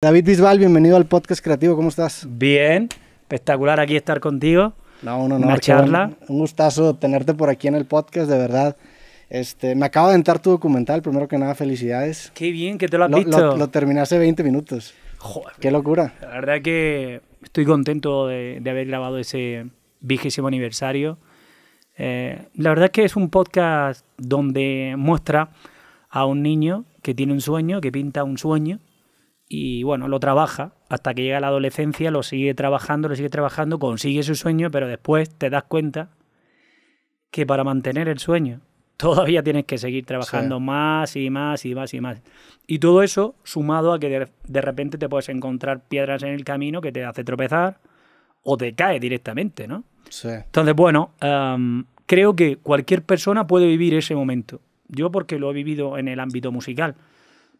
David Bisbal, bienvenido al podcast creativo, ¿cómo estás? Bien, espectacular aquí estar contigo. No, no, no. Una charla. Un, gustazo tenerte por aquí en el podcast, de verdad. Este, me acaba de entrar tu documental, primero que nada, felicidades. Qué bien que te lo has visto. Lo, 20 minutos. Joder. Qué locura. La verdad que estoy contento de, haber grabado ese vigésimo aniversario. Eh, la verdad que es un podcast donde muestra a un niño que tiene un sueño, que pinta un sueño, y bueno, lo trabaja hasta que llega la adolescencia, lo sigue trabajando, lo sigue trabajando, consigue su sueño, pero después te das cuenta que para mantener el sueño todavía tienes que seguir trabajando más y más y más y más. Y todo eso sumado a que de, repente te puedes encontrar piedras en el camino que te hace tropezar o te cae directamente, ¿no? Sí. Entonces, bueno, creo que cualquier persona puede vivir ese momento. Yo porque lo he vivido en el ámbito musical,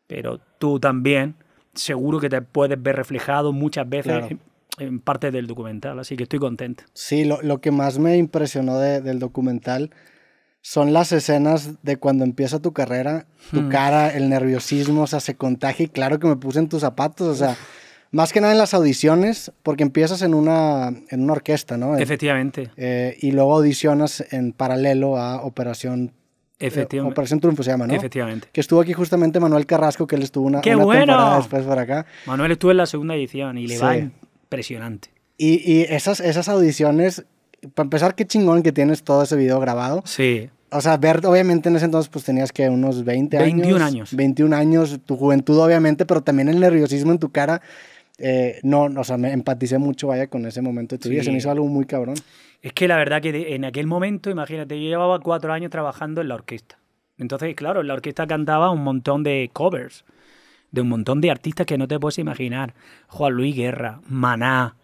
pero tú también seguro que te puedes ver reflejado muchas veces en, parte del documental, así que estoy contento. Sí, lo, lo que más me impresionó del documental son las escenas de cuando empieza tu carrera, tu hmm. cara, el nerviosismo, o sea, se contagia y claro que me puse en tus zapatos, o sea, más que nada en las audiciones, porque empiezas en una, en una orquesta, ¿no? Efectivamente. Eh, y luego audicionas en paralelo a Operación Efectivamente. Operación Triunfo se llama, ¿no? Efectivamente. Que estuvo aquí justamente Manuel Carrasco, que él estuvo una, temporada después por acá. Manuel estuvo en la segunda edición y le va impresionante. Y, y, esas, esas audiciones, para empezar, qué chingón que tienes todo ese video grabado. Sí. O sea, ver, obviamente en ese entonces pues tenías que unos 20 años. 21 años. 21 años, tu juventud obviamente, pero también el nerviosismo en tu cara eh, no, o sea, me empaticé mucho, vaya, con ese momento Se me hizo algo muy cabrón. Es que la verdad que en aquel momento, imagínate, yo llevaba cuatro años trabajando en la orquesta. Entonces, claro, en la orquesta cantaba un montón de covers de un montón de artistas que no te puedes imaginar. Juan Luis Guerra, Maná,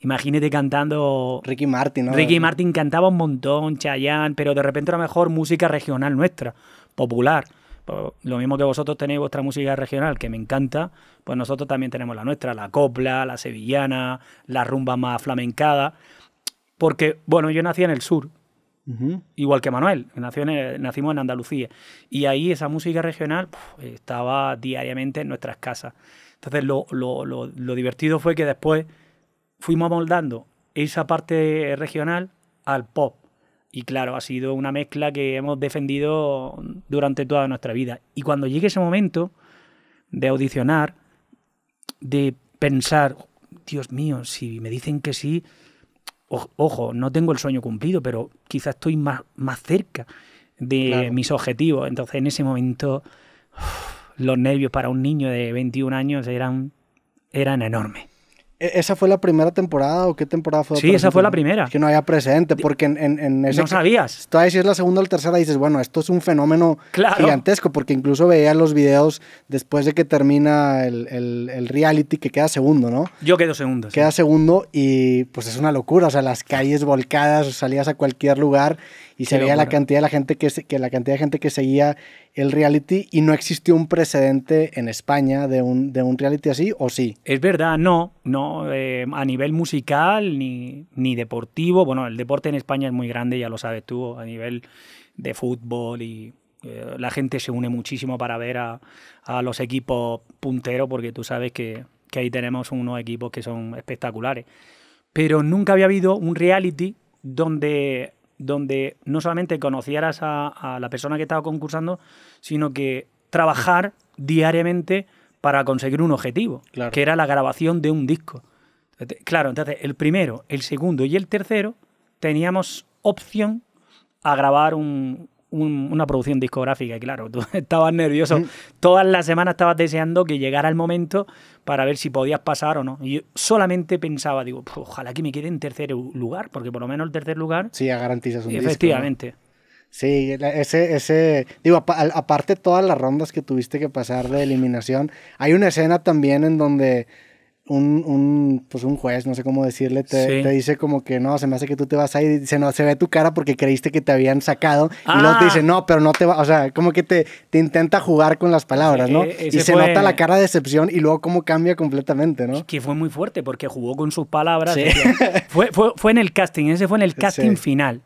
imagínate cantando... Ricky Martin, ¿no? Ricky Martin cantaba un montón, Chayanne, pero de repente a lo mejor música regional nuestra, popular. Pues, lo mismo que vosotros tenéis vuestra música regional, que me encanta, pues nosotros también tenemos la nuestra, la copla, la sevillana, la rumba más flamencada. Porque, bueno, yo nací en el sur, igual que Manuel, nacimos en Andalucía. Y ahí esa música regional estaba diariamente en nuestras casas. Entonces, lo, lo divertido fue que después fuimos amoldando esa parte regional al pop y claro, ha sido una mezcla que hemos defendido durante toda nuestra vida. Y cuando llegue ese momento de audicionar, de pensar, Dios mío, si me dicen que sí, ojo, no tengo el sueño cumplido, pero quizás estoy más, más cerca de mis objetivos. Entonces, en ese momento, los nervios para un niño de 21 años eran, eran enormes. ¿E-, ¿Esa fue la primera temporada o qué temporada fue? Sí, esa fue la primera. que no había presente, porque en, en, ese No sabías. Todavía si es la segunda o la tercera dices, bueno, esto es un fenómeno gigantesco, porque incluso veía los videos después de que termina el, el, reality, que queda segundo, ¿no? Yo quedo segundo. Queda segundo y pues es una locura, o sea, las calles volcadas, salías a cualquier lugar y se veía la cantidad de la gente que, la cantidad de gente que seguía el reality y no existió un precedente en España de un, reality así, ¿o sí? Es verdad, no, no, eh, a nivel musical ni, deportivo, bueno, el deporte en España es muy grande, ya lo sabes tú, a nivel de fútbol y eh, la gente se une muchísimo para ver a, los equipos punteros porque tú sabes que, que ahí tenemos unos equipos que son espectaculares. Pero nunca había habido un reality donde donde no solamente conocieras a, la persona que estaba concursando, sino que trabajar diariamente para conseguir un objetivo, que era la grabación de un disco. Claro, entonces el primero, el segundo y el tercero teníamos opción a grabar un, una producción discográfica y claro, tú estabas nervioso. Mm. Todas las semanas estabas deseando que llegara el momento para ver si podías pasar o no. Y solamente pensaba, digo, ojalá que me quede en tercer lugar, porque por lo menos el tercer lugar... Sí, ya garantizas un Efectivamente. Sí, ese, ese, digo, aparte todas las rondas que tuviste que pasar de eliminación, hay una escena también en donde un, un, pues un juez, no sé cómo decirle, te, dice como que no, se me hace que tú te vas ahí, dice no, se ve tu cara porque creíste que te habían sacado y luego te ah. dice, no, pero no te va, o sea, como que te, te intenta jugar con las palabras, ¿no? E, e, y se nota la cara de decepción y luego cómo cambia completamente, ¿no? Que fue muy fuerte porque jugó con sus palabras. Fue, fue, fue, en el casting, ese fue en el casting final.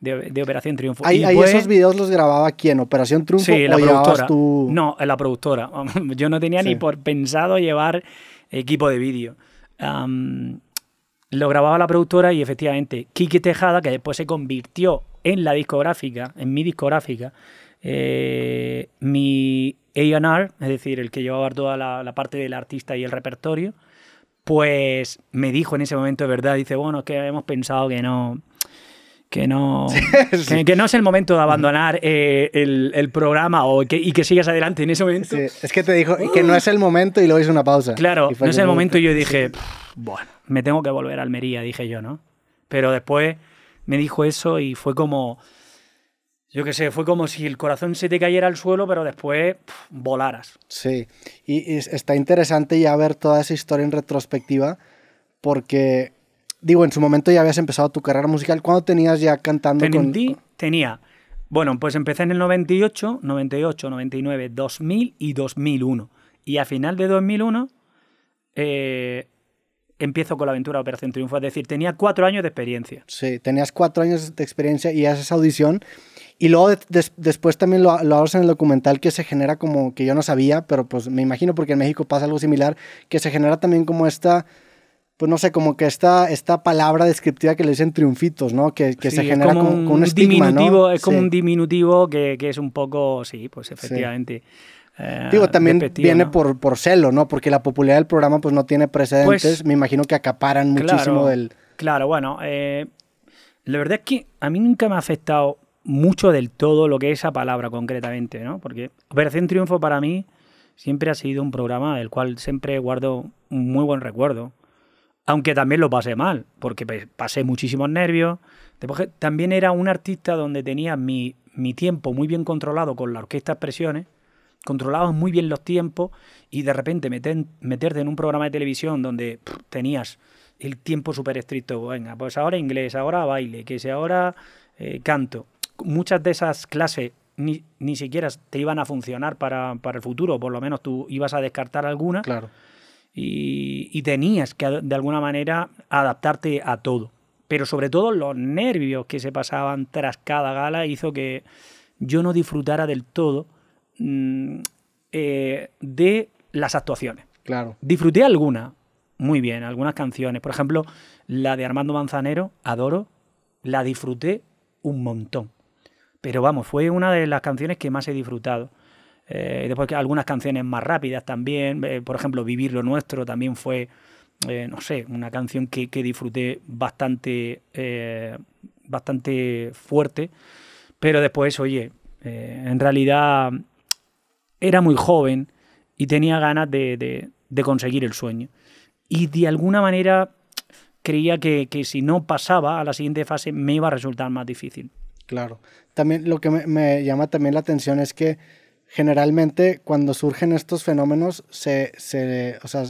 De, de, Operación Triunfo. Ahí, ahí esos videos los grababa quién, Operación Triunfo sí, la productora. Tú... No, la productora. Yo no tenía ni por pensado llevar equipo de vídeo. lo grababa la productora y efectivamente Kiki Tejada, que después se convirtió en la discográfica, en mi discográfica, eh, mi AR, es decir, el que llevaba toda la, la, parte del artista y el repertorio, pues me dijo en ese momento de verdad, dice, bueno, es que hemos pensado que no, que no, que, no es el momento de abandonar eh, el, programa o y que sigas adelante en ese momento. Es que te dijo que no es el momento y luego hizo una pausa. Claro, no es el momento y yo dije, bueno, me tengo que volver a Almería, dije yo, ¿no? Pero después me dijo eso y fue como, yo qué sé, fue como si el corazón se te cayera al suelo, pero después volaras. Sí, y está interesante ya ver toda esa historia en retrospectiva porque digo, en su momento ya habías empezado tu carrera musical. ¿Cuándo tenías ya cantando? con... Tenía. Bueno, pues empecé en el 98, 98, 99, 2000 y 2001. Y a final de 2001 eh, empiezo con la aventura Operación Triunfo. Es decir, tenía cuatro años de experiencia. Sí, tenías cuatro años de experiencia y haces esa audición. Y luego después también lo, lo hablas en el documental que se genera como que yo no sabía, pero pues me imagino porque en México pasa algo similar, que se genera también como esta pues no sé, como que esta, esta palabra descriptiva que le dicen triunfitos, ¿no? Que, se genera con, un, estigma, Es como un diminutivo que, es un poco, sí, pues efectivamente. Eh, Digo, también viene por, por celo, ¿no? Porque la popularidad del programa pues no tiene precedentes. Pues me imagino que acaparan muchísimo del... Claro, bueno, eh, la verdad es que a mí nunca me ha afectado mucho del todo lo que es esa palabra concretamente, ¿no? Porque Operación Triunfo para mí siempre ha sido un programa del cual siempre guardo un muy buen recuerdo aunque también lo pasé mal, porque pasé muchísimos nervios. Después, también era un artista donde tenía mi, tiempo muy bien controlado con la orquesta presiones, controlados muy bien los tiempos y de repente meterte en un programa de televisión donde tenías el tiempo súper estricto, venga, pues ahora inglés, ahora baile, que si ahora eh, canto. Muchas de esas clases ni, siquiera te iban a funcionar para, el futuro, por lo menos tú ibas a descartar alguna. Claro y, tenías que de alguna manera adaptarte a todo. Pero sobre todo los nervios que se pasaban tras cada gala hizo que yo no disfrutara del todo mm, eh, de las actuaciones. Claro. Disfruté algunas, muy bien, algunas canciones. Por ejemplo, la de Armando Manzanero, Adoro, la disfruté un montón. Pero vamos, fue una de las canciones que más he disfrutado. Eh, después algunas canciones más rápidas también, eh, por ejemplo, Vivir lo Nuestro también fue, eh, no sé, una canción que, disfruté bastante, bastante fuerte, pero después, oye, en realidad era muy joven y tenía ganas de, conseguir el sueño. Y de alguna manera creía que, que, si no pasaba a la siguiente fase me iba a resultar más difícil. Claro. También lo que me, me llama también la atención es que generalmente cuando surgen estos fenómenos, se, se, o sea,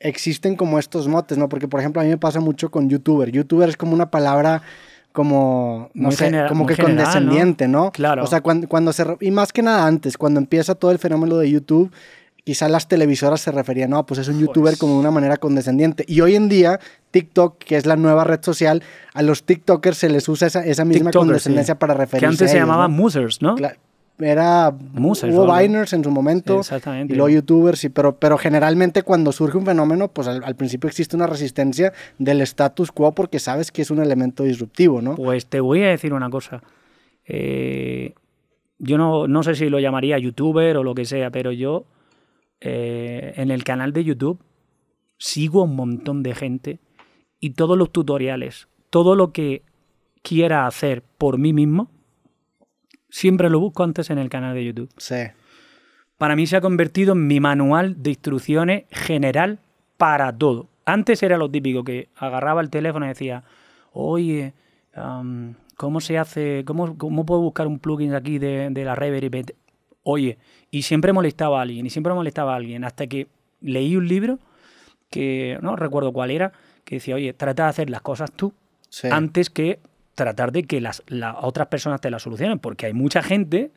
existen como estos motes, ¿no? Porque, por ejemplo, a mí me pasa mucho con youtuber. Youtuber es como una palabra como, no sé, como que condescendiente, ¿no? Claro. O sea, cuando, se... Y más que nada antes, cuando empieza todo el fenómeno de YouTube, quizás las televisoras se referían, no, pues es un youtuber pues. como de una manera condescendiente. Y hoy en día, TikTok, que es la nueva red social, a los TikTokers se les usa esa, misma condescendencia para referirse. Que antes se llamaba Musers, ¿no? Claro era Musa hubo en su momento exactamente. y luego youtubers pero pero generalmente cuando surge un fenómeno pues al, principio existe una resistencia del status quo porque sabes que es un elemento disruptivo no pues te voy a decir una cosa eh, yo no, sé si lo llamaría youtuber o lo que sea pero yo eh, en el canal de youtube sigo a un montón de gente y todos los tutoriales todo lo que quiera hacer por mí mismo siempre lo busco antes en el canal de YouTube. Sí. Para mí se ha convertido en mi manual de instrucciones general para todo. Antes era lo típico que agarraba el teléfono y decía, oye, ¿cómo se hace? Cómo, ¿Cómo, puedo buscar un plugin aquí de, la Reverb? Oye, y siempre molestaba a alguien, y siempre molestaba a alguien, hasta que leí un libro que no recuerdo cuál era, que decía, oye, trata de hacer las cosas tú antes que tratar de que las, otras personas te las solucionen, porque hay mucha gente,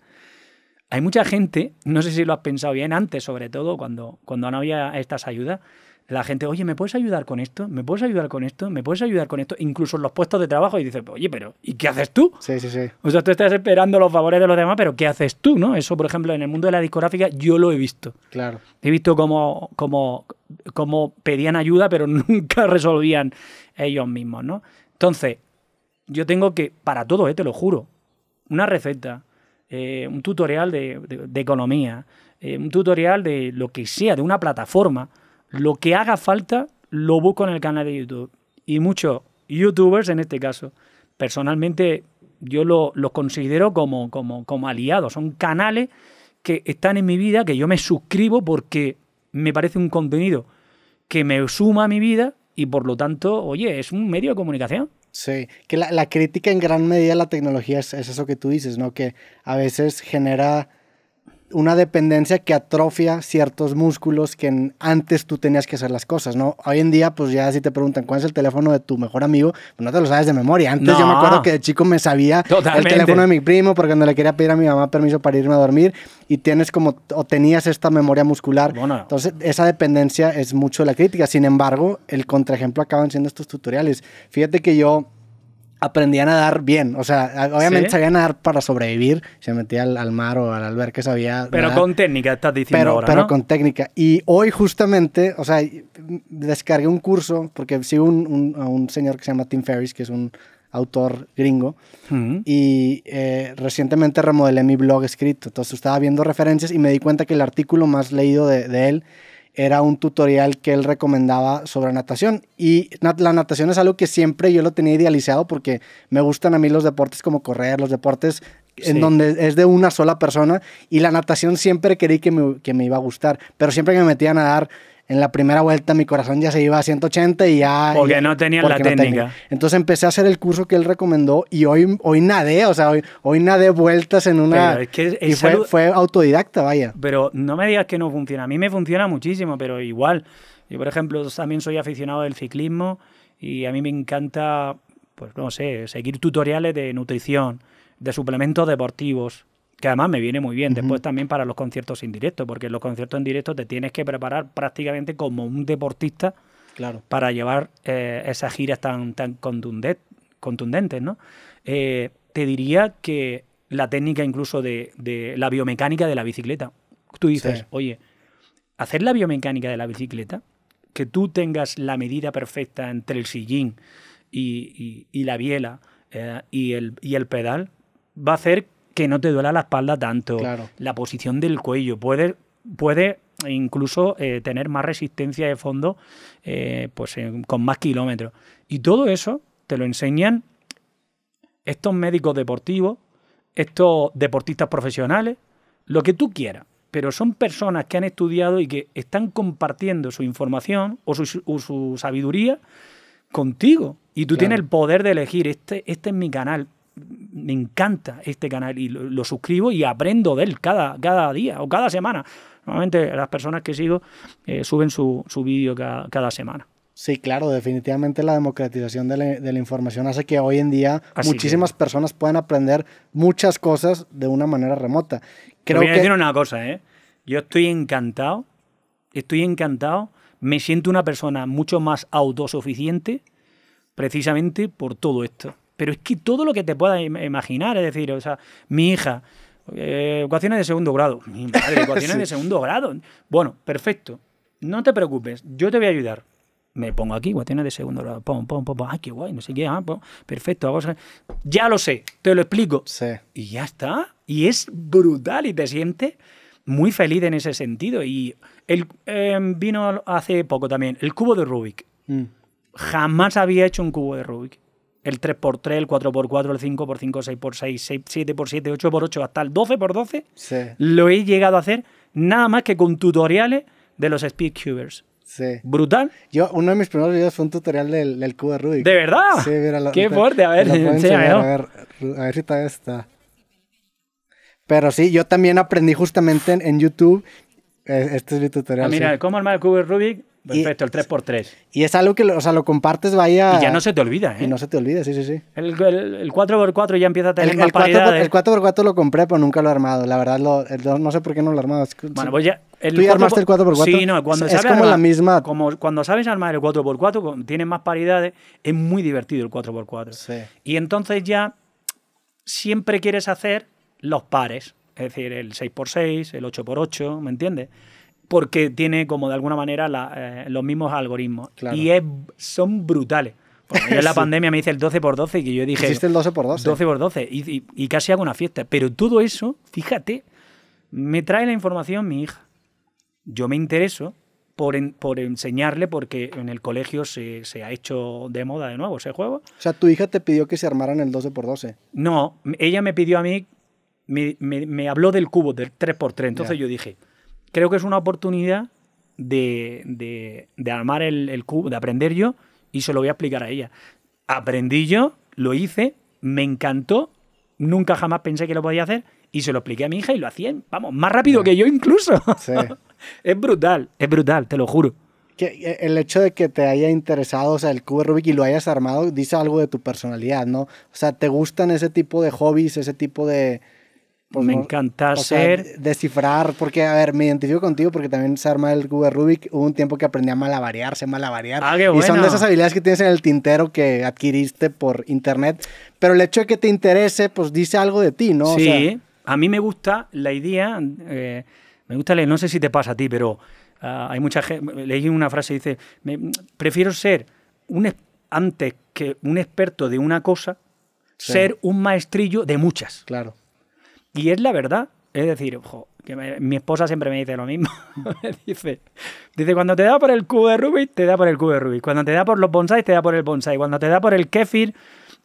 hay mucha gente, no sé si lo has pensado bien antes, sobre todo cuando, cuando no había estas ayudas, la gente, oye, ¿me puedes ayudar con esto? ¿Me puedes ayudar con esto? ¿Me puedes ayudar con esto? Incluso en los puestos de trabajo y dices, oye, pero ¿y qué haces tú? Sí, sí, sí. O sea, tú estás esperando los favores de los demás, pero ¿qué haces tú? ¿no? Eso, por ejemplo, en el mundo de la discográfica yo lo he visto. Claro. He visto como como cómo pedían ayuda, pero nunca resolvían ellos mismos, ¿no? Entonces, yo tengo que, para todo, eh, te lo juro, una receta, eh, un tutorial de, economía, eh, un tutorial de lo que sea, de una plataforma, lo que haga falta, lo busco en el canal de YouTube. Y muchos youtubers en este caso, personalmente yo los lo considero como, como, como aliados, son canales que están en mi vida, que yo me suscribo porque me parece un contenido que me suma a mi vida y por lo tanto, oye, es un medio de comunicación. Sí, que la, la, crítica en gran medida a la tecnología es, es, eso que tú dices, ¿no? Que a veces genera una dependencia que atrofia ciertos músculos que antes tú tenías que hacer las cosas, ¿no? Hoy en día, pues ya si te preguntan cuál es el teléfono de tu mejor amigo, pues no te lo sabes de memoria. Antes yo me acuerdo que de chico me sabía el teléfono de mi primo porque cuando le quería pedir a mi mamá permiso para irme a dormir y tienes como, o tenías esta memoria muscular. Bueno. Entonces, esa dependencia es mucho la crítica. Sin embargo, el contraejemplo acaban siendo estos tutoriales. Fíjate que yo aprendía a nadar bien. O sea, obviamente sabía nadar para sobrevivir. Se metía al, mar o al albergue, sabía. Pero con técnica, estás diciendo. Pero, ahora, pero con técnica. Y hoy, justamente, o sea, descargué un curso, porque sigo un, un, a un señor que se llama Tim Ferris, que es un autor gringo. Y eh, recientemente remodelé mi blog escrito. Entonces estaba viendo referencias y me di cuenta que el artículo más leído de, de él era un tutorial que él recomendaba sobre natación. Y la natación es algo que siempre yo lo tenía idealizado porque me gustan a mí los deportes como correr, los deportes en donde es de una sola persona. Y la natación siempre creí que me, que me iba a gustar. Pero siempre que me metía a nadar, en la primera vuelta mi corazón ya se iba a 180 y ya... Porque no tenía la técnica. Entonces empecé a hacer el curso que él recomendó y hoy, hoy nadé, o sea, hoy, hoy nadé vueltas en una... y fue, fue, autodidacta, vaya. Pero no me digas que no funciona. A mí me funciona muchísimo, pero igual. Yo, por ejemplo, también soy aficionado del ciclismo y a mí me encanta, pues no sé, seguir tutoriales de nutrición, de suplementos deportivos que además me viene muy bien. Después también para los conciertos indirectos, porque los conciertos en te tienes que preparar prácticamente como un deportista claro. para llevar eh, esas giras tan, contundentes, ¿no? Eh, te diría que la técnica incluso de, la biomecánica de la bicicleta. Tú dices, oye, hacer la biomecánica de la bicicleta, que tú tengas la medida perfecta entre el sillín y, la biela eh, y, el, y el pedal, va a hacer que no te duela la espalda tanto, la posición del cuello, puede, puede incluso eh, tener más resistencia de fondo eh, pues, con más kilómetros. Y todo eso te lo enseñan estos médicos deportivos, estos deportistas profesionales, lo que tú quieras. Pero son personas que han estudiado y que están compartiendo su información o su, sabiduría contigo. Y tú tienes el poder de elegir, este, este es mi canal, me encanta este canal y lo, suscribo y aprendo de él cada, cada día o cada semana. Normalmente las personas que sigo eh, suben su, su vídeo cada, semana. Sí, claro, definitivamente la democratización de la, información hace que hoy en día muchísimas personas puedan aprender muchas cosas de una manera remota. Creo voy a decir una cosa, ¿eh? Yo estoy encantado, estoy encantado, me siento una persona mucho más autosuficiente precisamente por todo esto. Pero es que todo lo que te puedas imaginar, es decir, o sea, mi hija, eh, ecuaciones de segundo grado. Mi madre, ecuaciones de segundo grado. Bueno, perfecto. No te preocupes, yo te voy a ayudar. Me pongo aquí, ecuaciones de segundo grado. Pum, pum, pum, Ay, qué guay, no sé qué. Ah, perfecto, Ya lo sé, te lo explico. Sí. Y ya está. Y es brutal y te sientes muy feliz en ese sentido. Y él em, vino hace poco también, el cubo de Rubik. Mm. Jamás había hecho un cubo de Rubik el 3x3, el 4x4, el 5x5, 6x6, 6, x 6 7 x 8x8, hasta el 12x12, sí. lo he llegado a hacer nada más que con tutoriales de los speedcubers. Sí. Brutal. uno de mis primeros videos fue un tutorial del, del cubo de Rubik. ¿De verdad? Sí, mira. Lo, Qué fuerte, a ver, a ver, si está está. Pero sí, yo también aprendí justamente en, YouTube. Eh, este es mi tutorial. Ah, mira, cómo armar el cubo Rubik Perfecto, el 3x3. Y es algo que o sea, lo compartes, vaya. Y ya no se te olvida, ¿eh? Y no se te olvida, sí, sí, sí. El, 4x4 ya empieza a tener el, más paridades. 4 El 4x4 lo compré, pero nunca lo he armado. La verdad, no sé por qué no lo he armado. Bueno, pues ya. ¿Tú armaste el 4x4? Sí, no, cuando es, sabes como la misma. Como cuando sabes armar el 4x4, tienes más paridades, es muy divertido el 4x4. Sí. Y entonces ya siempre quieres hacer los pares. Es decir, el 6x6, el 8x8, ¿me entiendes? porque tiene como de alguna manera eh, los mismos algoritmos. Y son brutales. porque en la pandemia me dice el 12x12 y yo dije... Hiciste el 12x12. 12x12 y, casi hago una fiesta. Pero todo eso, fíjate, me trae la información mi hija. Yo me intereso por, enseñarle porque en el colegio se, ha hecho de moda de nuevo ese juego. O sea, tu hija te pidió que se armaran el 12x12. No, ella me pidió a mí, me, habló del cubo, del 3x3. Entonces yo dije, creo que es una oportunidad de, de, armar el, cubo, de aprender yo, y se lo voy a explicar a ella. Aprendí yo, lo hice, me encantó, nunca jamás pensé que lo podía hacer, y se lo expliqué a mi hija y lo hacían, vamos, más rápido que yo incluso. Sí. es brutal, es brutal, te lo juro. Que eh, el hecho de que te haya interesado, el cubo Rubik y lo hayas armado, dice algo de tu personalidad, ¿no? O sea, te gustan ese tipo de hobbies, ese tipo de, pues me encanta ser descifrar, porque, a ver, me identifico contigo porque también se arma el Google Rubik. Hubo un tiempo que aprendí a malabarear, sé malabarear. Ah, Y son de esas habilidades que tienes en el tintero que adquiriste por internet. Pero el hecho de que te interese, pues dice algo de ti, ¿no? Sí, a mí me gusta la idea. Eh, me gusta leer, no sé si te pasa a ti, pero ah, hay mucha gente. Leí una frase y dice: Prefiero ser un antes que un experto de una cosa, ser un maestrillo de muchas. Claro. Y es la verdad. Es decir, ojo, que mi esposa siempre me dice lo mismo. dice, cuando te da por el cubo de Rubik, te da por el cubo de Rubik. Cuando te da por los bonsais, te da por el bonsai. Cuando te da por el kefir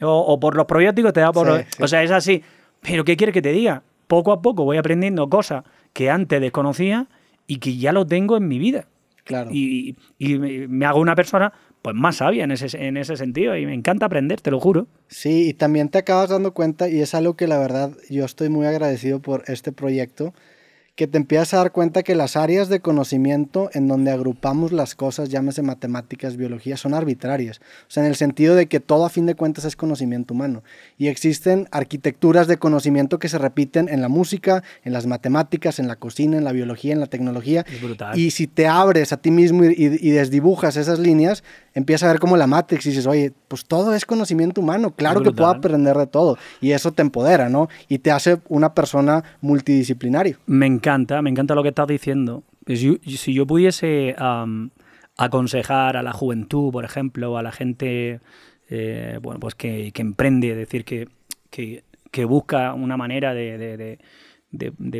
o, por los probióticos, te da por... los... O sea, es así. Pero ¿qué quieres que te diga? Poco a poco voy aprendiendo cosas que antes desconocía y que ya lo tengo en mi vida. Claro. y, me hago una persona pues más sabia en ese, en ese sentido y me encanta aprender, te lo juro. Sí, y también te acabas dando cuenta y es algo que la verdad yo estoy muy agradecido por este proyecto que te empiezas a dar cuenta que las áreas de conocimiento en donde agrupamos las cosas, llámese matemáticas, biología, son arbitrarias. O sea, en el sentido de que todo a fin de cuentas es conocimiento humano. Y existen arquitecturas de conocimiento que se repiten en la música, en las matemáticas, en la cocina, en la biología, en la tecnología. Y si te abres a ti mismo y, desdibujas esas líneas, empiezas a ver como la Matrix y dices, oye, pues todo es conocimiento humano. Claro que puedo aprender de todo. Y eso te empodera, ¿no? Y te hace una persona multidisciplinaria. Me me encanta lo que estás diciendo. Si, yo pudiese aconsejar a la juventud, por ejemplo, a la gente eh, bueno, pues que, emprende, decir, que, busca una manera de,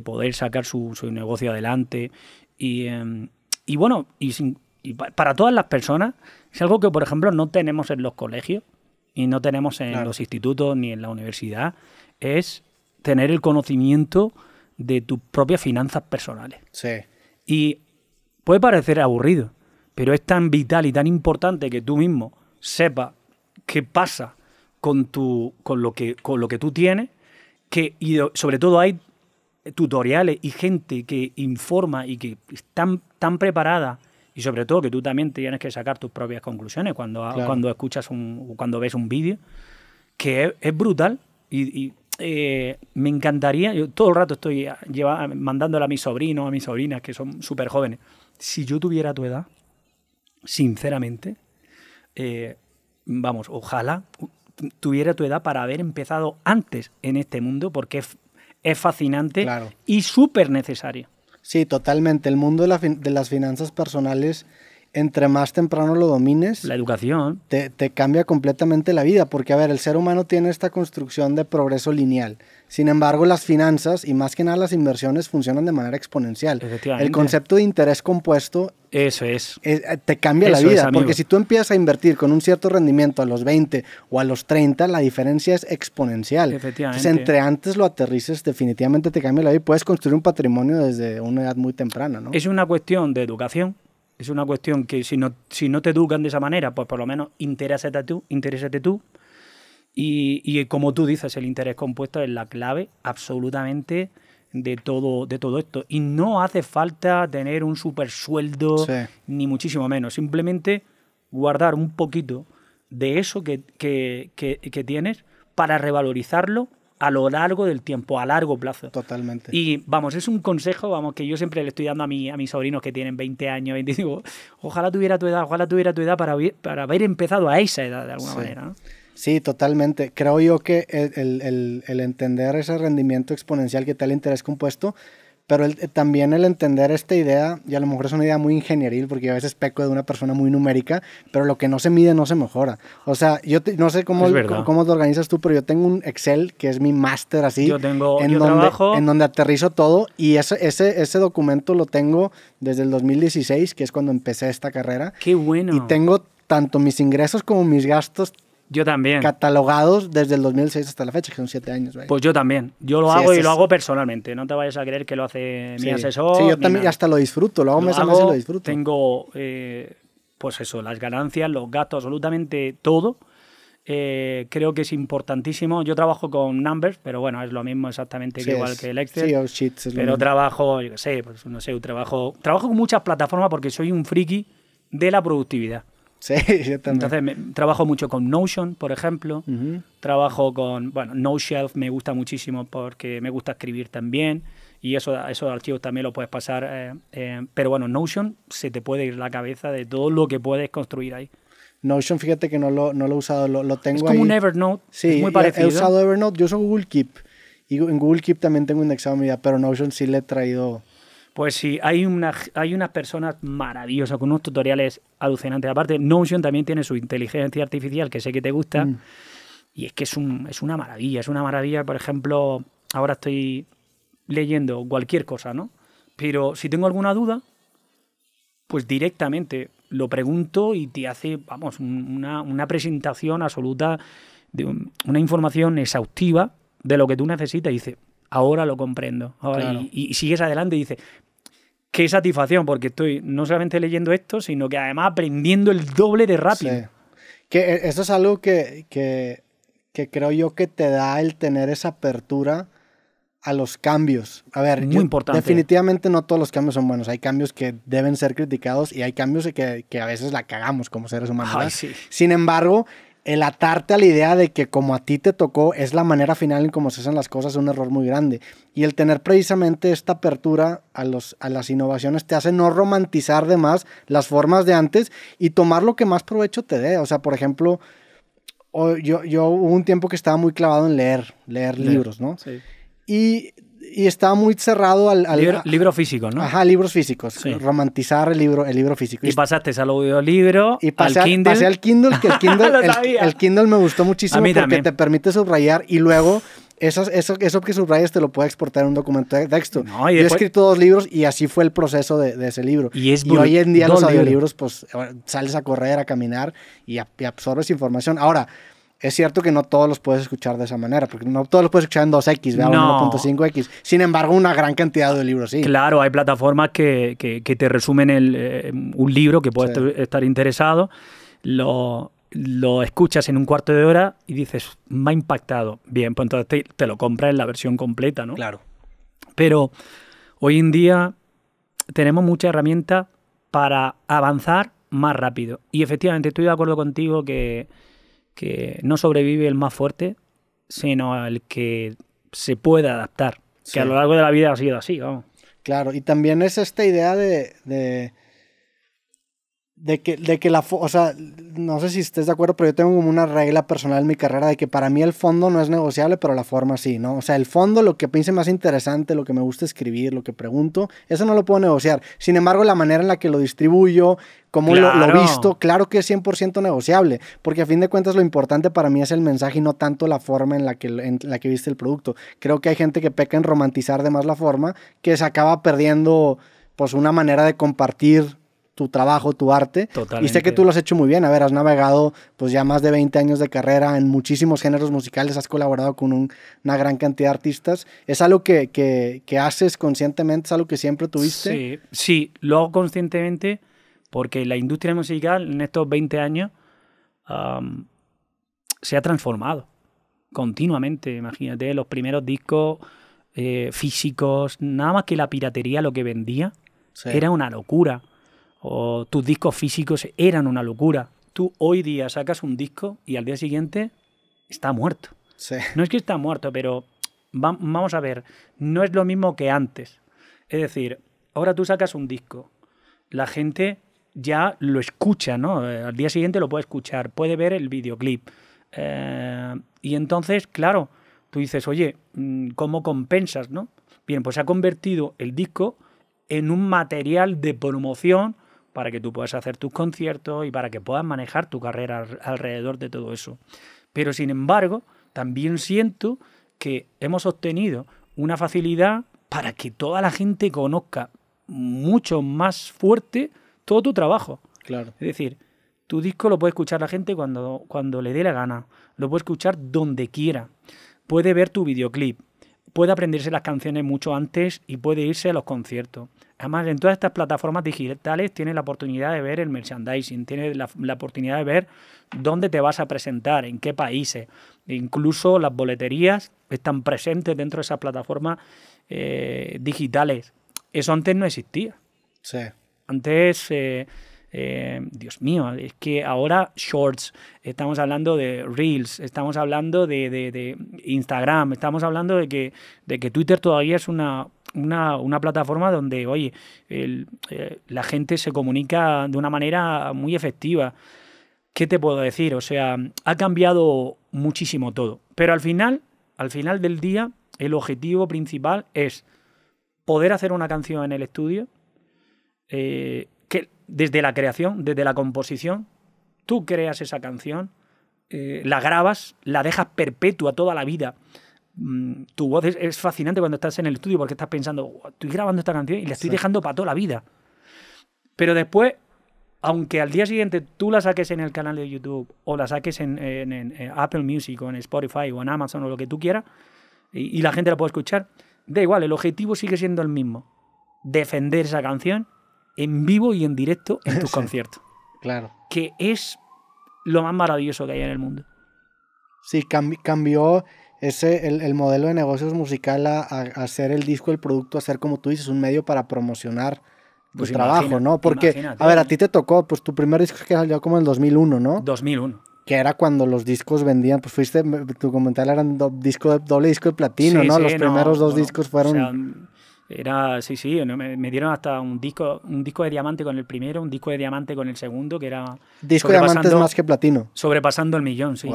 poder sacar su, negocio adelante. Y, em, bueno, para todas las personas, es algo que, por ejemplo, no tenemos en los colegios y no tenemos en los institutos ni en la universidad, es tener el conocimiento de tus propias finanzas personales. Sí. Y puede parecer aburrido, pero es tan vital y tan importante que tú mismo sepas qué pasa con, tu, con, lo, que, con lo que tú tienes, que, y sobre todo hay tutoriales y gente que informa y que están tan preparada y sobre todo que tú también tienes que sacar tus propias conclusiones cuando, cuando escuchas un, cuando ves un vídeo, que es, brutal y eh, me encantaría, yo todo el rato estoy ah, ah, mandándole a mis sobrinos, a mis sobrinas, que son súper jóvenes, si yo tuviera tu edad, sinceramente, eh, vamos, ojalá tuviera tu edad para haber empezado antes en este mundo, porque es, fascinante y súper necesario. Sí, totalmente. El mundo de, de las finanzas personales entre más temprano lo domines, la educación te, cambia completamente la vida, porque a ver, el ser humano tiene esta construcción de progreso lineal. Sin embargo, las finanzas y más que nada las inversiones funcionan de manera exponencial. El concepto de interés compuesto eso es. Eh, te cambia la vida, porque si tú empiezas a invertir con un cierto rendimiento a los 20 o a los 30, la diferencia es exponencial. Efectivamente. Entonces, entre antes lo aterrices, definitivamente te cambia la vida y puedes construir un patrimonio desde una edad muy temprana, ¿no? Es una cuestión de educación, es una cuestión que si no, si no te educan de esa manera, pues por lo menos interésate tú, tú. Y, como tú dices, el interés compuesto es la clave absolutamente de todo, de todo esto. Y no hace falta tener un super sueldo, ni muchísimo menos. Simplemente guardar un poquito de eso que, que, que tienes para revalorizarlo a lo largo del tiempo, a largo plazo. Totalmente. Y vamos, es un consejo, vamos, que yo siempre le estoy dando a, a mis sobrinos que tienen 20 años, 25. Ojalá tuviera tu edad, ojalá tuviera tu edad para, para haber empezado a esa edad de alguna manera. Sí, totalmente. Creo yo que el, el entender ese rendimiento exponencial que tal interés compuesto pero el, eh, también el entender esta idea, y a lo mejor es una idea muy ingenieril, porque yo a veces peco de una persona muy numérica, pero lo que no se mide no se mejora. O sea, yo no sé cómo, cómo, te organizas tú, pero yo tengo un Excel que es mi máster así. Yo tengo en donde, trabajo. En donde aterrizo todo y ese, ese, ese documento lo tengo desde el 2016, que es cuando empecé esta carrera. ¡Qué bueno! Y tengo tanto mis ingresos como mis gastos yo también. Catalogados desde el 2006 hasta la fecha, que son siete años. Pues yo también. Yo lo hago y lo hago personalmente. No te vayas a creer que lo hace mi asesor. Sí, yo también hasta lo disfruto. Lo hago mes a mes y lo disfruto. Tengo, eh, pues eso, las ganancias, los gastos, absolutamente todo. Eh, creo que es importantísimo. Yo trabajo con numbers, pero bueno, es lo mismo exactamente igual que el Excel. Sí, o shit, pero trabajo, yo sé, pues no sé, trabajo, trabajo con muchas plataformas porque soy un friki de la productividad. Sí, yo también. Entonces, trabajo mucho con Notion, por ejemplo. Trabajo con, bueno, NoShelf me gusta muchísimo porque me gusta escribir también. Y eso, esos archivos también los puedes pasar. Eh, eh, pero bueno, Notion se te puede ir la cabeza de todo lo que puedes construir ahí. Notion, fíjate que no lo, he usado, lo, lo tengo. Es como un Evernote. Sí, muy parecido. He usado Evernote, yo uso Google Keep. Y en Google Keep también tengo indexado mi vida, pero Notion sí le he traído pues sí, hay una, hay unas personas maravillosas con unos tutoriales alucinantes. Aparte, Notion también tiene su inteligencia artificial, que sé que te gusta. Mm. Y es que es, una maravilla, es una maravilla. Por ejemplo, ahora estoy leyendo cualquier cosa, ¿no? Pero si tengo alguna duda, pues directamente lo pregunto y te hace, vamos, una, presentación absoluta, de una información exhaustiva de lo que tú necesitas. Y dice, ahora lo comprendo. y, sigues adelante y dices, qué satisfacción, porque estoy no solamente leyendo esto, sino que además aprendiendo el doble de rápido. Que eh, es algo que, creo yo que te da el tener esa apertura a los cambios. A ver, Muy definitivamente no todos los cambios son buenos. Hay cambios que deben ser criticados y hay cambios que, que a veces la cagamos como seres humanos. Sin embargo, el atarte a la idea de que como a ti te tocó es la manera final en cómo se hacen las cosas es un error muy grande. Y el tener precisamente esta apertura a, los, a las innovaciones te hace no romantizar de más las formas de antes y tomar lo que más provecho te dé. O sea, por ejemplo, yo, yo hubo un tiempo que estaba muy clavado en leer, leer libros, ¿no? Sí. Y y estaba muy cerrado al... libro, físico, ¿no? Ajá, libros físicos. Romantizar el libro, el libro físico. Y, pasaste al audiolibro, y al Kindle. Pasé al Kindle, que el Kindle, el, Kindle me gustó muchísimo porque te permite subrayar y luego... Eso, eso, eso, que subrayas te lo puede exportar en un documento de texto. Yo he escrito dos libros y así fue el proceso de, de ese libro. Y, hoy en día los audiolibros, pues eh, sales a correr, a caminar y absorbes información. Ahora, es cierto que no todos los puedes escuchar de esa manera, porque no todos los puedes escuchar en 2X, no. 1.5X. Sin embargo, una gran cantidad de libros, sí. Claro, hay plataformas que, te resumen eh, un libro que puedes estar interesado, lo, escuchas en un cuarto de hora y dices, me ha impactado. Bien, pues entonces te, lo compras en la versión completa, ¿no? Claro. Pero hoy en día tenemos mucha herramienta para avanzar más rápido. Y efectivamente, estoy de acuerdo contigo que que no sobrevive el más fuerte, sino el que se puede adaptar. Que a lo largo de la vida ha sido así, vamos. Claro, y también es esta idea de de que, la, o sea, no sé si estés de acuerdo, pero yo tengo como una regla personal en mi carrera de que para mí el fondo no es negociable, pero la forma sí, ¿no? O sea, el fondo, lo que piense más interesante, lo que me gusta escribir, lo que pregunto, eso no lo puedo negociar. Sin embargo, la manera en la que lo distribuyo, cómo lo, lo, visto, claro que es 100% negociable, porque a fin de cuentas lo importante para mí es el mensaje y no tanto la forma en la que, en la que viste el producto. Creo que hay gente que peca en romantizar de más la forma, que se acaba perdiendo pues una manera de compartir tu trabajo, tu arte. Y sé que tú lo has hecho muy bien. A ver, has navegado pues ya más de 20 años de carrera en muchísimos géneros musicales, has colaborado con una gran cantidad de artistas. ¿Es algo que, que, haces conscientemente? ¿Es algo que siempre tuviste? Sí, lo hago conscientemente porque la industria musical en estos 20 años se ha transformado continuamente. Imagínate, los primeros discos eh, físicos, nada más que la piratería lo que vendía, era una locura o tus discos físicos eran una locura. Tú hoy día sacas un disco y al día siguiente está muerto. No es que está muerto, pero vamos a ver, no es lo mismo que antes. Es decir, ahora tú sacas un disco, la gente ya lo escucha, ¿no? Eh, al día siguiente lo puede escuchar, puede ver el videoclip. Eh, y entonces, claro, tú dices, oye, mm, ¿cómo compensas, no? Bien, pues se ha convertido el disco en un material de promoción para que tú puedas hacer tus conciertos y para que puedas manejar tu carrera alrededor de todo eso. Pero sin embargo, también siento que hemos obtenido una facilidad para que toda la gente conozca mucho más fuerte todo tu trabajo. Claro. Es decir, tu disco lo puede escuchar la gente cuando, cuando le dé la gana, lo puede escuchar donde quiera, puede ver tu videoclip, puede aprenderse las canciones mucho antes y puede irse a los conciertos. Además, en todas estas plataformas digitales tienes la oportunidad de ver el merchandising, tienes la, oportunidad de ver dónde te vas a presentar, en qué países. Incluso las boleterías están presentes dentro de esas plataformas eh, digitales. Eso antes no existía. Sí. Antes eh, eh, Dios mío, es que ahora shorts, estamos hablando de reels, estamos hablando de, Instagram, estamos hablando de que, de que Twitter todavía es una una, plataforma donde, oye, eh, la gente se comunica de una manera muy efectiva. ¿Qué te puedo decir? O sea, ha cambiado muchísimo todo. Pero al final, al final del día, el objetivo principal es poder hacer una canción en el estudio, eh, desde la creación, desde la composición. Tú creas esa canción, eh, la grabas, la dejas perpetua toda la vida. Mm, tu voz es, fascinante cuando estás en el estudio porque estás pensando, estoy grabando esta canción y la estoy dejando para toda la vida. Pero después, aunque al día siguiente tú la saques en el canal de YouTube o la saques en, Apple Music o en Spotify o en Amazon o lo que tú quieras, y, la gente la puede escuchar, da igual, el objetivo sigue siendo el mismo. Defender esa canción en vivo y en directo en tus concierto. conciertos. Claro. Que es lo más maravilloso que hay en el mundo. Sí, cambió ese, el, modelo de negocios musical a, hacer el disco, el producto, a ser como tú dices, un medio para promocionar tu pues trabajo, ¿no? Porque, a ver, a ti te tocó, pues tu primer disco que salió como en el 2001, ¿no? 2001 que era cuando los discos vendían, pues fuiste, tu comentario eran disco, doble disco de platino, ¿no? los primeros dos discos fueron... Era, sí, sí, me, dieron hasta un disco, un disco de diamante con el primero, un disco de diamante con el segundo, que era... Disco de diamantes más que platino. Sobrepasando el millón, sí.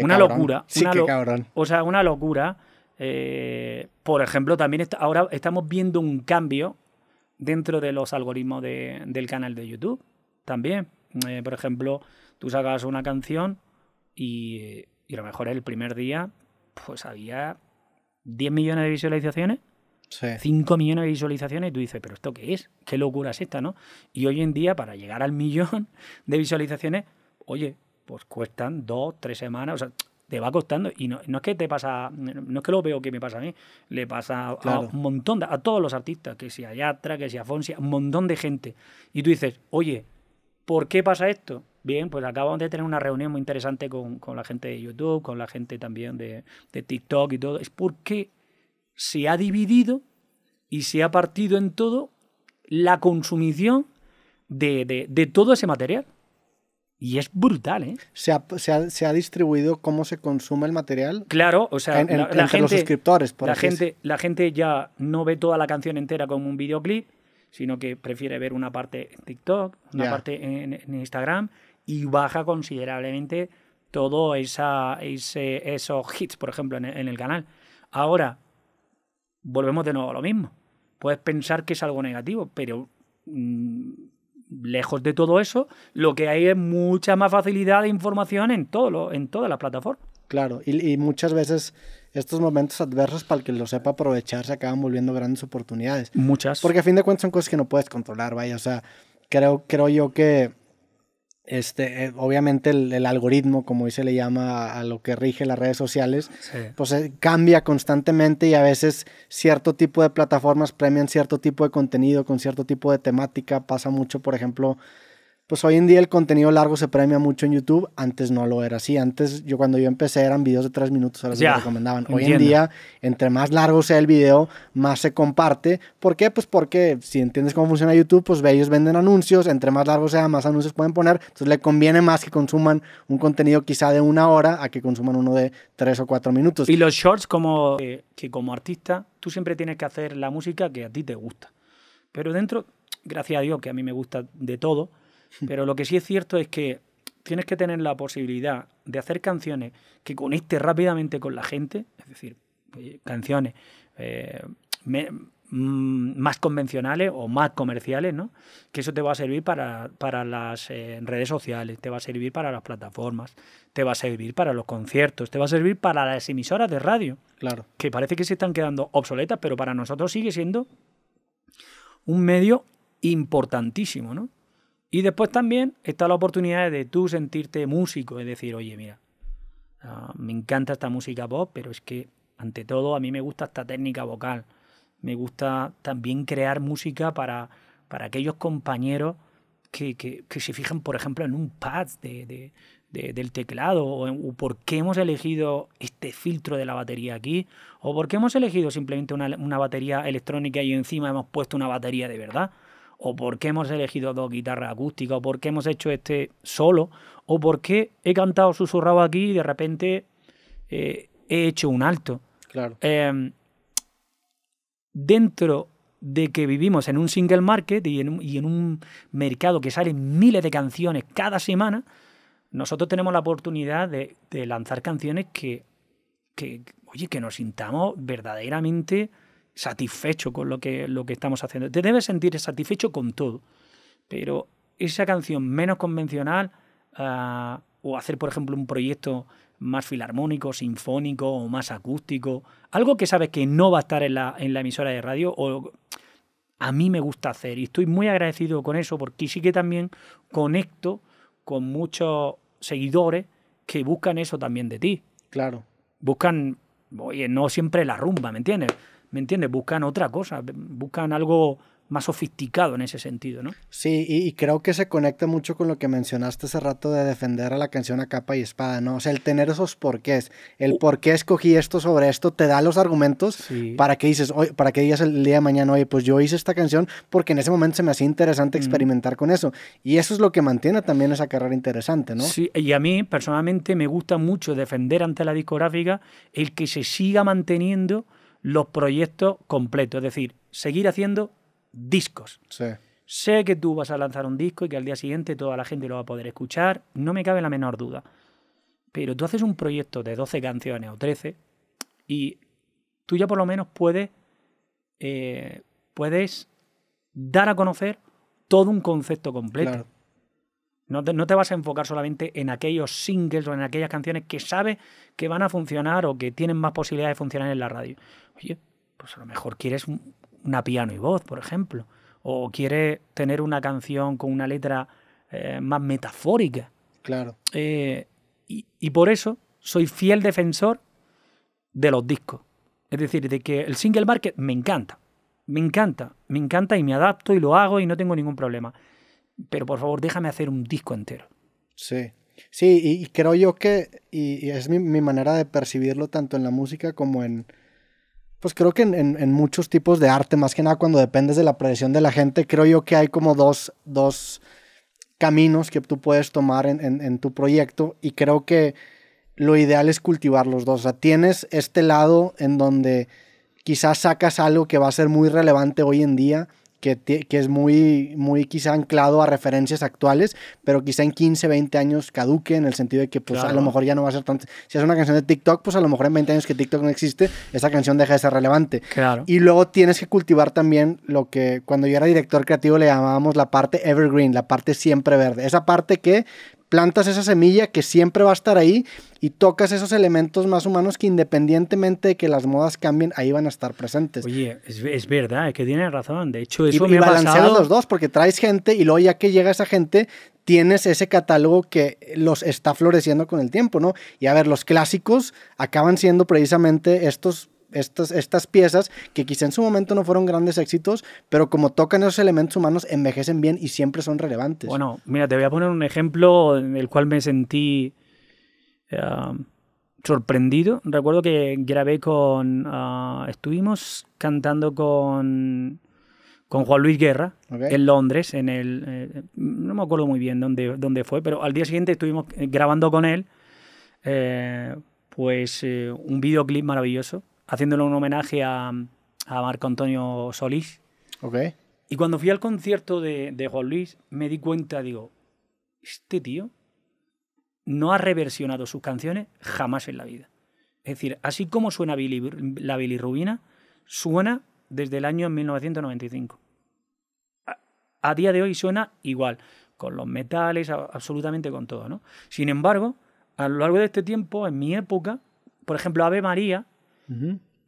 una locura. Sí, cabrón. O sea, una locura. Eh, por ejemplo, también ahora estamos viendo un cambio dentro de los algoritmos del canal de YouTube. También, eh, por ejemplo, tú sacas una canción y, y a lo mejor el primer día, pues había 10 millones de visualizaciones 5 millones de visualizaciones y tú dices, pero ¿esto qué es? ¿Qué locura es esta, no? Y hoy en día, para llegar al millón de visualizaciones, oye, pues cuestan dos, tres semanas, o sea, te va costando. Y no, es que te pasa, no es que lo veo que me pasa a mí, le pasa a un montón, a todos los artistas, que sea Yatra, que sea Fonsi, un montón de gente. Y tú dices, oye, ¿por qué pasa esto? Bien, pues acabamos de tener una reunión muy interesante con, la gente de YouTube, con la gente también de, de TikTok y todo. Es porque se ha dividido y se ha partido en todo la consumición de, todo ese material. Y es brutal, ¿eh? Se ha, distribuido cómo se consume el material. Claro, o sea, la, gente, los suscriptores, por la gente, la gente ya no ve toda la canción entera como un videoclip, sino que prefiere ver una parte en TikTok, una parte en, Instagram, y baja considerablemente todo esa, ese, esos hits, por ejemplo, en, el canal. Ahora, volvemos de nuevo a lo mismo. Puedes pensar que es algo negativo, pero mm, lejos de todo eso, lo que hay es mucha más facilidad de información en, todo lo, en toda la plataforma. Claro, y, muchas veces estos momentos adversos para el que lo sepa aprovechar se acaban volviendo grandes oportunidades. Muchas. Porque a fin de cuentas son cosas que no puedes controlar, vaya. O sea, creo, creo yo que este, eh, obviamente el, algoritmo, como hoy se le llama a, lo que rige las redes sociales, pues eh, cambia constantemente y a veces cierto tipo de plataformas premian cierto tipo de contenido con cierto tipo de temática. Pasa mucho, por ejemplo, pues hoy en día el contenido largo se premia mucho en YouTube. Antes no lo era así. Antes, yo cuando yo empecé eran videos de tres minutos, ahora se recomendaban. Hoy en día, entre más largo sea el video, más se comparte. ¿Por qué? Pues porque si entiendes cómo funciona YouTube, pues ellos venden anuncios. Entre más largo sea, más anuncios pueden poner. Entonces le conviene más que consuman un contenido quizá de una hora a que consuman uno de tres o cuatro minutos. Y los shorts, como eh, que como artista, tú siempre tienes que hacer la música que a ti te gusta. Pero dentro, gracias a Dios que a mí me gusta de todo Pero lo que sí es cierto es que tienes que tener la posibilidad de hacer canciones que conecte rápidamente con la gente, es decir, eh, canciones eh, mm, más convencionales o más comerciales, ¿no? Que eso te va a servir para, para las eh, redes sociales, te va a servir para las plataformas, te va a servir para los conciertos, te va a servir para las emisoras de radio. Claro. Que parece que se están quedando obsoletas, pero para nosotros sigue siendo un medio importantísimo, ¿no? Y después también está la oportunidad de tú sentirte músico, es decir, oye, mira, ah, me encanta esta música pop, pero es que, ante todo, a mí me gusta esta técnica vocal. Me gusta también crear música para, para aquellos compañeros que, se fijan, por ejemplo, en un pad del teclado, o, por qué hemos elegido este filtro de la batería aquí, o por qué hemos elegido simplemente una batería electrónica y encima hemos puesto una batería de verdad o por qué hemos elegido dos guitarras acústicas, o por qué hemos hecho este solo, o por qué he cantado susurrado aquí y de repente eh, he hecho un alto. Claro. Em, dentro de que vivimos en un single market y en un, mercado que salen miles de canciones cada semana, nosotros tenemos la oportunidad de, lanzar canciones que, que nos sintamos verdaderamente satisfecho con lo que, lo que estamos haciendo. Te debes sentir satisfecho con todo, pero esa canción menos convencional ah, o hacer, por ejemplo, un proyecto más filarmónico, sinfónico o más acústico, algo que sabes que no va a estar en la, emisora de radio o a mí me gusta hacer y estoy muy agradecido con eso porque sí que también conecto con muchos seguidores que buscan eso también de ti. Claro. Buscan, oye, no siempre la rumba, ¿me entiendes? ¿me entiendes? Buscan otra cosa, buscan algo más sofisticado en ese sentido, ¿no? Sí, y, creo que se conecta mucho con lo que mencionaste hace rato de defender a la canción a capa y espada, ¿no? O sea, el tener esos porqués, el por qué escogí esto sobre esto, te da los argumentos para que dices, hoy, para que digas el día de mañana, oye, pues yo hice esta canción porque en ese momento se me hacía interesante experimentar con eso. Y eso es lo que mantiene también esa carrera interesante, ¿no? Sí, y a mí personalmente me gusta mucho defender ante la discográfica el que se siga manteniendo los proyectos completos, es decir, seguir haciendo discos. Sí. Sé que tú vas a lanzar un disco y que al día siguiente toda la gente lo va a poder escuchar, no me cabe la menor duda. Pero tú haces un proyecto de 12 canciones o 13 y tú ya por lo menos puedes, eh, puedes dar a conocer todo un concepto completo. Claro. No te, vas a enfocar solamente en aquellos singles o en aquellas canciones que sabes que van a funcionar o que tienen más posibilidades de funcionar en la radio. Oye, pues a lo mejor quieres una piano y voz, por ejemplo. O quieres tener una canción con una letra eh, más metafórica. Claro. Eh, y, y por eso soy fiel defensor de los discos. Es decir, de que el single market me encanta. Me encanta, me encanta y me adapto y lo hago y no tengo ningún problema pero por favor déjame hacer un disco entero. Sí, sí, y, creo yo que, y, es mi, manera de percibirlo tanto en la música como en, pues creo que en, muchos tipos de arte, más que nada cuando dependes de la presión de la gente, creo yo que hay como dos, caminos que tú puedes tomar en, en tu proyecto y creo que lo ideal es cultivar los dos. O sea, tienes este lado en donde quizás sacas algo que va a ser muy relevante hoy en día que, es muy, muy quizá anclado a referencias actuales, pero quizá en 15, 20 años caduque en el sentido de que pues a lo mejor ya no va a ser tan... Si es una canción de TikTok, pues a lo mejor en 20 años que TikTok no existe, esa canción deja de ser relevante. Claro. Y luego tienes que cultivar también lo que cuando yo era director creativo le llamábamos la parte evergreen, la parte siempre verde. Esa parte que plantas esa semilla que siempre va a estar ahí y tocas esos elementos más humanos que independientemente de que las modas cambien, ahí van a estar presentes. Oye, es, es verdad, que tiene razón. De hecho, eso me ha pasado. los dos, porque traes gente y luego ya que llega esa gente, tienes ese catálogo que los está floreciendo con el tiempo, ¿no? Y a ver, los clásicos acaban siendo precisamente estos estas, estas piezas que quizá en su momento no fueron grandes éxitos, pero como tocan esos elementos humanos, envejecen bien y siempre son relevantes. Bueno, mira, te voy a poner un ejemplo en el cual me sentí eh, sorprendido. Recuerdo que grabé con... Ah, estuvimos cantando con con Juan Luis Guerra en Londres, en el eh, no me acuerdo muy bien dónde, dónde fue, pero al día siguiente estuvimos eh, grabando con él pues un videoclip maravilloso haciéndole un homenaje a, Marco Antonio Solís. Y cuando fui al concierto de, de Juan Luis, me di cuenta, digo, este tío no ha reversionado sus canciones jamás en la vida. Es decir, así como suena la bilirrubina, suena desde el año 1995. A, día de hoy suena igual, con los metales, absolutamente con todo. ¿no? Sin embargo, a lo largo de este tiempo, en mi época, por ejemplo, Ave María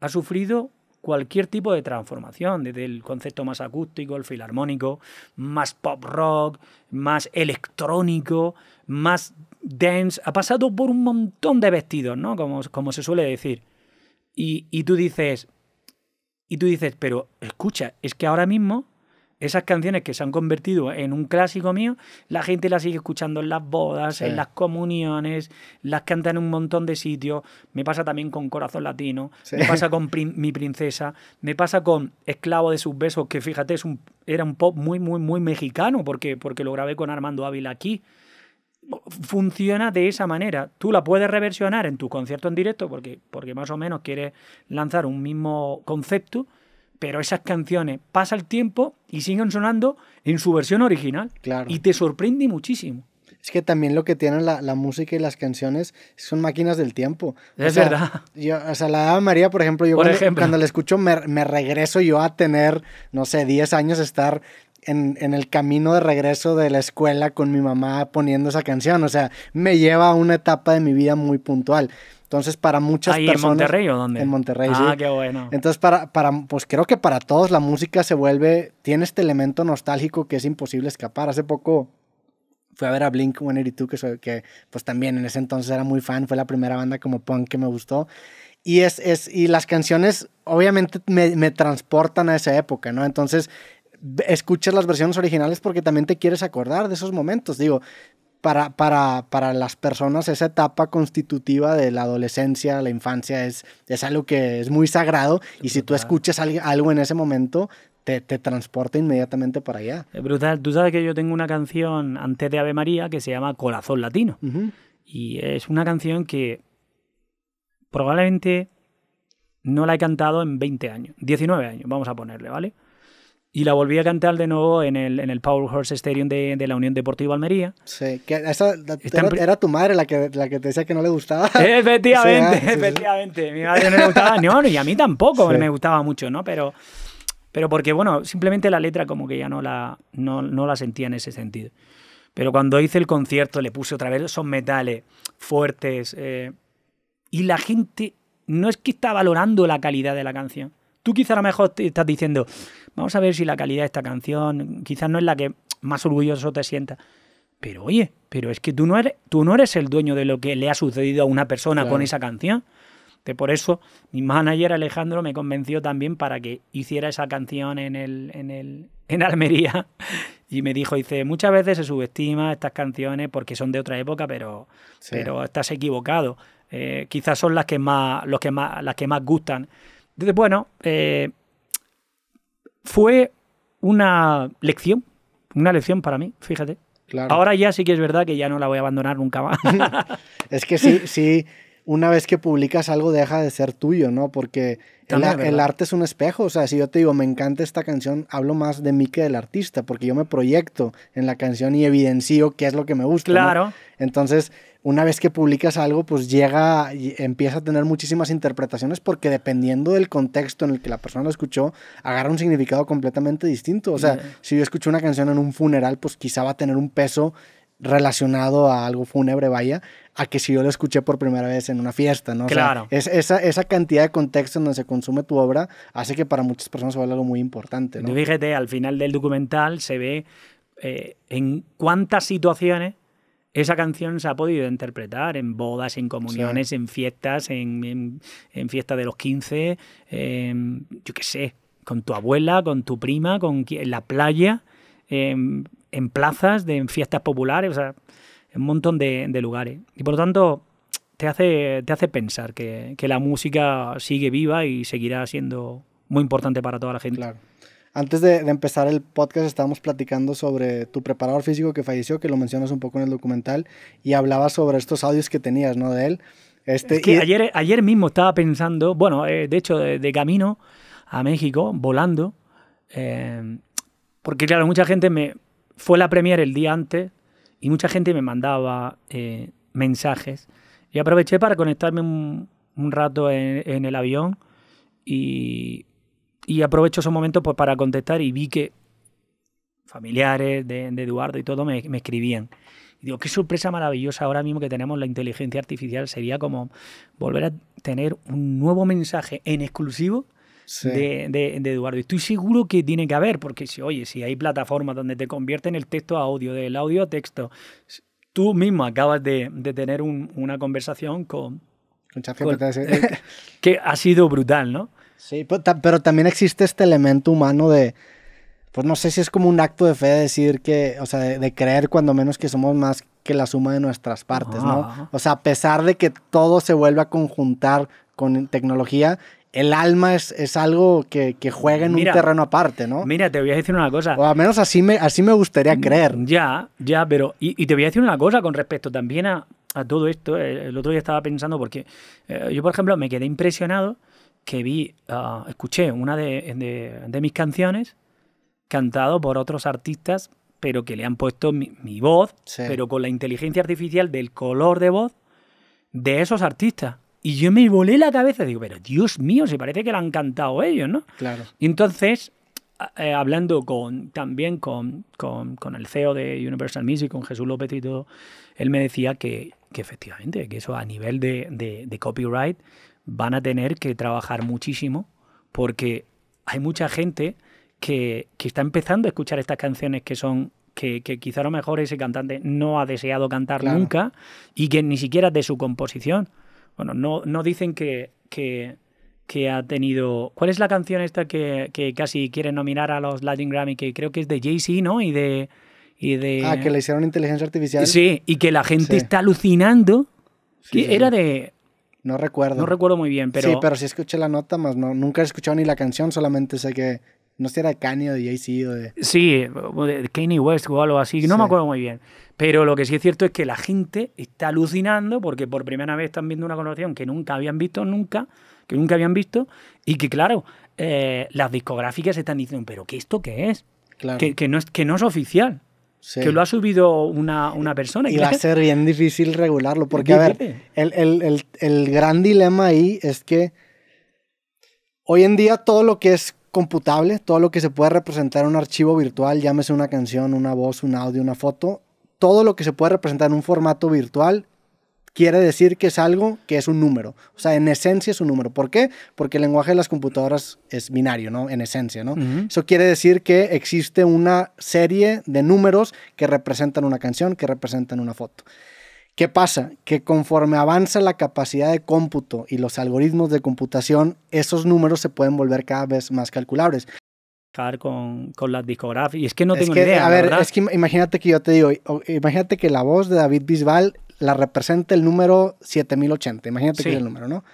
ha sufrido cualquier tipo de transformación, desde el concepto más acústico, el filarmónico, más pop rock, más electrónico, más dance. Ha pasado por un montón de vestidos, ¿no? Como, como se suele decir. y, tú dices, y tú dices, pero escucha, es que ahora mismo esas canciones que se han convertido en un clásico mío, la gente las sigue escuchando en las bodas, en las comuniones, las canta en un montón de sitios. Me pasa también con Corazón Latino, me pasa con Mi Princesa, me pasa con Esclavo de sus Besos, que fíjate, es un, era un pop muy, muy, muy mexicano, porque, porque lo grabé con Armando Ávila aquí. Funciona de esa manera. Tú la puedes reversionar en tu concierto en directo, porque, porque más o menos quieres lanzar un mismo concepto pero esas canciones pasa el tiempo y siguen sonando en su versión original. Claro. Y te sorprende muchísimo. Es que también lo que tienen la, música y las canciones son máquinas del tiempo. Es verdad. Yo, o sea, la María, por ejemplo, yo cuando, la escucho me, regreso yo a tener, no sé, 10 años, estar en, en, el camino de regreso de la escuela con mi mamá poniendo esa canción. O sea, me lleva a una etapa de mi vida muy puntual. Entonces, para muchas personas. ¿En Monterrey o dónde? En Monterrey, ah, qué bueno. Entonces, para, para, pues creo que para todos la música se vuelve. Tiene este elemento nostálgico que es imposible escapar. Hace poco fui a ver a Blink 182, que, que pues también en ese entonces era muy fan. Fue la primera banda como punk que me gustó. Y, es, es, y las canciones, obviamente, me, me transportan a esa época, ¿no? Entonces, escuchas las versiones originales porque también te quieres acordar de esos momentos. Digo, para, las personas esa etapa constitutiva de la adolescencia, la infancia, es, es algo que es muy sagrado y si tú escuchas algo en ese momento, te, te, transporta inmediatamente para allá. brutal. Tú sabes que yo tengo una canción antes de Ave María que se llama Corazón Latino. Y es una canción que probablemente no la he cantado en 20 años, 19 años, vamos a ponerle, ¿vale? Y la volví a cantar de nuevo en el, en el Horse Stadium de, de, la Unión Deportiva Almería. Sí, que esa, era, tu madre la que, la que te decía que no le gustaba. Efectivamente, efectivamente. Mi madre no le gustaba, no, y a mí tampoco me gustaba mucho, ¿no? Pero, pero porque, bueno, simplemente la letra como que ya no la, no, no la sentía en ese sentido. Pero cuando hice el concierto le puse otra vez esos metales fuertes. Eh, y la gente no es que está valorando la calidad de la canción, tú quizá a lo mejor estás diciendo, vamos a ver si la calidad de esta canción quizás no es la que más orgulloso te sienta. Pero oye, pero es que tú no eres, tú no eres el dueño de lo que le ha sucedido a una persona con esa canción. por eso mi manager Alejandro me convenció también para que hiciera esa canción en, el, en, el, en Almería. Y me dijo, dice, muchas veces se subestima estas canciones porque son de otra época, pero, pero estás equivocado. Eh, quizás son las que más, los que más, las que más gustan. Entonces, bueno, eh, fue una lección, una lección para mí, fíjate. Ahora ya sí que es verdad que ya no la voy a abandonar nunca más. es que sí, sí, una vez que publicas algo deja de ser tuyo, ¿no? Porque el, arte es un espejo, o sea, si yo te digo, me encanta esta canción, hablo más de mí que del artista, porque yo me proyecto en la canción y evidencio qué es lo que me gusta. Claro. Entonces, una vez que publicas algo, pues llega y empieza a tener muchísimas interpretaciones porque dependiendo del contexto en el que la persona lo escuchó, agarra un significado completamente distinto. O sea, si yo escucho una canción en un funeral, pues quizá va a tener un peso relacionado a algo fúnebre, vaya, a que si yo lo escuché por primera vez en una fiesta, ¿no? O claro. Sea, es, esa, esa, cantidad de contexto en donde se consume tu obra hace que para muchas personas sea algo muy importante, ¿no? Fíjate, al final del documental se ve eh, en cuántas situaciones esa canción se ha podido interpretar en bodas, en comuniones, en fiestas, en, fiestas de los 15, em, yo qué sé, con tu abuela, con tu prima, con en la playa, em, en plazas, en fiestas populares, o sea, en un montón de, lugares. Y por lo tanto, te hace, te hace pensar que, que la música sigue viva y seguirá siendo muy importante para toda la gente. Claro. Antes de, empezar el podcast estábamos platicando sobre tu preparador físico que falleció, que lo mencionas un poco en el documental, y hablabas sobre estos audios que tenías, ¿no? De él. Este, es que y... ayer, ayer mismo estaba pensando, bueno, eh, de hecho, de, camino a México, volando, em, porque claro, mucha gente me... Fue la premier el día antes y mucha gente me mandaba eh, mensajes. Y aproveché para conectarme un, rato en el avión y y aprovecho esos momentos pues, para contestar y vi que familiares de, Eduardo y todo me, escribían. Y digo, qué sorpresa maravillosa ahora mismo que tenemos la inteligencia artificial. Sería como volver a tener un nuevo mensaje en exclusivo De, de, de, Eduardo. Estoy seguro que tiene que haber, porque si, oye, si hay plataformas donde te convierten el texto a audio, del audio a texto, tú mismo acabas de, tener una conversación con... con, que ha sido brutal, ¿no? Sí, pero, pues, pero, también existe este elemento humano de, pues no sé si es como un acto de fe decir que, o sea, de, creer cuando menos que somos más que la suma de nuestras partes, ¿no? O sea, a pesar de que todo se vuelve a conjuntar con tecnología, el alma es, es algo que, que, juega en un terreno aparte, ¿no? Mira, te voy a decir una cosa. O al menos así me, así me gustaría mm, creer. Ya, ya, pero. Y, te voy a decir una cosa con respecto también a, a todo esto. El, otro día estaba pensando, porque eh, yo, por ejemplo, me quedé impresionado que vi, ah, escuché una de, mis canciones cantado por otros artistas, pero que le han puesto mi, voz, pero con la inteligencia artificial del color de voz de esos artistas. Y yo me volé la cabeza, digo, pero Dios mío, se parece que la han cantado ellos, ¿no? Claro. Y entonces, ah, eh, hablando con, también con, el CEO de Universal Music, con Jesús López y todo, él me decía que, efectivamente, que eso a nivel de, de copyright, van a tener que trabajar muchísimo porque hay mucha gente que, está empezando a escuchar estas canciones que son que, que, quizá a lo mejor ese cantante no ha deseado cantar nunca y que ni siquiera de su composición. Bueno, no, no dicen que, que, ha tenido... ¿Cuál es la canción esta que, casi quieren nominar a los Latin Grammy? Que creo que es de Jay-Z, ¿no? Y de, y de... Ah, que le hicieron inteligencia artificial. Sí, y que la gente está alucinando. era de... No recuerdo. No recuerdo muy bien, pero. Sí, pero sí escuché la nota, más no, nunca he escuchado ni la canción, solamente sé que. No sé si era Kanye o de Jay-Z o de. Sí, de Kanye West o algo así, no me acuerdo muy bien. Pero lo que sí es cierto es que la gente está alucinando porque por primera vez están viendo una colaboración que nunca habían visto, nunca, que nunca habían visto, y que, claro, eh, las discográficas están diciendo, ¿pero qué esto qué es? Claro. Que, que, no es, que no es oficial que lo ha subido una, una persona. Y, va a ser bien difícil regularlo, porque, a ver, el, el, el, el gran dilema ahí es que hoy en día todo lo que es computable, todo lo que se puede representar en un archivo virtual, llámese una canción, una voz, un audio, una foto, todo lo que se puede representar en un formato virtual quiere decir que es algo que es un número. O sea, en esencia es un número. ¿Por qué? Porque el lenguaje de las computadoras es binario, ¿no? En esencia, ¿no? Eso quiere decir que existe una serie de números que representan una canción, que representan una foto. ¿Qué pasa? Que conforme avanza la capacidad de cómputo y los algoritmos de computación, esos números se pueden volver cada vez más calculables. Con, con las discografías. Y es que no tengo idea. A ver, es que imagínate que yo te digo, imagínate que la voz de David Bisbal la representa el número 7080. Imagínate sí. que es el número, ¿no?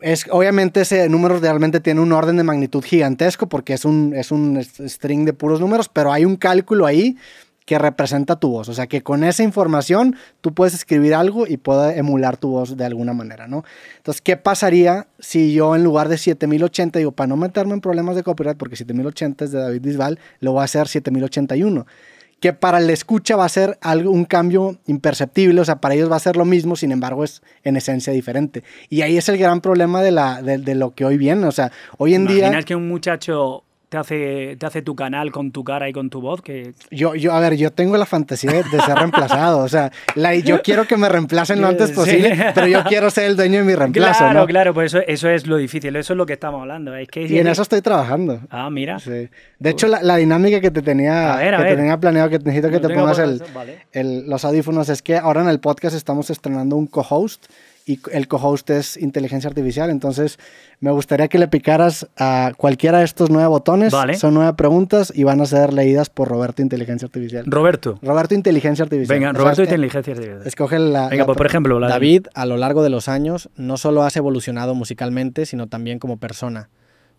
Es, obviamente ese número realmente tiene un orden de magnitud gigantesco porque es un, es un string de puros números, pero hay un cálculo ahí que representa tu voz. O sea que con esa información tú puedes escribir algo y pueda emular tu voz de alguna manera, ¿no? Entonces, ¿qué pasaría si yo en lugar de 7080, digo, para no meterme en problemas de copyright, porque 7080 es de David Bisbal, lo voy a hacer 7081? que para la escucha va a ser algo, un cambio imperceptible, o sea, para ellos va a ser lo mismo, sin embargo es en esencia diferente. Y ahí es el gran problema de, la, de, lo que hoy viene, o sea, hoy en día. día... final que un muchacho te hace, te hace tu canal con tu cara y con tu voz? Que... Yo, yo, a ver, yo tengo la fantasía de, ser reemplazado. O sea, yo quiero que me reemplacen lo antes posible, pero yo quiero ser el dueño de mi reemplazo. Claro, ¿no? claro, pues eso, eso es lo difícil, eso es lo que estamos hablando. Es que, y en eso estoy trabajando. Ah, mira. De hecho, la, la, dinámica que te tenía, que Te tenía planeado, que necesito que te pongas los audífonos, es que ahora en el podcast estamos estrenando un co-host y el co-host es inteligencia artificial. Entonces, me gustaría que le picaras a cualquiera de estos nueve botones. Son nueve preguntas y van a ser leídas por Roberto Inteligencia Artificial. Roberto. Roberto Inteligencia Artificial. Venga, Roberto Inteligencia Artificial. Escoge la. Venga, pues, por ejemplo, David, a lo largo de los años, no solo has evolucionado musicalmente, sino también como persona.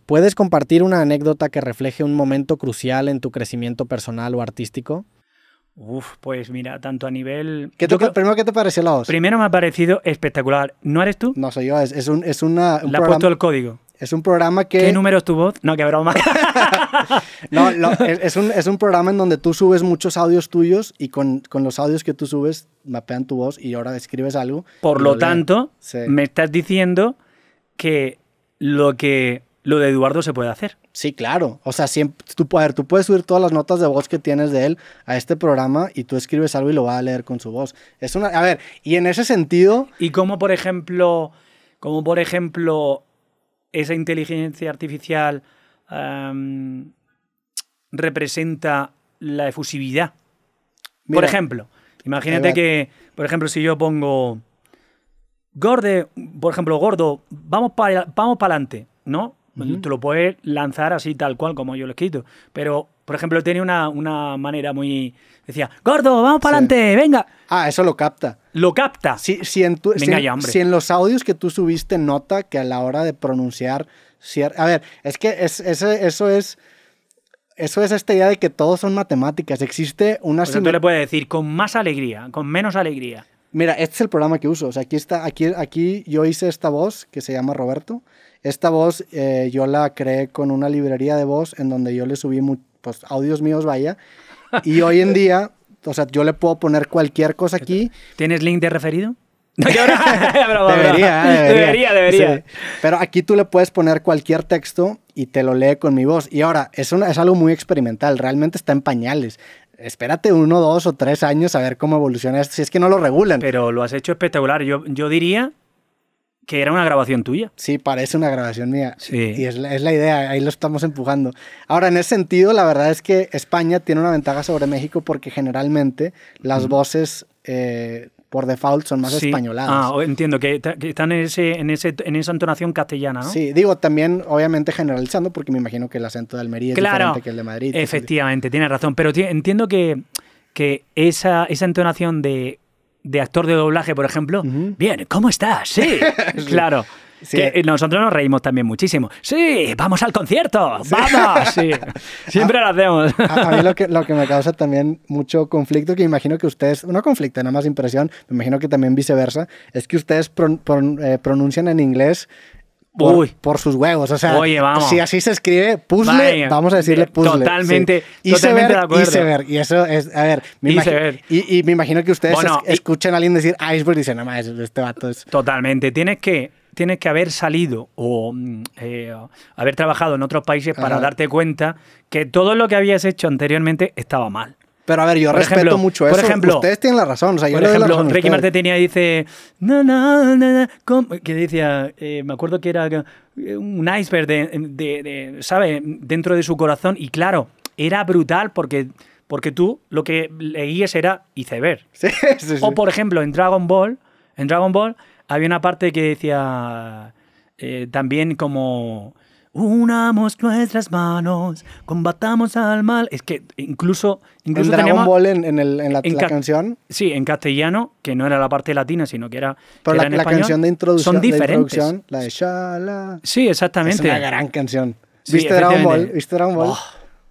¿Puedes compartir una anécdota que refleje un momento crucial en tu crecimiento personal o artístico? Uf, pues mira, tanto a nivel. ¿Qué primero, ¿qué te pareció la voz? Primero me ha parecido espectacular. ¿No eres tú? No soy yo, es, un, una. Le ha puesto el código. Es un programa que. ¿Qué número es tu voz? No, qué broma. no, es, un, programa en donde tú subes muchos audios tuyos y con, los audios que tú subes mapean tu voz y ahora escribes algo. Por lo, tanto, me estás diciendo que lo que lo de Eduardo se puede hacer. Sí, claro. O sea, siempre, tú, tú puedes subir todas las notas de voz que tienes de él a este programa y tú escribes algo y lo va a leer con su voz. Es una, a ver, y en ese sentido... Y como por ejemplo, como por ejemplo, esa inteligencia artificial em, representa la efusividad. por ejemplo, imagínate que, por ejemplo, si yo pongo... gordo por ejemplo, gordo, vamos para adelante, ¿no? Te lo puedes lanzar así tal cual como yo lo he escrito. Pero, por ejemplo, tiene una, manera muy... Decía, gordo, vamos para adelante, venga. Ah, eso lo capta. Lo capta. Si, si, en en los audios que tú subiste nota que a la hora de pronunciar... A ver, es que eso es eso es esta idea de que todos son matemáticas. Existe una... O le puede decir con más alegría, con menos alegría. Mira, este es el programa que uso. O sea, aquí, está, aquí, aquí yo hice esta voz que se llama Roberto. Esta voz eh, yo la creé con una librería de voz en donde yo le subí pues, audios míos, vaya. Y hoy en día, o sea, yo le puedo poner cualquier cosa aquí. ¿Tienes link de referido? debería, debería, debería. Pero aquí tú le puedes poner cualquier texto y te lo lee con mi voz. Y ahora, es, una, es algo muy experimental, realmente está en pañales espérate uno, dos o tres años a ver cómo evoluciona esto, si es que no lo regulan. Pero lo has hecho espectacular. Yo, yo diría que era una grabación tuya. Sí, parece una grabación mía. Sí. Y es la, idea, ahí lo estamos empujando. Ahora, en ese sentido, la verdad es que España tiene una ventaja sobre México porque generalmente las voces eh, por default son más españoladas. Ah, entiendo, que, están en, ese, en, esa entonación castellana, ¿no? Sí, digo, también obviamente generalizando porque me imagino que el acento de Almería es diferente que el de Madrid. Efectivamente, tiene razón, pero entiendo que, que esa, esa entonación de de actor de doblaje, por ejemplo, bien, ¿cómo estás? Sí, claro. Eh, nosotros nos reímos también muchísimo. Sí, vamos al concierto, vamos. Sí. Siempre lo hacemos. A, mí lo que, lo que me causa también mucho conflicto, que imagino que ustedes, no conflicto, nada más impresión, me imagino que también viceversa, es que ustedes eh, pronuncian en inglés por, sus huevos. O sea, si así se escribe puzzle, vamos a decirle puzzle. Totalmente, y eso me imagino, y, me imagino que ustedes escuchan a alguien decir ah, iceberg y dicen, no este vato es... Totalmente, tienes que, tienes que haber salido o mm, eh, haber trabajado en otros países para darte cuenta que todo lo que habías hecho anteriormente estaba mal. Pero a ver, yo respeto mucho eso. ejemplo, ustedes tienen la razón. por ejemplo, Ricky Martin tenía dice, no, que decía, eh, me acuerdo que era eh, un iceberg de, de, Dentro de su corazón y claro, era brutal porque porque tú lo que leías era iceberg. Sí, O por ejemplo, en Dragon Ball, en Dragon Ball había una parte que decía eh, también como Unamos nuestras manos, combatamos al mal. Es que incluso. incluso ¿En Dragon Ball en, la, canción? Sí, en castellano, que no era la parte latina, sino que era. que la, era canción de introducción. Son diferentes. La, de Shala. Sí, exactamente. Es una gran canción. ¿Viste Dragon Ball? ¿Viste Dragon Ball? Ah,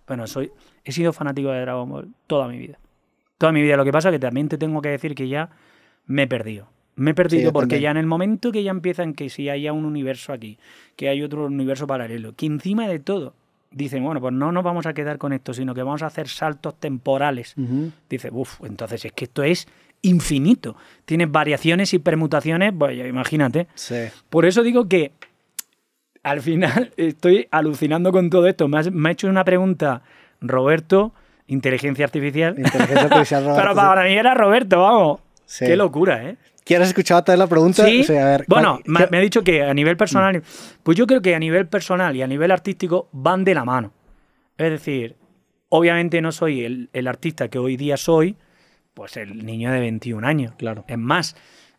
bueno, soy, he sido fanático de Dragon Ball toda mi vida. Toda mi vida. Lo que pasa es que también te tengo que decir que ya me he perdido. Me he perdido porque ya en el momento que ya empiezan que si haya un universo aquí, que hay otro universo paralelo, que encima de todo dicen, bueno, pues no nos vamos a quedar con esto, sino que vamos a hacer saltos temporales. Dice, uff, entonces es que esto es infinito. Tienes variaciones y permutaciones, Pues imagínate. Por eso digo que al final estoy alucinando con todo esto. Me, ha hecho una pregunta, Roberto, inteligencia artificial. Inteligencia artificial Pero para mí era Roberto, vamos. Qué locura, ¿eh? ¿Quieres escuchar otra la pregunta? Sí. a ver, bueno, me, ha dicho que a nivel personal, mm. pues yo creo que a nivel personal y a nivel artístico van de la mano. Es decir, obviamente no soy el, artista que hoy día soy, pues el niño de 21 años. Claro. Es más,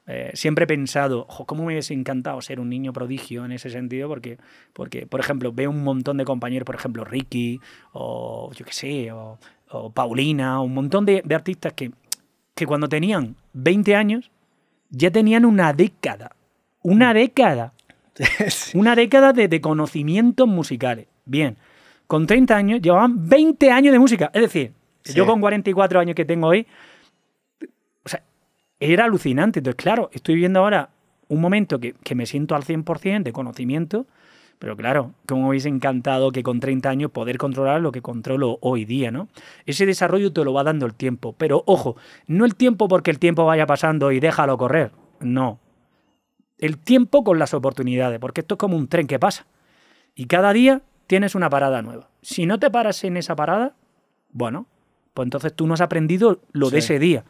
eh, siempre he pensado, ojo, ¿cómo me hubiese encantado ser un niño prodigio en ese sentido? Porque, porque por ejemplo, veo un montón de compañeros, por ejemplo, Ricky, o yo qué sé, o, Paulina, un montón de, artistas que, que cuando tenían 20 años ya tenían una década. Una década. Una década de, conocimientos musicales. Bien. Con 30 años llevaban 20 años de música. Es decir, yo con 44 años que tengo hoy. O sea, era alucinante. Entonces, claro, estoy viendo ahora un momento que, que me siento al 100% de conocimiento pero claro, como me encantado que con 30 años poder controlar lo que controlo hoy día, ¿no? Ese desarrollo te lo va dando el tiempo. Pero ojo, no el tiempo porque el tiempo vaya pasando y déjalo correr. No. El tiempo con las oportunidades, porque esto es como un tren que pasa. Y cada día tienes una parada nueva. Si no te paras en esa parada, bueno, pues entonces tú no has aprendido lo de ese día.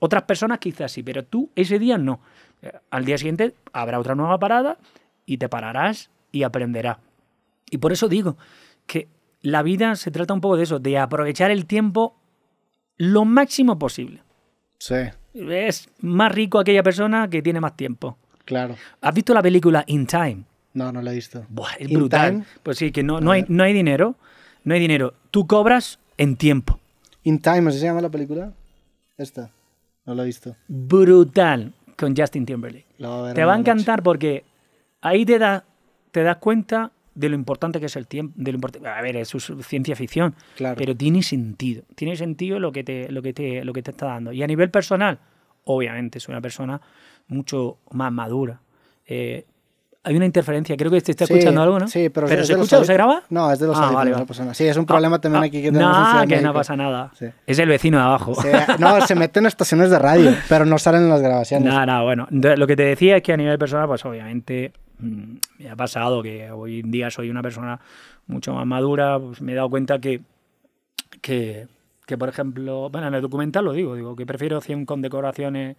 Otras personas quizás sí, pero tú ese día no. Eh, al día siguiente habrá otra nueva parada y te pararás y aprenderá. Y por eso digo que la vida se trata un poco de eso, de aprovechar el tiempo lo máximo posible. Sí. Es más rico aquella persona que tiene más tiempo. Claro. ¿Has visto la película In Time? No, no la he visto. Buah, es brutal. Pues sí, que no, no hay, no hay dinero. No hay dinero. Tú cobras en tiempo. In Time, ¿así se llama la película? Esta. No la he visto. Brutal. Con Justin Timberlake. Te va a encantar porque ahí te da te das cuenta de lo importante que es el tiempo. De lo a ver, es ciencia ficción, claro. pero tiene sentido. Tiene sentido lo que, te, lo, que te, lo que te está dando. Y a nivel personal, obviamente, es una persona mucho más madura. Eh, hay una interferencia, creo que te está escuchando algo, ¿no? Sí, pero, se escucha o se graba? No, es de los ah, vale, Sí, es un ah, problema también ah, aquí que No, pasa nada. Es el vecino de abajo. no, se meten estaciones de radio, pero no salen las grabaciones. No, no, bueno. Lo que te decía es que a nivel personal, pues obviamente Mm, me ha pasado que hoy en día soy una persona mucho más madura, pues me he dado cuenta que, que, por ejemplo, bueno, en el documental lo digo, digo que prefiero 100 condecoraciones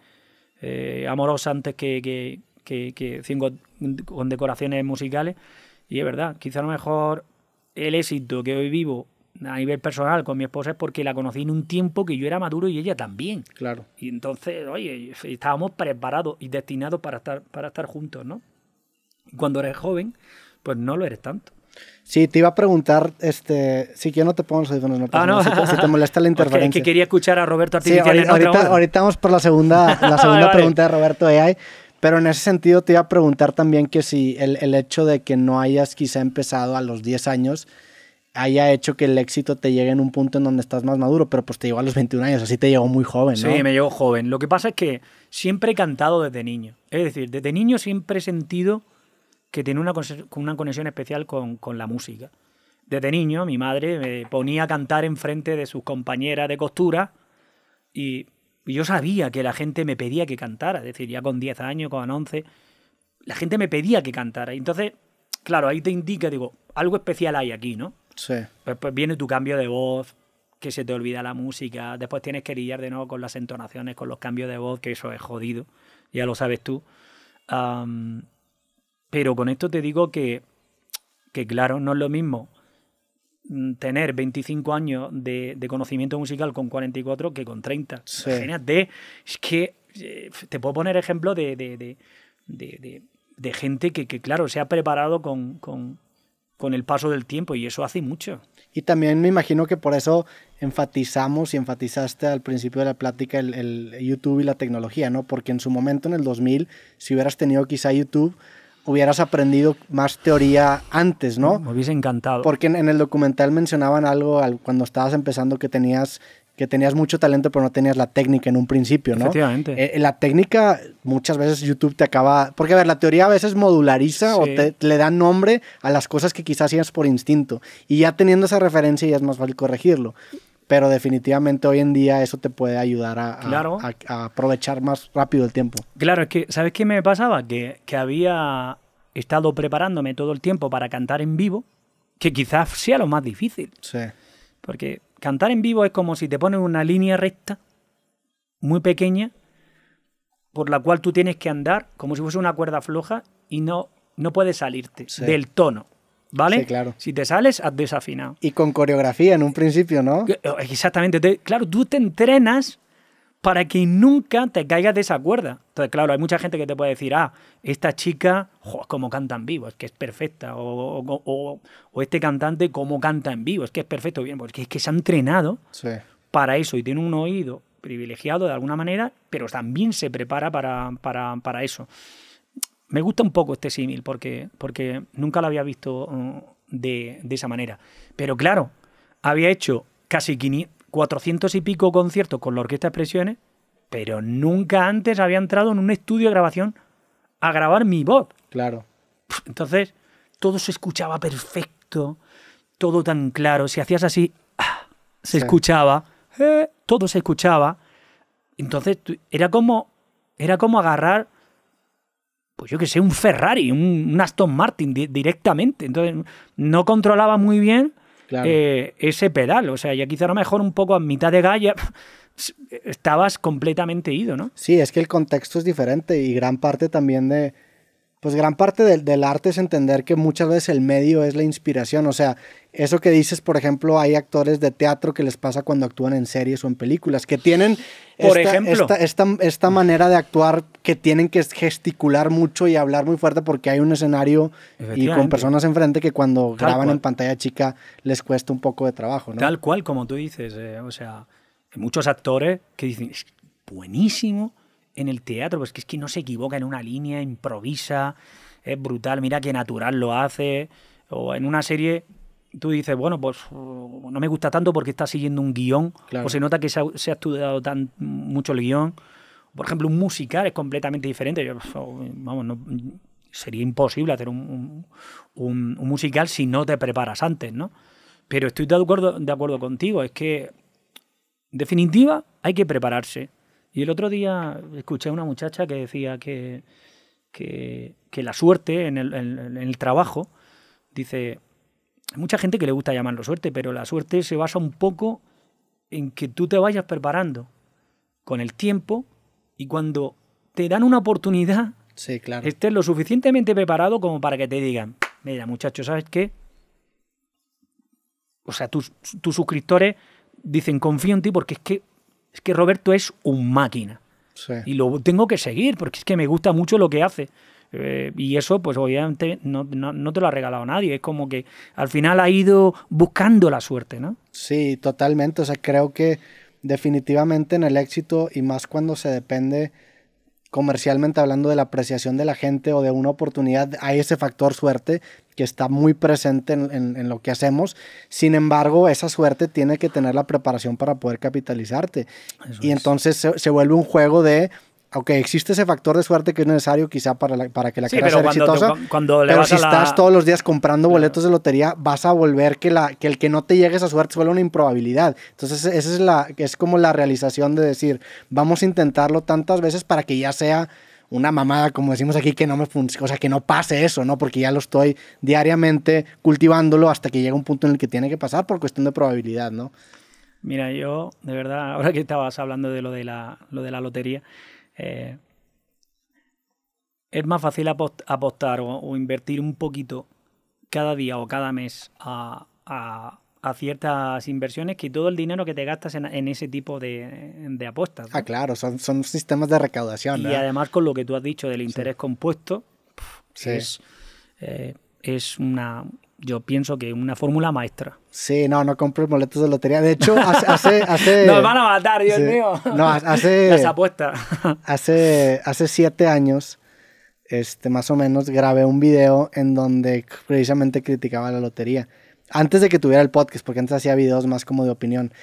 eh, amorosas antes que, que, 100 condecoraciones musicales. Y es verdad, quizá a lo mejor el éxito que hoy vivo a nivel personal con mi esposa es porque la conocí en un tiempo que yo era maduro y ella también. Claro. Y entonces, oye, estábamos preparados y destinados para para estar juntos, ¿no? cuando eres joven, pues no lo eres tanto. Sí, te iba a preguntar, este, si yo no te pongo los audífonos, no, ah, no. Si, te, molesta la interferencia. que quería escuchar a Roberto Artificial. ahorita, en vamos por la segunda, la segunda pregunta de Roberto AI, pero en ese sentido te iba a preguntar también que si el, el hecho de que no hayas quizá empezado a los 10 años haya hecho que el éxito te llegue en un punto en donde estás más maduro, pero pues te llegó a los 21 años, así te llegó muy joven, ¿no? Sí, me llegó joven. Lo que pasa es que siempre he cantado desde niño. Es decir, desde niño siempre he sentido que tiene una, conexión especial con, la música. Desde niño, mi madre me ponía a cantar enfrente de sus compañeras de costura y, yo sabía que la gente me pedía que cantara, es decir, ya con 10 años, con 11, la gente me pedía que cantara. Entonces, claro, ahí te indica, digo, algo especial hay aquí, ¿no? Sí. Pues, pues, viene tu cambio de voz, que se te olvida la música, después tienes que lidiar de nuevo con las entonaciones, con los cambios de voz, que eso es jodido, ya lo sabes tú. Ah... Pero con esto te digo que, que claro, no es lo mismo mm, tener 25 años de, conocimiento musical con 44 que con 30. Sí. es que eh, te puedo poner ejemplo de, gente que, claro, se ha preparado con, el paso del tiempo y eso hace mucho. Y también me imagino que por eso enfatizamos y enfatizaste al principio de la plática el, el YouTube y la tecnología, ¿no? Porque en su momento, en el 2000, si hubieras tenido quizá YouTube, hubieras aprendido más teoría antes, ¿no? Me hubiese encantado. Porque en, el documental mencionaban algo cuando estabas empezando que tenías que tenías mucho talento pero no tenías la técnica en un principio, ¿no? Efectivamente. Eh, eh, la técnica muchas veces YouTube te acaba, porque a ver, la teoría a veces modulariza o te, le da nombre a las cosas que quizás hacías por instinto y ya teniendo esa referencia ya es más fácil corregirlo pero definitivamente hoy en día eso te puede ayudar a, aprovechar más rápido el tiempo. Claro, es que, ¿sabes qué me pasaba? Que, había estado preparándome todo el tiempo para cantar en vivo, que quizás sea lo más difícil. Sí. Porque cantar en vivo es como si te ponen una línea recta, muy pequeña, por la cual tú tienes que andar como si fuese una cuerda floja y no, no puedes salirte del tono. ¿vale? claro. Si te sales, has desafinado. Y con coreografía en un principio, ¿no? Eh, exactamente. Claro, tú te entrenas para que nunca te caigas de esa cuerda. Entonces, claro, hay mucha gente que te puede decir, ah, esta chica, como canta en vivo, es que es perfecta, o, o, este cantante, cómo canta en vivo, es que es perfecto, bien, porque es que se ha entrenado para eso y tiene un oído privilegiado de alguna manera, pero también se prepara para, para, para eso. Me gusta un poco este símil porque, porque nunca lo había visto mm, de, esa manera. Pero claro, había hecho casi 400 y pico conciertos con la Orquesta Expresiones, pero nunca antes había entrado en un estudio de grabación a grabar mi voz. Claro. Entonces, todo se escuchaba perfecto, todo tan claro. Si hacías así, ah, se escuchaba, eh, todo se escuchaba. Entonces, era como, era como agarrar pues yo que sé, un Ferrari, un, Aston Martin directamente. Entonces, no controlaba muy bien eh, ese pedal. O sea, ya quizá a lo mejor un poco a mitad de galla estabas completamente ido, ¿no? Sí, es que el contexto es diferente y gran parte también de pues gran parte del, arte es entender que muchas veces el medio es la inspiración. O sea, eso que dices, por ejemplo, hay actores de teatro que les pasa cuando actúan en series o en películas, que tienen esta, Esta, manera de actuar que tienen que gesticular mucho y hablar muy fuerte porque hay un escenario y con personas enfrente que cuando graban en pantalla chica les cuesta un poco de trabajo. Tal cual, como tú dices. Eh, o sea, hay muchos actores que dicen, buenísimo en el teatro, pues que es que no se equivoca en una línea, improvisa, es brutal, mira qué natural lo hace. O en una serie tú dices, bueno, pues uh, no me gusta tanto porque está siguiendo un guión, o se nota que se ha, estudiado tan mucho el guión. Por ejemplo, un musical es completamente diferente. Yo, pues, oh, vamos, sería imposible hacer un, musical si no te preparas antes, ¿no? Pero estoy de acuerdo, de acuerdo contigo, es que, en definitiva, hay que prepararse. Y el otro día escuché a una muchacha que decía que, la suerte en el, trabajo, dice, hay mucha gente que le gusta llamarlo suerte, pero la suerte se basa un poco en que tú te vayas preparando con el tiempo y cuando te dan una oportunidad, estés lo suficientemente preparado como para que te digan, mira muchacho, ¿sabes qué? O sea, tus, tus suscriptores dicen, confío en ti porque es que es que Roberto es un máquina. Y lo tengo que seguir porque es que me gusta mucho lo que hace. Eh, y eso, pues obviamente, no, no, te lo ha regalado nadie. Es como que al final ha ido buscando la suerte, ¿no? Sí, totalmente. O sea, creo que definitivamente en el éxito y más cuando se depende comercialmente hablando de la apreciación de la gente o de una oportunidad, hay ese factor suerte que está muy presente en, lo que hacemos. Sin embargo, esa suerte tiene que tener la preparación para poder capitalizarte. y entonces se, se, vuelve un juego de aunque existe ese factor de suerte que es necesario quizá para, para que la carrera sea exitosa, cuando pero si estás todos los días comprando boletos de lotería, vas a volver que, la, que el que no te llegue esa suerte suele una improbabilidad. Entonces esa es, la, es como la realización de decir, vamos a intentarlo tantas veces para que ya sea una mamada, como decimos aquí, que no me o sea, que no pase eso, ¿no? Porque ya lo estoy diariamente cultivándolo hasta que llega un punto en el que tiene que pasar por cuestión de probabilidad, ¿no? Mira, yo, de verdad, ahora que estabas hablando de lo de lo de la lotería, eh, es más fácil apostar o, invertir un poquito cada día o cada mes a, ciertas inversiones que todo el dinero que te gastas en, ese tipo de, apuestas. Ah, claro, son, sistemas de recaudación. ¿no? Y ¿eh? además con lo que tú has dicho del interés compuesto, eh, es una, yo pienso que una fórmula maestra. Sí, no, no compres boletos de lotería. De hecho, hace... hace, Nos van a matar, Dios mío. No, hace... Las hace, hace siete años, este, más o menos, grabé un video en donde precisamente criticaba la lotería. Antes de que tuviera el podcast, porque antes hacía videos más como de opinión.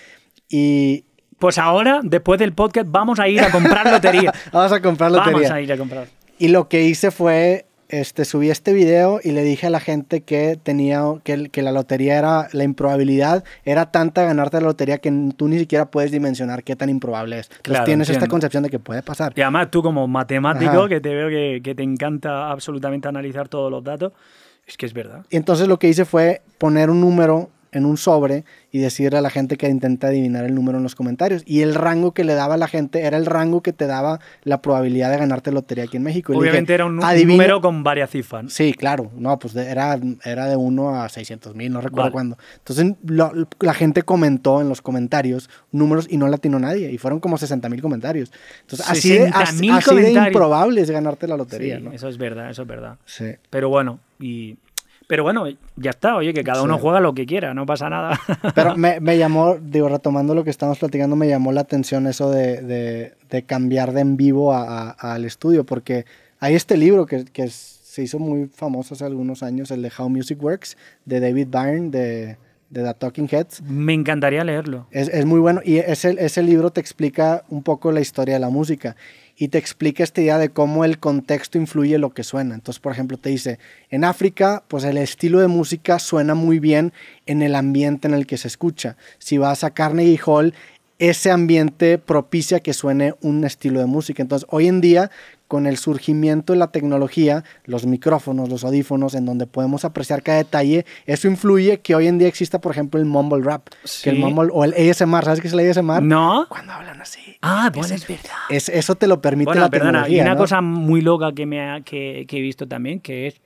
Y, pues ahora, después del podcast, vamos a ir a comprar lotería. vamos a comprar lotería. Vamos a ir a comprar. Y lo que hice fue este, subí este video y le dije a la gente que tenía, que, que la lotería era, la improbabilidad era tanta ganarte la lotería que tú ni siquiera puedes dimensionar qué tan improbable es. Entonces tienes esta concepción de que puede pasar. Y además tú como matemático, que te veo que, que te encanta absolutamente analizar todos los datos, es que es verdad. Y entonces lo que hice fue poner un número en un sobre y decirle a la gente que intenta adivinar el número en los comentarios. Y el rango que le daba a la gente era el rango que te daba la probabilidad de ganarte lotería aquí en México. Obviamente era un, número con varias cifras. Sí, claro. No, pues era, era de 1 a 600 mil, no recuerdo cuándo. Entonces la gente comentó en los comentarios números y no la nadie. Y fueron como 60 mil comentarios. Entonces así, de, improbable es ganarte la lotería. Sí, Eso es verdad, eso es verdad. Sí. Pero bueno, y pero bueno, ya está, oye, que cada uno juega lo que quiera, no pasa nada. Pero me, me, llamó, digo, retomando lo que estamos platicando, me llamó la atención eso de, cambiar de en vivo al estudio, porque hay este libro que, se hizo muy famoso hace algunos años, el de How Music Works, de David Byrne, de de The Talking Heads. Me encantaría leerlo. Es, muy bueno y ese, ese, libro te explica un poco la historia de la música y te explica esta idea de cómo el contexto influye lo que suena. Entonces, por ejemplo, te dice, en África, pues el estilo de música suena muy bien en el ambiente en el que se escucha. Si vas a Carnegie Hall, ese ambiente propicia que suene un estilo de música. Entonces, hoy en día, con el surgimiento de la tecnología, los micrófonos, los audífonos, en donde podemos apreciar cada detalle, eso influye que hoy en día exista, por ejemplo, el mumble rap, o el ASMR, ¿sabes qué es el ASMR? No. Cuando hablan así. Ah, pues es, verdad. eso te lo permite la tecnología. Y una cosa muy loca que, me que, he visto también, que es,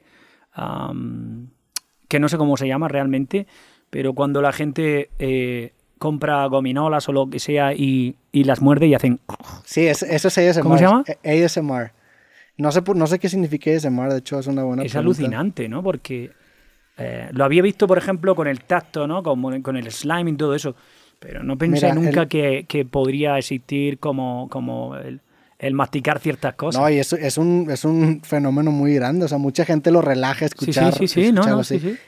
que no sé cómo se llama realmente, pero cuando la gente... Eh, compra gominolas o lo que sea y, las muerde y hacen... Sí, eso es ASMR. ¿Cómo se llama? ASMR. No sé, no sé qué significa ASMR, de hecho es una buena Es alucinante, ¿no? Porque eh, lo había visto, por ejemplo, con el tacto, ¿no? Con, con el slime y todo eso. Pero no pensé nunca que, podría existir como, como el, el masticar ciertas cosas. No, y es, es, un, es un fenómeno muy grande. O sea, mucha gente lo relaja escuchar. Sí, sí, sí.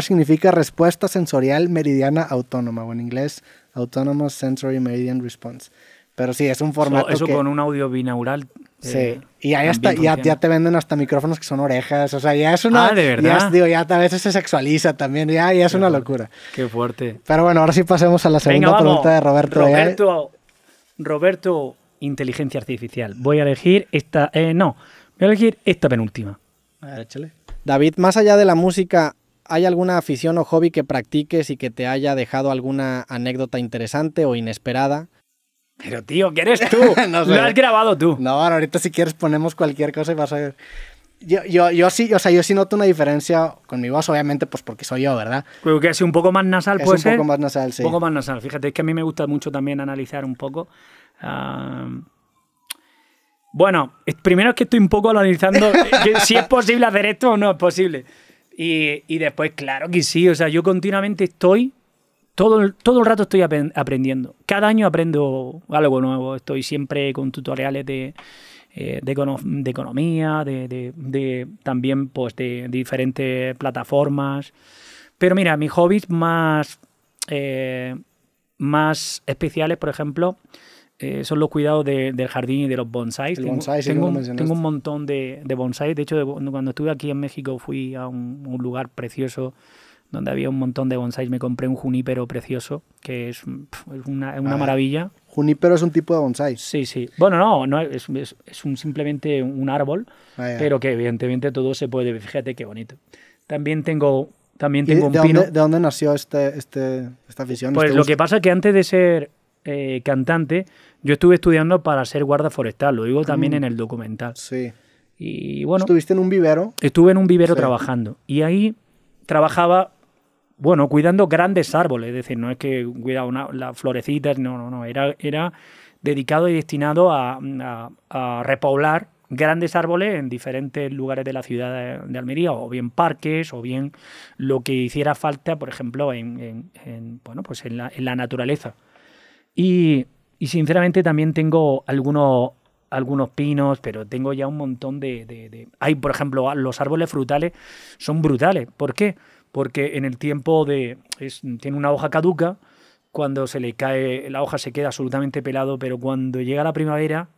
significa respuesta sensorial meridiana autónoma, o en inglés, Autonomous Sensory Meridian Response. Pero sí, es un formato. Eso, con un audio binaural. sí, eh, y ahí hasta, ya, te venden hasta micrófonos que son orejas. O sea, ya es una. Ah, de verdad. Ya, digo, a veces se sexualiza también. Ya, es una locura. Qué fuerte. Pero bueno, ahora sí pasemos a la segunda pregunta de Roberto. Roberto, Roberto, inteligencia artificial. Voy a elegir esta. Eh, no, voy a elegir esta penúltima. A ver, échale. David, más allá de la música, ¿hay alguna afición o hobby que practiques y que te haya dejado alguna anécdota interesante o inesperada? Pero tío, ¿qué eres tú? Lo has grabado tú. No, ahorita si quieres ponemos cualquier cosa y vas a ver. Yo, yo, sí, o sea, yo sí noto una diferencia con mi voz, obviamente, pues porque soy yo, ¿verdad? Creo que es un poco más nasal, Un poco más nasal, sí. Un poco más nasal, fíjate, es que a mí me gusta mucho también analizar un poco bueno, primero es que estoy un poco analizando eh, si es posible hacer esto o no es posible. Y, después, claro que sí, o sea, yo continuamente estoy, todo, todo el rato estoy aprendiendo. Cada año aprendo algo nuevo, estoy siempre con tutoriales de, eh, economía, de, también pues, de diferentes plataformas. Pero mira, mis hobbies más, eh, más especiales, por ejemplo, eh, son los cuidados del jardín y de los bonsais. bonsai, tengo, un montón de, de bonsais. De hecho, cuando estuve aquí en México fui a un, lugar precioso donde había un montón de bonsais. Me compré un junípero precioso, que es, una, ah, maravilla. Junípero es un tipo de bonsai. Sí, sí. Bueno, no, no es, simplemente un árbol, ah, pero que evidentemente todo se puede Fíjate qué bonito. También tengo, también un de pino. Dónde, ¿De dónde nació este, este, esta afición? Pues este lo que pasa es que antes de ser eh, cantante, yo estuve estudiando para ser guarda forestal, lo digo también mm. en el documental. Sí. Y bueno. ¿Estuviste en un vivero? Estuve en un vivero trabajando. Y ahí trabajaba, bueno, cuidando grandes árboles. Es decir, no es que cuidaba una, las florecitas, no, no, no. Era, era dedicado y destinado a, repoblar grandes árboles en diferentes lugares de la ciudad de, Almería, o bien parques, o bien lo que hiciera falta, por ejemplo, en, bueno, pues en la naturaleza. Y y sinceramente también tengo algunos, algunos pinos, pero tengo ya un montón de, Hay, por ejemplo, los árboles frutales son brutales. ¿Por qué? Porque en el tiempo de... tiene una hoja caduca, cuando se le cae la hoja se queda absolutamente pelado, pero cuando llega la primavera,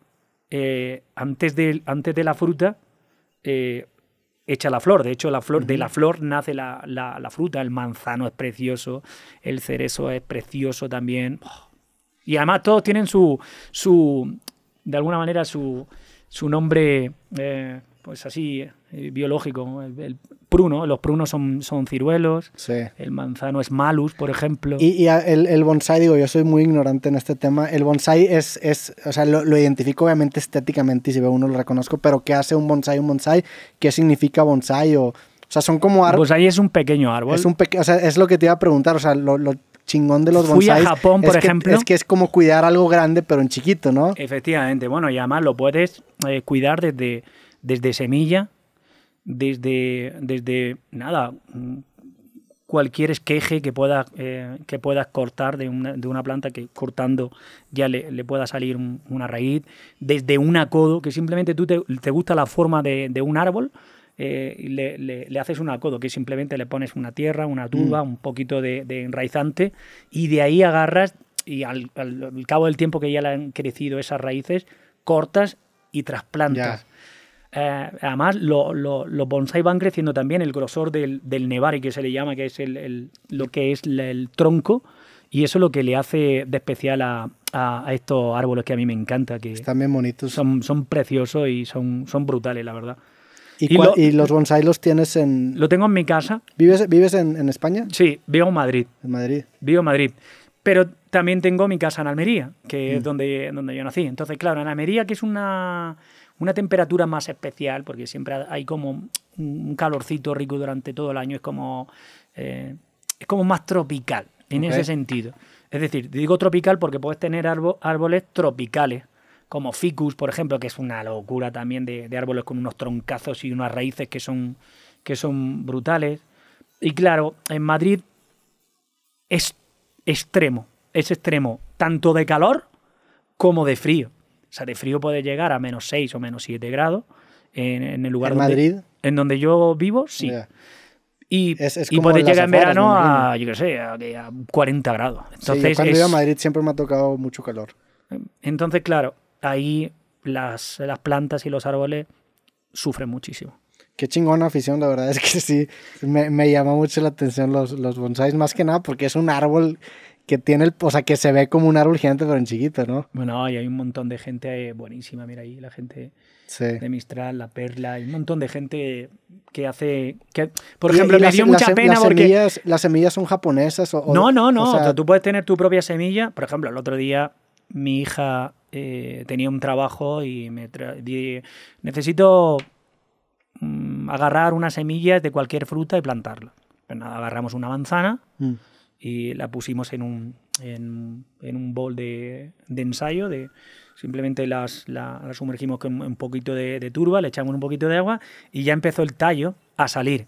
eh, antes, de, antes de la fruta, eh, echa la flor. De hecho, la flor, de la flor nace la, la, fruta. El manzano es precioso, el cerezo es precioso también. ¡Oh! Y además todos tienen su, su de alguna manera, su, su nombre, eh, pues así, eh, biológico. El, pruno, los prunos son, son ciruelos, sí. el manzano es malus, por ejemplo. Y, el, bonsai, digo, yo soy muy ignorante en este tema. El bonsai es, es o sea, lo, identifico obviamente estéticamente y si veo uno lo reconozco, pero ¿qué hace un bonsai un bonsai? ¿Qué significa bonsai o...? sea, son como árboles. ¿Bonsai es un pequeño árbol. Es, un o sea, es lo que te iba a preguntar. O sea, lo, chingón de los bonsáis. Fui a Japón, por es ejemplo. Que, es que es como cuidar algo grande, pero en chiquito, ¿no? Efectivamente. Bueno, y además lo puedes eh, cuidar desde, desde semilla, desde, desde nada, cualquier esqueje que puedas, eh, que puedas cortar de una, planta que cortando ya le, pueda salir una raíz, desde un acodo, que simplemente tú te, gusta la forma de, un árbol, eh, le, haces un acodo, que simplemente le pones una tierra, una mm. tuba, un poquito de, enraizante, y de ahí agarras y al, cabo del tiempo que ya le han crecido esas raíces, cortas y trasplantas. Eh, además, los lo, van creciendo también, el grosor del, del nevari que se le llama, que es el, lo que es el tronco, y eso es lo que le hace de especial a, estos árboles que a mí me encanta. Que Están bien bonitos. Son, son preciosos y son, son brutales, la verdad. ¿Y, los bonsai los tienes en...? Lo tengo en mi casa. ¿Vives, vives en, España? Sí, vivo en Madrid. ¿En Madrid? Vivo en Madrid. Pero también tengo mi casa en Almería, que es mm. donde, donde yo nací. Entonces, claro, en Almería, que es una, una temperatura más especial, porque siempre hay como un calorcito rico durante todo el año, es como, eh, es como más tropical, en ese sentido. Es decir, digo tropical porque puedes tener árboles tropicales como ficus, por ejemplo, que es una locura también de, árboles con unos troncazos y unas raíces que son, que son brutales. Y claro, en Madrid es extremo, es extremo, tanto de calor como de frío. O sea, de frío puede llegar a menos 6 o menos 7 grados en, el lugar ¿En Madrid? En donde yo vivo, sí. Y, puede llegar en verano a, yo qué sé, a, 40 grados. Entonces, cuando he ido a Madrid siempre me ha tocado mucho calor. Entonces, claro, ahí las, las plantas y los árboles sufren muchísimo. Qué chingona afición, la verdad es que sí, me, me llama mucho la atención los, los bonsáis, más que nada porque es un árbol que tiene el, o sea, que se ve como un árbol gigante, pero en chiquito, ¿no? Bueno, y hay un montón de gente buenísima, mira ahí la gente de Mistral, La Perla, hay un montón de gente que hace, que, por ejemplo, me las, mucha pena porque... ¿Las semillas son japonesas? no, no, no, o sea, tú puedes tener tu propia semilla, por ejemplo, el otro día mi hija eh, tenía un trabajo y me necesito mm, agarrar unas semillas de cualquier fruta y plantarla. Pues nada, agarramos una manzana mm. y la pusimos en un, bol de, ensayo. De, simplemente las, la, sumergimos con un poquito de, de turba, le echamos un poquito de agua y ya empezó el tallo a salir.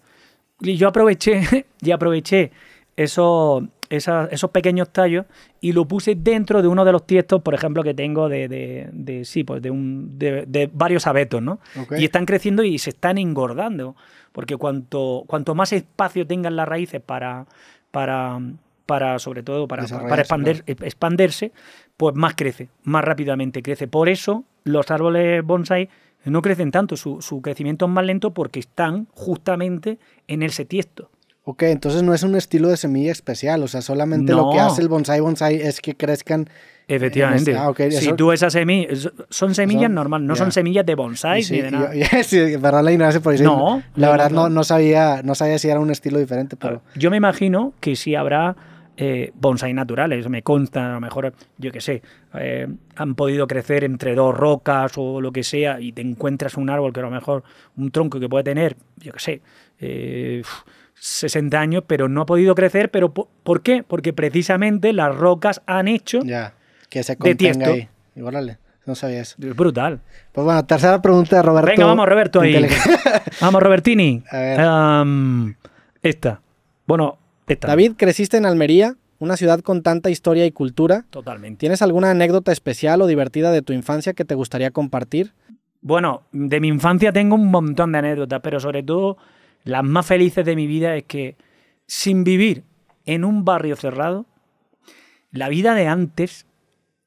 Y yo aproveché, y aproveché eso, esos pequeños tallos y lo puse dentro de uno de los tiestos, por ejemplo, que tengo de, sí, pues de, varios abetos, ¿no? Y están creciendo y se están engordando, porque cuanto, cuanto más espacio tengan las raíces para, para, para sobre todo, para, para expandirse, e-, pues más crece, más rápidamente crece. Por eso los árboles bonsai no crecen tanto, su, su crecimiento es más lento porque están justamente en el tiesto. Ok, entonces no es un estilo de semilla especial, o sea, solamente lo que hace el bonsai bonsai es que crezcan. Este Efectivamente. Ah, si tú esas semillas, son semillas normales, no son semillas de bonsai ni de nada. la La verdad no, no, sabía, no sabía si era un estilo diferente, pero. Yo me imagino que sí habrá eh, bonsai naturales, me consta, a lo mejor, yo qué sé, eh, han podido crecer entre dos rocas o lo que sea, y te encuentras un árbol que a lo mejor, un tronco que puede tener, yo qué sé, eh, 60 años, pero no ha podido crecer. Pero ¿Por qué? Porque precisamente las rocas han hecho ya, que se contenga Ahí. Y no sabía eso. brutal. Pues bueno, tercera pregunta de Roberto. Venga, vamos, Roberto. Ahí. vamos, Robertini. esta. Bueno, David, creciste en Almería, una ciudad con tanta historia y cultura. Totalmente. ¿Tienes alguna anécdota especial o divertida de tu infancia que te gustaría compartir? Bueno, de mi infancia tengo un montón de anécdotas, pero sobre todo las más felices de mi vida es que sin vivir en un barrio cerrado, la vida de antes,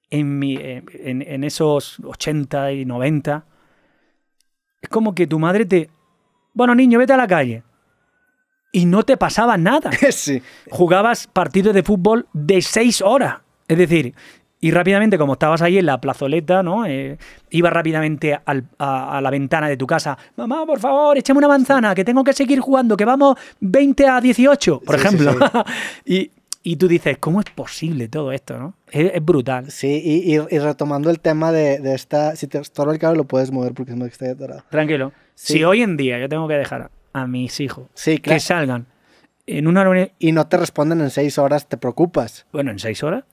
en, en, esos 80 y 90, es como que tu madre te... Bueno, niño, vete a la calle y no te pasaba nada. Jugabas partidos de fútbol de seis horas. Es decir, y rápidamente, como estabas ahí en la plazoleta, ¿no? Eh, ibas rápidamente a, la ventana de tu casa. Mamá, por favor, échame una manzana, que tengo que seguir jugando, que vamos 20 a 18, por ejemplo. y, tú dices, ¿cómo es posible todo esto, no? Es, brutal. Sí, y, retomando el tema de, esta... Si te estorba el cable, lo puedes mover porque es que Tranquilo. Si hoy en día yo tengo que dejar a mis hijos que salgan en una reunión... Y no te responden en seis horas, ¿te preocupas? Bueno, ¿en seis horas?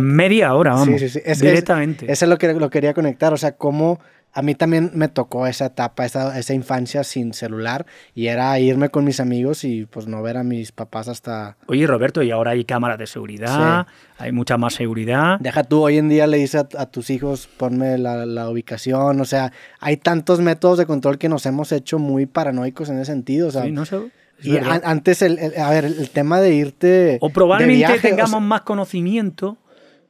media hora, vamos. Sí, sí, es, directamente. Es, es lo que lo quería conectar, o sea, cómo a mí también me tocó esa etapa, esa, esa, infancia sin celular y era irme con mis amigos y pues no ver a mis papás hasta... Oye Roberto, y ahora hay cámaras de seguridad, hay mucha más seguridad. Deja tú, hoy en día le dices a, tus hijos ponme la, ubicación, o sea, hay tantos métodos de control que nos hemos hecho muy paranoicos en ese sentido, sea... Sí, no sé. Y antes, el, a ver, el tema de irte. O probablemente tengamos más conocimiento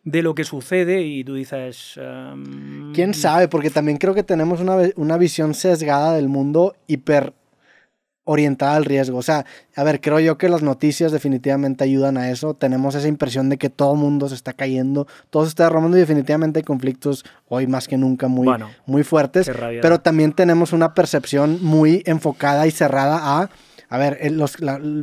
de lo que sucede y tú dices... Um, ¿Quién sabe? Porque también creo que tenemos una, una, visión sesgada del mundo hiper orientada al riesgo. O sea, a ver, creo yo que las noticias definitivamente ayudan a eso. Tenemos esa impresión de que todo el mundo se está cayendo, todo se está derrumbando y definitivamente hay conflictos hoy más que nunca muy, muy fuertes. Pero también tenemos una percepción muy enfocada y cerrada a a ver, eh, los,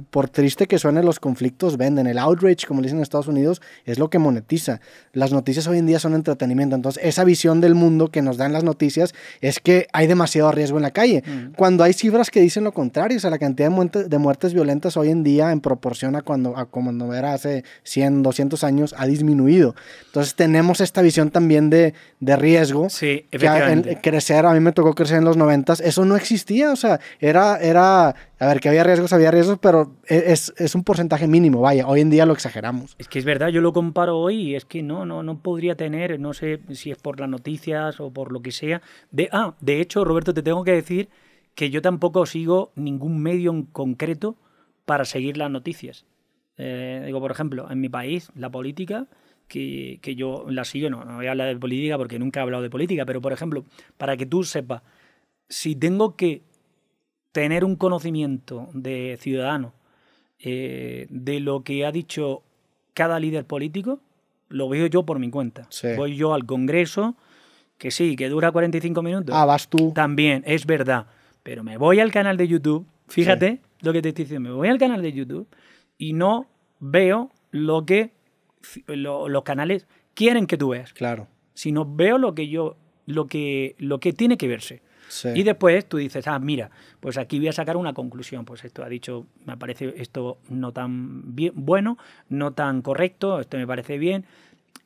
por triste que suene, los conflictos, venden. El outrage, como dicen en Estados Unidos, es lo que monetiza. Las noticias hoy en día son entretenimiento. Entonces, esa visión del mundo que nos dan las noticias es que hay demasiado riesgo en la calle. Mm. Cuando hay cifras que dicen lo contrario, o sea, la cantidad de, muertes, de muertes violentas hoy en día en proporción a cuando, a era hace 100, 200 años, ha disminuido. Entonces, tenemos esta visión también de, de riesgo. Sí, efectivamente. crecer, a mí me tocó crecer en los 90, eso no existía. O sea, era, era a ver, que había riesgos, había riesgos, pero e, es, un porcentaje mínimo, vaya, hoy en día lo exageramos. Es que es verdad, yo lo comparo hoy y es que no, no, no podría tener, no sé si es por las noticias o por lo que sea. De, ah, de hecho, Roberto, te tengo que decir que yo tampoco sigo ningún medio en concreto para seguir las noticias. Eh, digo, por ejemplo, en mi país, la política, que, que yo la sigo, no, no voy a hablar de política porque nunca he hablado de política, pero por ejemplo, para que tú sepas, si tengo que tener un conocimiento de ciudadano eh, de lo que ha dicho cada líder político, lo veo yo por mi cuenta. Voy yo al Congreso, que sí, que dura 45 minutos. Ah, vas tú. También, es verdad. Pero me voy al canal de YouTube, fíjate lo que te estoy diciendo, me voy al canal de YouTube y no veo lo que los canales quieren que tú veas. Claro. Sino veo lo que yo, lo que, lo que tiene que verse. Y después tú dices, ah, mira, pues aquí voy a sacar una conclusión. Pues esto ha dicho, me parece esto no tan bien, bueno, no tan correcto, esto me parece bien.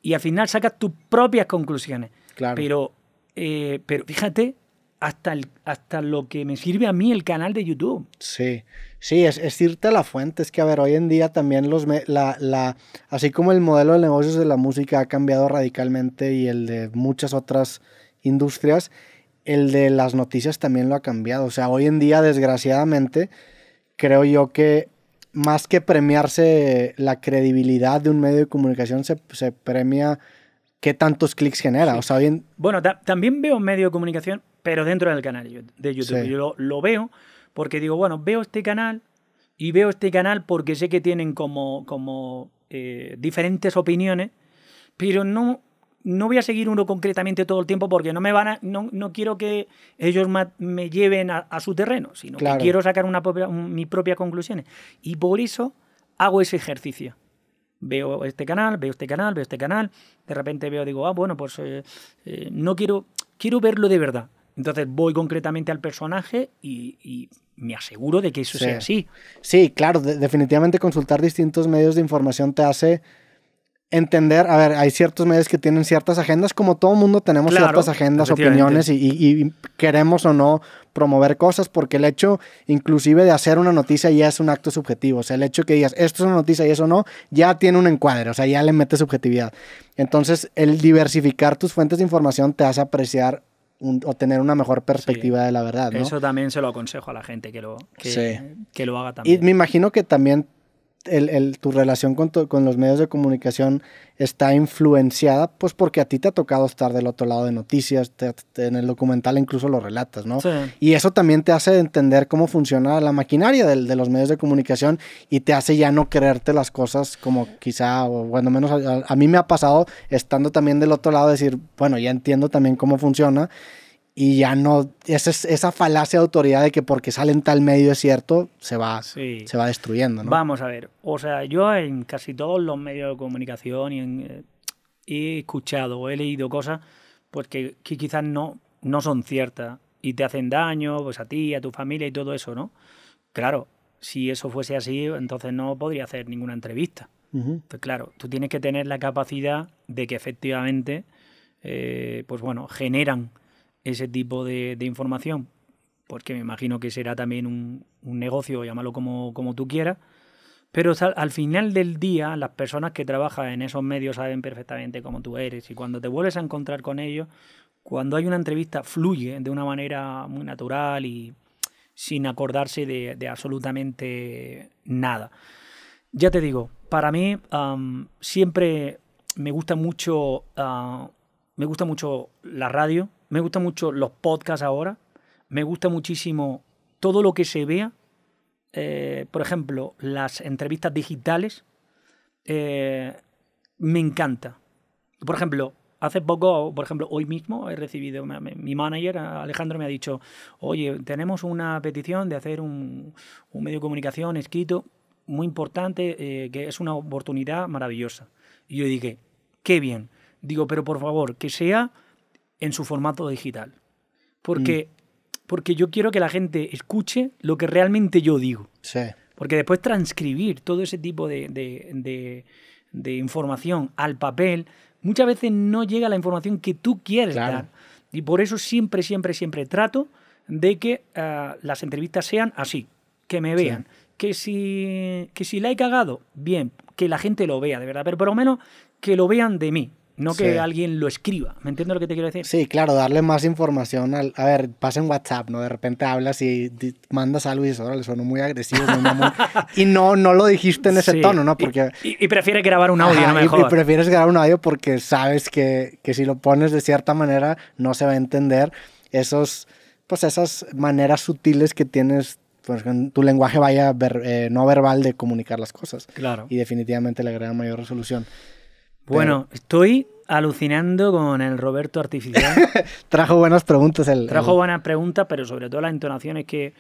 Y al final sacas tus propias conclusiones. Claro. Pero, eh, pero fíjate hasta, el, hasta lo que me sirve a mí el canal de YouTube. Sí, sí, es, es irte a la fuente. Es que, a ver, hoy en día también los... la, la, así como el modelo de negocios de la música ha cambiado radicalmente y el de muchas otras industrias, el de las noticias también lo ha cambiado. O sea, hoy en día, desgraciadamente, creo yo que más que premiarse la credibilidad de un medio de comunicación, se, premia qué tantos clics genera. O sea, Bueno, también veo medio de comunicación, pero dentro del canal de YouTube. Yo lo, veo porque digo, bueno, veo este canal y veo este canal porque sé que tienen como, como eh, diferentes opiniones, pero no no voy a seguir uno concretamente todo el tiempo porque no me van a, no, quiero que ellos me lleven a, su terreno, sino que quiero sacar una propia, conclusiones. Y por eso hago ese ejercicio. Veo este canal, veo este canal, veo este canal. De repente veo, digo, ah, bueno, pues eh, eh, no quiero, quiero verlo de verdad. Entonces voy concretamente al personaje y, me aseguro de que eso sea así. Sí, claro, definitivamente consultar distintos medios de información te hace entender, a ver, hay ciertos medios que tienen ciertas agendas, como todo mundo tenemos ciertas agendas, opiniones y, queremos o no promover cosas, porque el hecho inclusive de hacer una noticia ya es un acto subjetivo, o sea, el hecho que digas, esto es una noticia y eso no, ya tiene un encuadre, o sea, ya le mete subjetividad. Entonces, el diversificar tus fuentes de información te hace apreciar o tener una mejor perspectiva de la verdad. Eso también se lo aconsejo a la gente que lo, que lo haga también. Y me imagino que también el, tu relación con, los medios de comunicación está influenciada, pues porque a ti te ha tocado estar del otro lado de noticias, en el documental incluso lo relatas, ¿no? Y eso también te hace entender cómo funciona la maquinaria de, los medios de comunicación y te hace ya no creerte las cosas como quizá, o bueno, menos a, a mí me ha pasado estando también del otro lado, decir, bueno, ya entiendo también cómo funciona y ya no, esa, esa falacia de autoridad de que porque sale en tal medio es cierto, se va, se va destruyendo. ¿no? Vamos a ver, o sea, yo en casi todos los medios de comunicación y eh, he escuchado o he leído cosas pues que, quizás no, no son ciertas y te hacen daño pues a ti, a tu familia y todo eso, ¿no? Claro, si eso fuese así, entonces no podría hacer ninguna entrevista. Pues claro, tú tienes que tener la capacidad de que efectivamente, eh, pues bueno, generan ese tipo de, información, porque me imagino que será también un, negocio, llámalo como, como tú quieras, pero al, final del día las personas que trabajan en esos medios saben perfectamente cómo tú eres y cuando te vuelves a encontrar con ellos, cuando hay una entrevista fluye de una manera muy natural y sin acordarse de, absolutamente nada. Ya te digo, para mí siempre me gusta mucho, ah, me gusta mucho la radio, me gustan mucho los podcasts ahora. Me gusta muchísimo todo lo que se vea. Eh, por ejemplo, las entrevistas digitales. Eh, me encanta. Por ejemplo, hace poco, por ejemplo, hoy mismo he recibido, mi manager Alejandro me ha dicho, oye, tenemos una petición de hacer un, medio de comunicación escrito muy importante, eh, que es una oportunidad maravillosa. Y yo dije, qué bien. Digo, pero por favor, que sea en su formato digital. Porque, mm. porque yo quiero que la gente escuche lo que realmente yo digo. Porque después transcribir todo ese tipo de, información al papel, muchas veces no llega la información que tú quieres dar. Y por eso siempre, siempre, siempre trato de que ah, las entrevistas sean así, que me vean. Que, si, que si la he cagado, bien, que la gente lo vea, de verdad. Pero por lo menos que lo vean de mí, no que alguien lo escriba. ¿Me entiendes lo que te quiero decir? Sí, claro, darle más información. Al, a ver, pasa en WhatsApp, ¿no? De repente hablas y mandas algo y dices, le son muy agresivo, y no, no lo dijiste en ese tono, ¿no? Porque... Y, y, prefieres grabar un audio, Y, prefieres grabar un audio porque sabes que, si lo pones de cierta manera no se va a entender esos, pues esas maneras sutiles que tienes pues, tu lenguaje vaya eh, no verbal de comunicar las cosas. Claro. Y definitivamente le agrega mayor resolución. Bueno, estoy alucinando con el Roberto Artificial. Trajo buenas preguntas. El, Trajo buenas preguntas, pero sobre todo las entonaciones que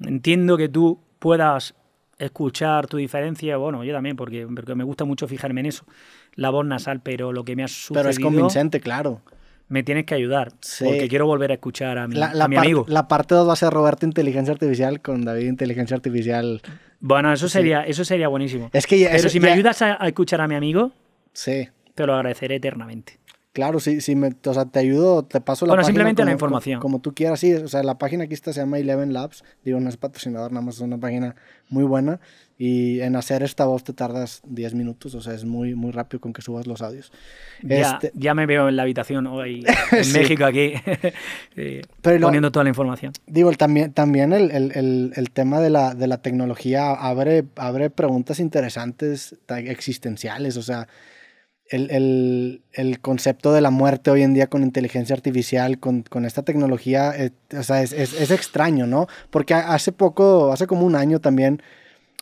entiendo que tú puedas escuchar tu diferencia. Bueno, yo también, porque, me gusta mucho fijarme en eso, la voz nasal, pero lo que me ha sucedido... Pero es convincente, claro. Me tienes que ayudar, porque quiero volver a escuchar a mi, amigo. La parte 2 va a ser Roberto Inteligencia Artificial con David Inteligencia Artificial. Bueno, eso sería, eso sería buenísimo. Es que Pero si me ayudas a escuchar a mi amigo, Sí. Te lo agradeceré eternamente. Claro, sí, sí me, o sea, te ayudo, te paso la bueno, simplemente la información. Como, tú quieras, sí. O sea, la página aquí está, se llama Eleven Labs. Digo, no es patrocinador, nada más es una página muy buena. Y en hacer esta voz te tardas 10 minutos, o sea, es muy, muy rápido con que subas los audios. Ya, este ya me veo en la habitación hoy en México aquí, eh, poniendo toda la información. Digo, también, también el, el, el, tema de la, de la tecnología abre, abre preguntas interesantes, existenciales, o sea el, el, el, concepto de la muerte hoy en día con inteligencia artificial, con, con esta tecnología, eh, o sea, es, es, es, extraño, ¿no? Porque hace poco, hace como un año también,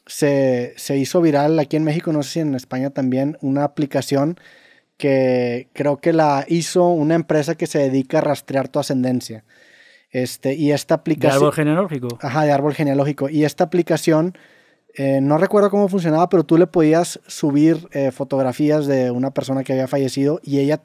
se, se, hizo viral aquí en México, no sé si en España también, una aplicación que creo que la hizo una empresa que se dedica a rastrear tu ascendencia. Este, y esta aplicación... De árbol genealógico. Ajá, de árbol genealógico. Y esta aplicación eh, no recuerdo cómo funcionaba, pero tú le podías subir eh, fotografías de una persona que había fallecido y ella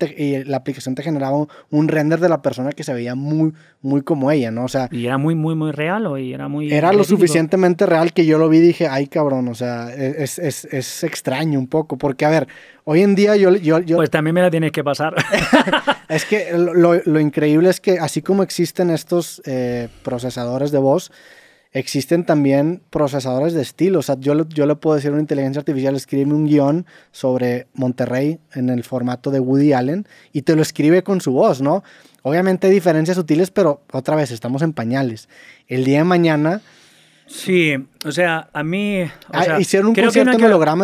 la aplicación te generaba un, render de la persona que se veía muy, muy como ella, ¿no? sea. ¿Y era muy, muy, muy real o era muy. Era lo suficientemente real que yo lo vi y dije, ay cabrón, o sea, e, es, extraño un poco, porque a ver, hoy en día yo. yo... Pues también me la tienes que pasar. es que lo, increíble es que así como existen estos eh, procesadores de voz, existen también procesadores de estilo. O sea, yo, le, puedo decir a una inteligencia artificial, escribe un guión sobre Monterrey en el formato de Woody Allen y te lo escribe con su voz, ¿no? Obviamente hay diferencias sutiles, pero otra vez, estamos en pañales. El día de mañana... Sí, o sea, a mí... O ah, sea, un de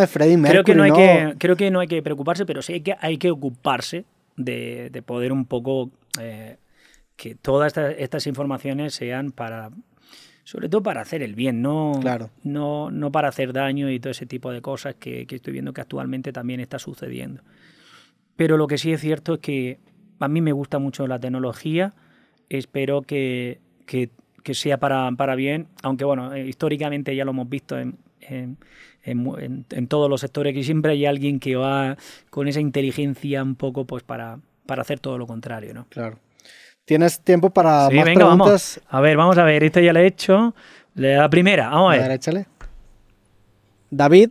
Freddie Mercury, creo que no, hay Que, creo que no hay que preocuparse, pero sí que hay que ocuparse de, poder un poco... Eh, que todas estas informaciones sean para, sobre todo para hacer el bien, no, no, no para hacer daño y todo ese tipo de cosas que, estoy viendo que actualmente también está sucediendo. Pero lo que sí es cierto es que a mí me gusta mucho la tecnología, espero que, que, sea para, para bien, aunque bueno, eh, históricamente ya lo hemos visto en, en, en, en, todos los sectores que siempre hay alguien que va con esa inteligencia un poco pues para, para hacer todo lo contrario, ¿no? Claro. ¿Tienes tiempo para Vamos. A ver, vamos a ver. Esta ya la he hecho. La primera, vamos a ver. échale. David,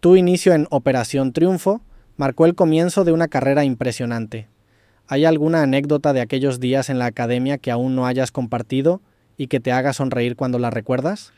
tu inicio en Operación Triunfo marcó el comienzo de una carrera impresionante. ¿Hay alguna anécdota de aquellos días en la academia que aún no hayas compartido y que te haga sonreír cuando la recuerdas?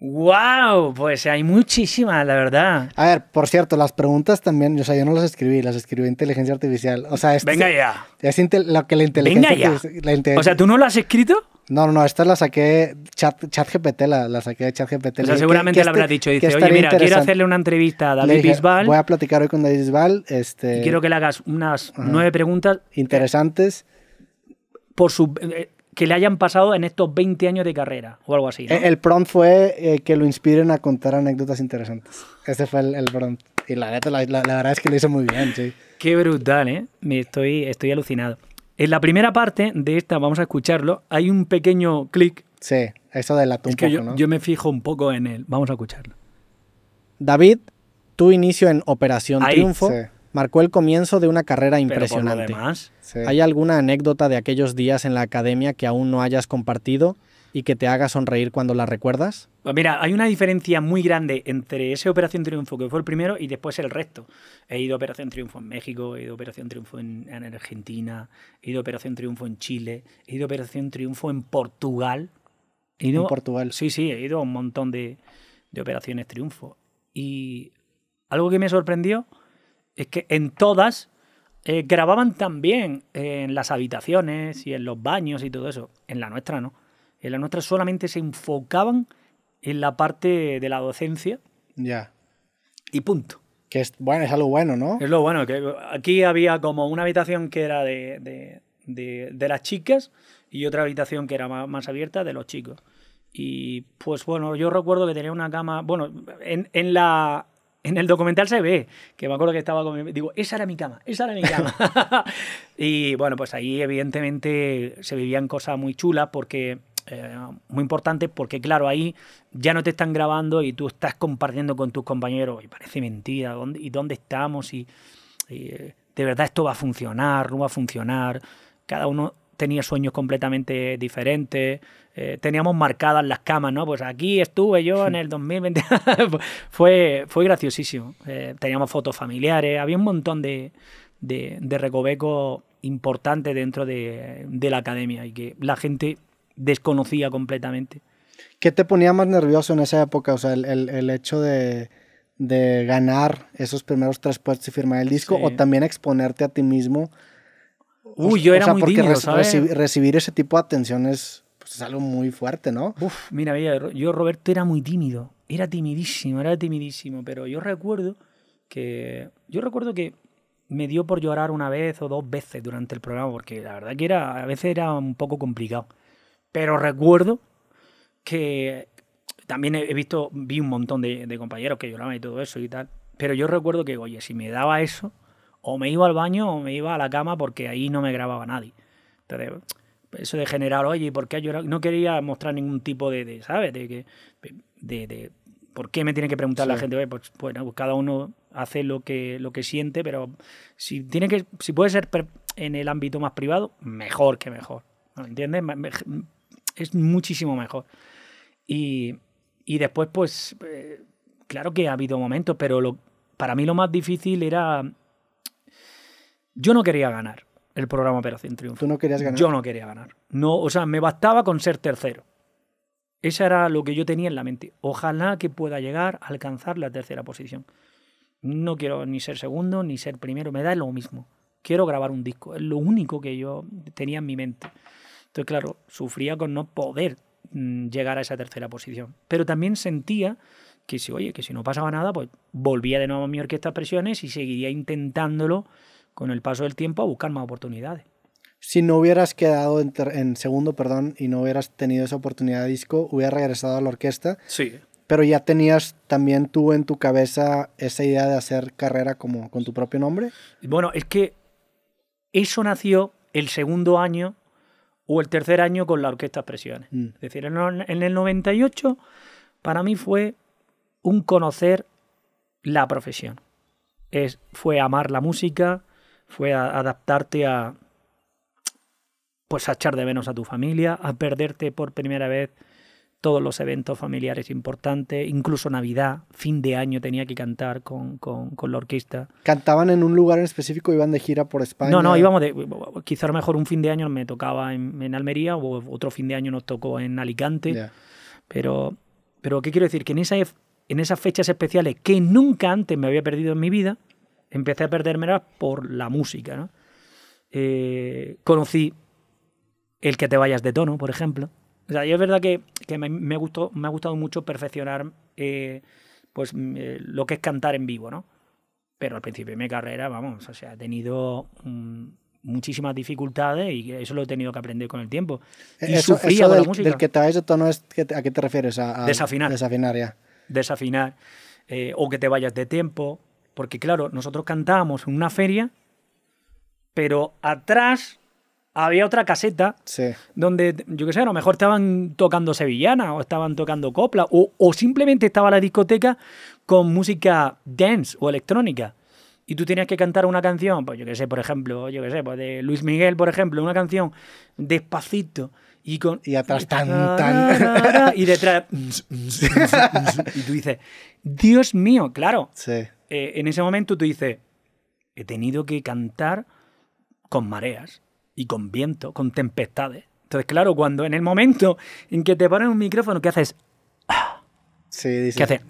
¡Wow! Pues hay muchísimas, la verdad. A ver, por cierto, las preguntas también, o sea, yo no las escribí, las escribí inteligencia artificial. O sea, es. Venga ya. Es, que la inteligencia Venga ya. o sea, ¿tú no lo has escrito? No, no, esta la saqué chat, chat la, saqué de ChatGPT. O sea, seguramente la habrá este, dicho, dice, oye, mira, quiero hacerle una entrevista a David Bisbal. Voy a platicar hoy con David Bisbal. Este... Y quiero que le hagas unas nueve preguntas. Interesantes. Por su, eh, que le hayan pasado en estos 20 años de carrera o algo así. E, el prompt fue eh, que lo inspiren a contar anécdotas interesantes. Ese fue el, el prompt. Y la, verdad es que lo hizo muy bien, sí. Qué brutal, ¿eh? Me estoy, estoy alucinado. En la primera parte de esta, vamos a escucharlo, hay un pequeño clic. Sí, eso de la tumba yo, yo me fijo un poco en él. Vamos a escucharlo. David, tu inicio en Operación Triunfo marcó el comienzo de una carrera pues, impresionante. Pero ¿Hay alguna anécdota de aquellos días en la academia que aún no hayas compartido y que te haga sonreír cuando la recuerdas? Pues mira, hay una diferencia muy grande entre ese Operación Triunfo que fue el primero y después el resto. He ido a Operación Triunfo en México, he ido a Operación Triunfo en, Argentina, he ido a Operación Triunfo en Chile, he ido a Operación Triunfo en Portugal. He en Portugal. Sí, sí, he ido a un montón de, de operaciones Triunfo. Y algo que me sorprendió es que en todas eh, grababan también en las habitaciones y en los baños y todo eso. En la nuestra no. En la nuestra solamente se enfocaban en la parte de la docencia. Ya. Y punto. Que es, bueno, es algo bueno, ¿no? Es lo bueno, que aquí había como una habitación que era de, de, las chicas y otra habitación que era más, abierta de los chicos. Y pues bueno, yo recuerdo que tenía una cama, bueno, en, la, en el documental se ve, que me acuerdo que estaba con Digo, esa era mi cama, esa era mi cama. y bueno, pues ahí evidentemente se vivían cosas muy chulas porque... Eh, muy importantes porque claro, ahí ya no te están grabando y tú estás compartiendo con tus compañeros y parece mentira, ¿dónde, ¿y dónde estamos? Eh, de verdad esto va a funcionar, no va a funcionar. Cada uno tenía sueños completamente diferentes, eh, teníamos marcadas las camas, ¿no? Pues aquí estuve yo en el 2020, fue, fue graciosísimo, eh, teníamos fotos familiares, había un montón de, de, recovecos importantes dentro de, la academia y que la gente desconocía completamente. ¿Qué te ponía más nervioso en esa época? O sea, el, hecho de de ganar esos primeros tres puestos y firmar el disco o también exponerte a ti mismo Uy, yo era muy tímido, ¿sabes? recibir ese tipo de atención pues, es algo muy fuerte, ¿no? Uf, mira, yo Roberto era muy tímido, era timidísimo, era timidísimo, pero yo recuerdo que yo recuerdo que me dio por llorar una vez o dos veces durante el programa porque la verdad que era a veces era un poco complicado. Pero recuerdo que también he visto vi un montón de, de compañeros que lloraban y todo eso y tal, pero yo recuerdo que oye, si me daba eso o me iba al baño o me iba a la cama porque ahí no me grababa nadie. Entonces, eso de generar, oye, ¿por qué No quería mostrar ningún tipo de, ¿sabes? De, de, ¿Por qué me tiene que preguntar la gente? pues, bueno, pues pues cada uno hace lo que, lo que siente, pero si, tiene que, si puede ser en el ámbito más privado, mejor que mejor. entiendes? Es muchísimo mejor. Y, y después, pues, eh, claro que ha habido momentos, pero lo, para mí lo más difícil era yo no quería ganar el programa Operación Triunfo. ¿Tú no querías ganar? Yo no quería ganar. No, o sea, me bastaba con ser tercero. Esa era lo que yo tenía en la mente. Ojalá que pueda llegar a alcanzar la tercera posición. No quiero ni ser segundo ni ser primero, me da lo mismo. Quiero grabar un disco, es lo único que yo tenía en mi mente. Entonces, claro, sufría con no poder mm, llegar a esa tercera posición. Pero también sentía que si, oye, que si no pasaba nada, pues volvía de nuevo a mi orquesta presiones y seguiría intentándolo con el paso del tiempo a buscar más oportunidades. Si no hubieras quedado en, segundo, perdón, y no hubieras tenido esa oportunidad de disco, hubieras regresado a la orquesta. Sí. Pero ya tenías también tú en tu cabeza esa idea de hacer carrera como con tu propio nombre. Bueno, es que eso nació el segundo año o el tercer año con la Orquesta Expresiones. Mm. Es decir, en el 98 para mí fue un conocer la profesión. Es, fue amar la música, fue a adaptarte a pues a echar de menos a tu familia, a perderte por primera vez todos los eventos familiares importantes, incluso Navidad, fin de año tenía que cantar con, con, con, la orquesta. ¿Cantaban en un lugar en específico? ¿Iban de gira por España? No, no, íbamos de. Quizá mejor un fin de año me tocaba en, en Almería, o otro fin de año nos tocó en Alicante. Pero, pero, ¿qué quiero decir? Que en, esa, en esas fechas especiales que nunca antes me había perdido en mi vida, empecé a perdérmelas por la música. Eh, conocí el que te vayas de tono, por ejemplo. O sea, es verdad que, me, gustó, me ha gustado mucho perfeccionar eh, pues, mm, eh, lo que es cantar en vivo, ¿no? Pero al principio de mi carrera, vamos, o sea, he tenido mm, muchísimas dificultades y eso lo he tenido que aprender con el tiempo. Y eso, del, la música. que te vayas de tono, es, ¿a qué te refieres? A, desafinar. Desafinar, ya. Desafinar. o que te vayas de tiempo. Porque claro, nosotros cantábamos en una feria, pero atrás había otra caseta donde, yo qué sé, a lo mejor estaban tocando sevillana o estaban tocando copla o, o, simplemente estaba la discoteca con música dance o electrónica. Y tú tenías que cantar una canción, pues yo qué sé, por ejemplo, yo qué sé, pues de Luis Miguel, por ejemplo, una canción despacito y con... Y atrás tan, tan... Y detrás... y tú dices, Dios mío, claro. Sí. Eh, en ese momento tú dices, he tenido que cantar con mareas y con viento, con tempestades. Entonces, claro, cuando en el momento en que te ponen un micrófono, ¿qué haces? Sí, dice. ¿Qué haces?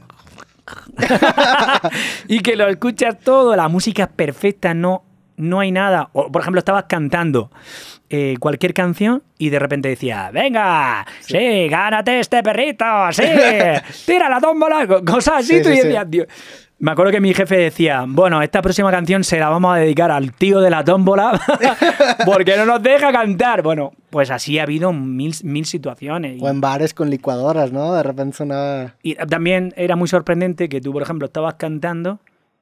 y que lo escuchas todo, la música es perfecta, no, no hay nada. O, por ejemplo, estabas cantando eh, cualquier canción y de repente decía, venga, sí, gánate este perrito, sí, tira la tómbola, cosas así. tú y Me acuerdo que mi jefe decía, bueno, esta próxima canción se la vamos a dedicar al tío de la tómbola porque no nos deja cantar. Bueno, pues así ha habido mil, mil situaciones. O en bares con licuadoras, ¿no? De repente sonaba... Y también era muy sorprendente que tú, por ejemplo, estabas cantando,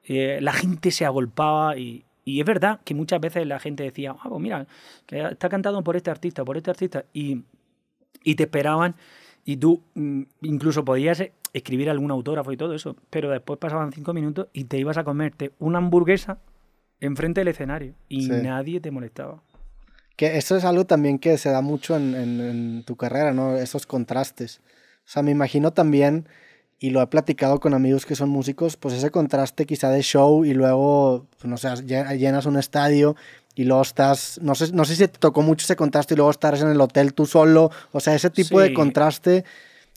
eh, la gente se agolpaba y, y es verdad que muchas veces la gente decía, ah, pues mira, que está cantado por este artista, por este artista, y, y te esperaban y tú mm, incluso podías escribir algún autógrafo y todo eso, pero después pasaban cinco minutos y te ibas a comerte una hamburguesa enfrente del escenario y nadie te molestaba. Que eso es algo también que se da mucho en, en, en, tu carrera, ¿no? Esos contrastes. O sea, me imagino también y lo he platicado con amigos que son músicos, pues ese contraste quizá de show y luego, pues, no sé, llenas un estadio y luego estás, no sé, no sé si te tocó mucho ese contraste y luego estás en el hotel tú solo, o sea, ese tipo de contraste,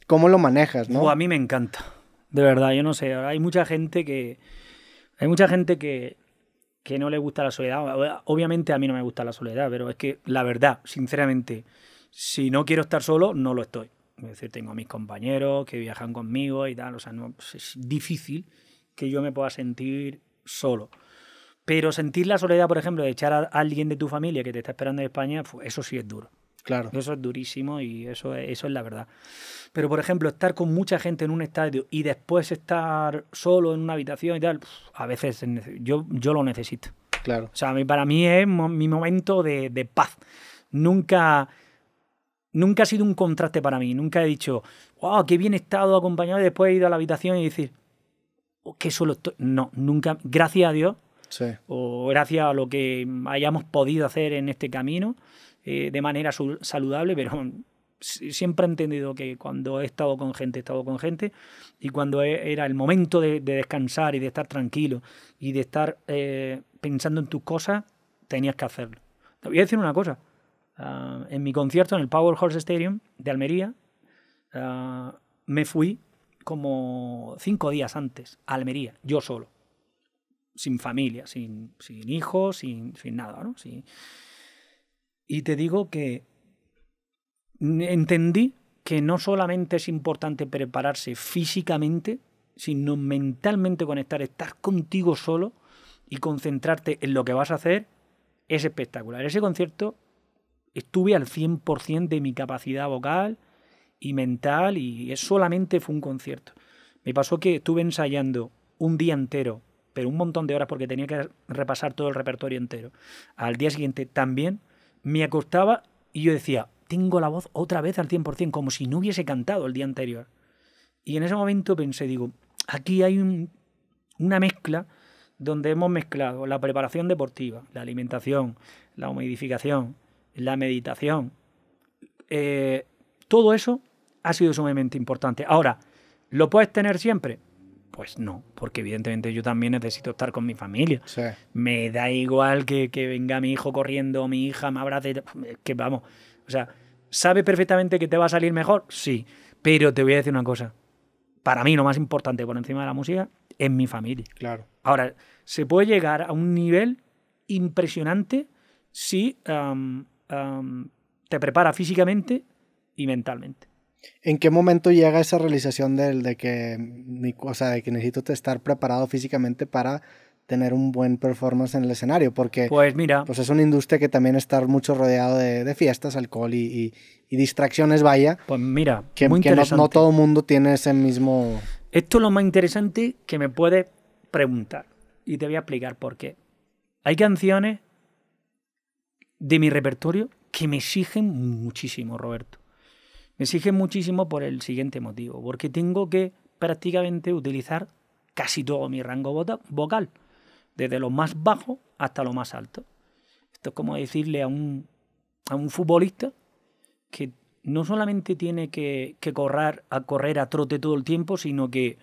¿cómo lo manejas? ¿no? a mí me encanta, de verdad, yo no sé, hay mucha gente que, hay mucha gente que, que no le gusta la soledad, obviamente a mí no me gusta la soledad, pero es que la verdad, sinceramente, si no quiero estar solo, no lo estoy decir, tengo a mis compañeros que viajan conmigo y tal. O sea, pues es difícil que yo me pueda sentir solo. Pero sentir la soledad, por ejemplo, de echar a alguien de tu familia que te está esperando en España, eso sí es duro. Claro. Eso es durísimo y eso es, eso es la verdad. Pero, por ejemplo, estar con mucha gente en un estadio y después estar solo en una habitación y tal, a veces yo, yo lo necesito. Claro. O sea, para mí es mi momento de, de paz. Nunca Nunca ha sido un contraste para mí. Nunca he dicho, wow, qué bien he estado acompañado. Y después he ido a la habitación y decir, oh, qué solo estoy. No, nunca. Gracias a Dios. O gracias a lo que hayamos podido hacer en este camino eh, de manera saludable, pero siempre he entendido que cuando he estado con gente, he estado con gente, y cuando e-, era el momento de, descansar y de estar tranquilo y de estar eh, pensando en tus cosas, tenías que hacerlo. Te voy a decir una cosa, Ah, en mi concierto en el Power Horse Stadium de Almería, ah, me fui como cinco días antes a Almería, yo solo, sin familia, sin, hijos, sin, nada. Y te digo que entendí que no solamente es importante prepararse físicamente, sino mentalmente conectar, estar contigo solo y concentrarte en lo que vas a hacer, es espectacular. Ese concierto estuve al 100% de mi capacidad vocal y mental y solamente fue un concierto. Me pasó que estuve ensayando un día entero, pero un montón de horas porque tenía que repasar todo el repertorio entero. Al día siguiente también me acostaba y yo decía, tengo la voz otra vez al 100%, como si no hubiese cantado el día anterior. Y en ese momento pensé, digo, aquí hay una mezcla donde hemos mezclado la preparación deportiva, la alimentación, la humidificación, la meditación. Eh, todo eso ha sido sumamente importante. Ahora, ¿lo puedes tener siempre? Pues no, porque evidentemente yo también necesito estar con mi familia. Me da igual que, venga mi hijo corriendo, mi hija me abrace, que vamos. O sea, ¿sabe perfectamente que te va a salir mejor? Sí, pero te voy a decir una cosa. Para mí lo más importante por encima de la música es mi familia. Claro. Ahora, se puede llegar a un nivel impresionante si te prepara físicamente y mentalmente. ¿En qué momento llega esa realización del, de, que, que necesito estar preparado físicamente para tener un buen performance en el escenario, porque pues, pues es una industria que también está mucho rodeado de, fiestas, alcohol y, distracciones, vaya. Pues mira, que, muy No, no, todo mundo tiene ese mismo... Esto es lo más interesante que me puede preguntar y te voy a explicar por qué. Hay canciones de mi repertorio que me exigen muchísimo, Roberto. Me exigen muchísimo por el siguiente motivo, porque tengo que prácticamente utilizar casi todo mi rango vocal, desde lo más bajo hasta lo más alto. Esto es como decirle a un, a un futbolista que no solamente tiene que, correr, a correr a trote todo el tiempo, sino que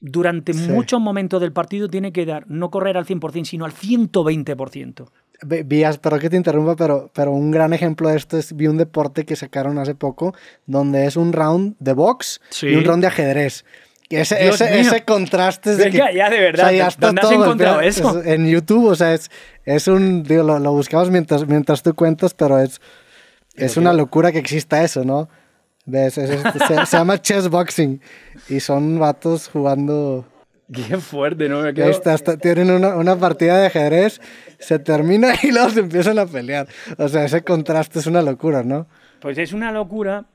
durante muchos momentos del partido tiene que dar, no correr al 100%, sino al 120% vías, pero que te interrumpa, pero, pero un gran ejemplo de esto es, vi un deporte que sacaron hace poco, donde es un round de box y un round de ajedrez. Ese, contraste es de que, ya de verdad, ¿dónde has encontrado eso? en YouTube, o sea, es, es un, digo, lo, buscamos mientras, mientras tú cuentas, pero es, es una locura que exista eso, ¿no? ¿Ves? se, se llama chess boxing y son vatos jugando Qué fuerte, ¿no? Me quedo... está, tienen una, partida de ajedrez, se termina y los empiezan a pelear. O sea, ese contraste es una locura, ¿no? Pues es una locura,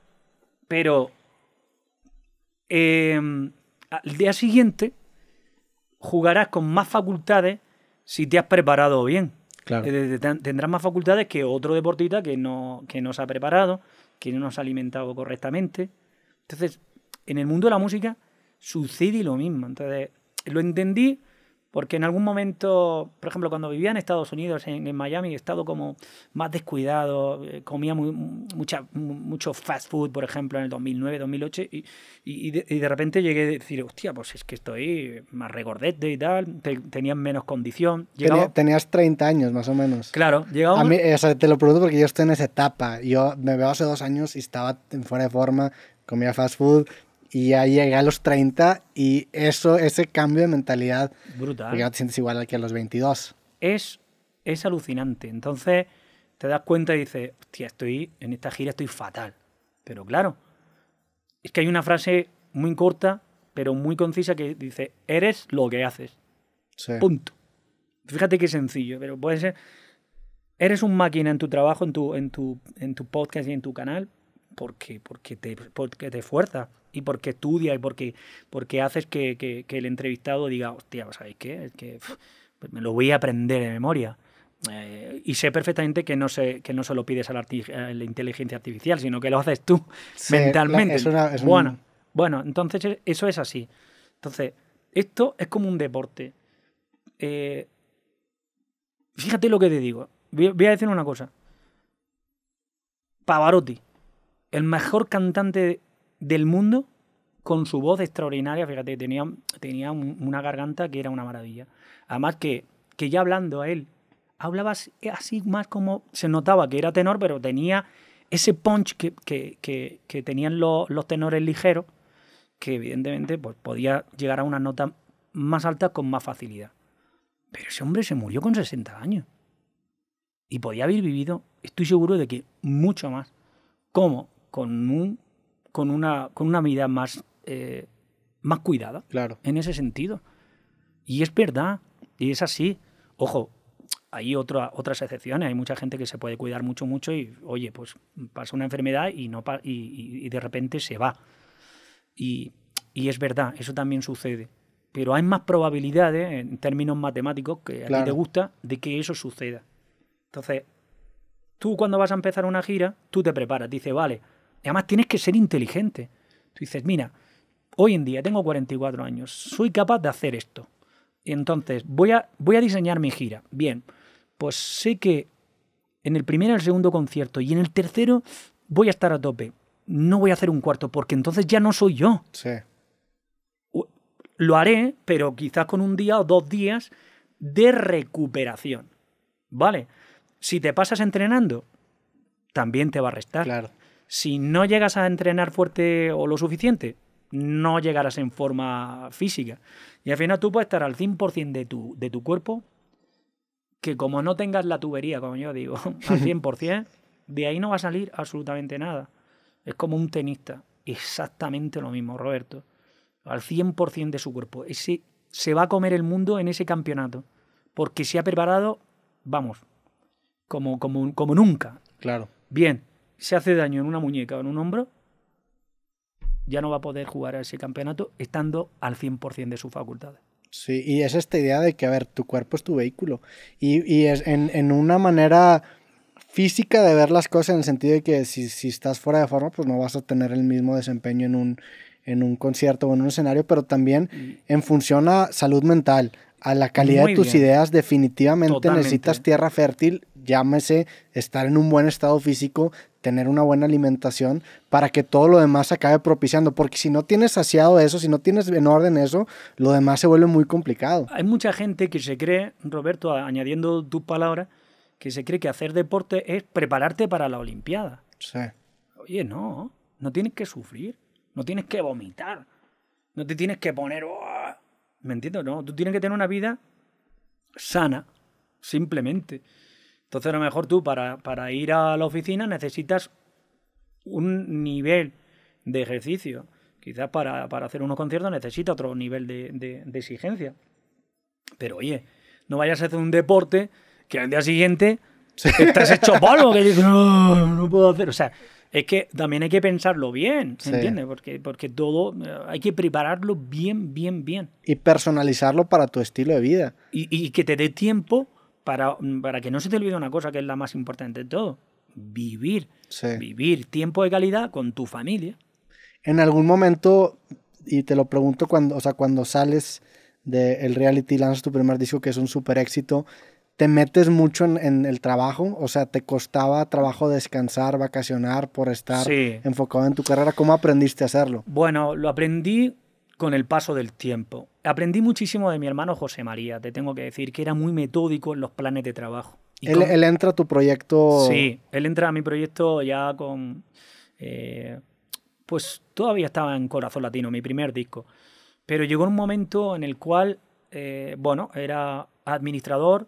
pero em, al día siguiente jugarás con más facultades si te has preparado bien. Claro. Tendrás más facultades que otro deportista que no, que no se ha preparado, que no se ha alimentado correctamente. Entonces, en el mundo de la música sucede lo mismo. Entonces, lo entendí porque en algún momento, por ejemplo, cuando vivía en Estados Unidos, en, Miami, he estado como más descuidado, eh, comía mucha, mucho fast food, por ejemplo, en el 2009, 2008, y, y, de, repente llegué a decir, hostia, pues es que estoy más regordete y tal, tenía menos condición. tenías 30 años más o menos. Claro, llegaba... A mí, o sea, te lo pregunto porque yo estoy en esa etapa, yo me veo hace dos años y estaba fuera de forma, comía fast food, y ya llegué a los 30 y eso, ese cambio de mentalidad. Brutal. ya te sientes igual que a los 22. Es, es alucinante. Entonces te das cuenta y dices, hostia, estoy, en esta gira estoy fatal. Pero claro, es que hay una frase muy corta, pero muy concisa que dice, eres lo que haces. Punto. Fíjate qué sencillo, pero puede ser, eres un máquina en tu trabajo, en tu, en tu, en tu podcast y en tu canal, porque, porque, te, porque te fuerza y porque estudia y porque, porque haces que, el entrevistado diga, hostia, pues, ¿sabéis qué? que pues me lo voy a aprender de memoria. Eh, y sé perfectamente que no, se, que no lo pides a la, inteligencia artificial, sino que lo haces tú mentalmente. bueno, bueno, entonces e, eso es así. Entonces, esto es como un deporte. Eh, fíjate lo que te digo. Voy, voy a decir una cosa. Pavarotti, el mejor cantante del mundo con su voz extraordinaria. Fíjate, tenía, tenía una garganta que era una maravilla. Además que, que ya hablando a él, hablaba así, más como se notaba que era tenor, pero tenía ese punch que, que, que, tenían los, tenores ligeros, que evidentemente pues, podía llegar a una nota más alta con más facilidad. Pero ese hombre se murió con 60 años. Y podía haber vivido, estoy seguro de que mucho más. Como con un con una, con una medida más, eh, más cuidada claro. en ese sentido. Y es verdad, y es así. Ojo, hay otra, otras excepciones, hay mucha gente que se puede cuidar mucho, mucho y, oye, pues pasa una enfermedad y, no y, de repente se va. Y, es verdad, eso también sucede. Pero hay más probabilidades, en términos matemáticos, que a ti te gusta, de que eso suceda. Entonces, tú cuando vas a empezar una gira, tú te preparas, dice vale, y además tienes que ser inteligente. Tú dices, mira, hoy en día tengo 44 años, soy capaz de hacer esto. Y entonces, voy a, voy a diseñar mi gira. Bien, pues sé que en el primero y el segundo concierto y en el tercero voy a estar a tope. No voy a hacer un cuarto porque entonces ya no soy yo. Sí. Lo haré, pero quizás con un día o dos días de recuperación. ¿Vale? Si te pasas entrenando, también te va a restar. Claro si no llegas a entrenar fuerte o lo suficiente, no llegarás en forma física. Y al final tú puedes estar al 100% de tu, de tu cuerpo, que como no tengas la tubería, como yo digo, al 100%, de ahí no va a salir absolutamente nada. Es como un tenista. Exactamente lo mismo, Roberto. Al 100% de su cuerpo. se va a comer el mundo en ese campeonato. Porque se ha preparado, vamos, como, como, como nunca. Claro. Bien, se hace daño en una muñeca o en un hombro, ya no va a poder jugar a ese campeonato estando al 100% de su facultad. Sí, y es esta idea de que, a ver, tu cuerpo es tu vehículo. Y, es en, una manera física de ver las cosas, en el sentido de que si, estás fuera de forma, pues no vas a tener el mismo desempeño en un, en un concierto o en un escenario, pero también mm. en función a salud mental, a la calidad de tus ideas, definitivamente necesitas tierra fértil, llámese estar en un buen estado físico, tener una buena alimentación para que todo lo demás se acabe propiciando, porque si no tienes saciado eso, si no tienes en orden eso, lo demás se vuelve muy complicado. Hay mucha gente que se cree, Roberto, añadiendo tus palabras, que se cree que hacer deporte es prepararte para la Olimpiada. Sí. Oye, no, no tienes que sufrir, no tienes que vomitar, no te tienes que poner... ¿Me entiendes? No, tú tienes que tener una vida sana, simplemente. Entonces, a lo mejor tú para, ir a la oficina necesitas un nivel de ejercicio. Quizás para, hacer unos conciertos necesita otro nivel de, exigencia. Pero oye, no vayas a hacer un deporte que al día siguiente estás hecho polvo, que dices, no, no puedo hacer. O sea, es que también hay que pensarlo bien, ¿se entiende? Porque, porque todo eh, hay que prepararlo bien, bien, bien. Y personalizarlo para tu estilo de vida. Y, y que te dé tiempo para, mm, para que no se te olvide una cosa que es la más importante de todo, vivir. Vivir tiempo de calidad con tu familia. En algún momento, y te lo pregunto cuando, o sea, cuando sales del reality, lanzas tu primer disco que es un super éxito, ¿te metes mucho en, el trabajo? O sea, ¿te costaba trabajo descansar, vacacionar por estar enfocado en tu carrera? ¿Cómo aprendiste a hacerlo? Bueno, lo aprendí con el paso del tiempo. Aprendí muchísimo de mi hermano José María, te tengo que decir, que era muy metódico en los planes de trabajo. él, entra a tu proyecto. Sí, él entra a mi proyecto ya con. Eh, pues todavía estaba en Corazón Latino, mi primer disco. Pero llegó un momento en el cual, eh, bueno, era administrador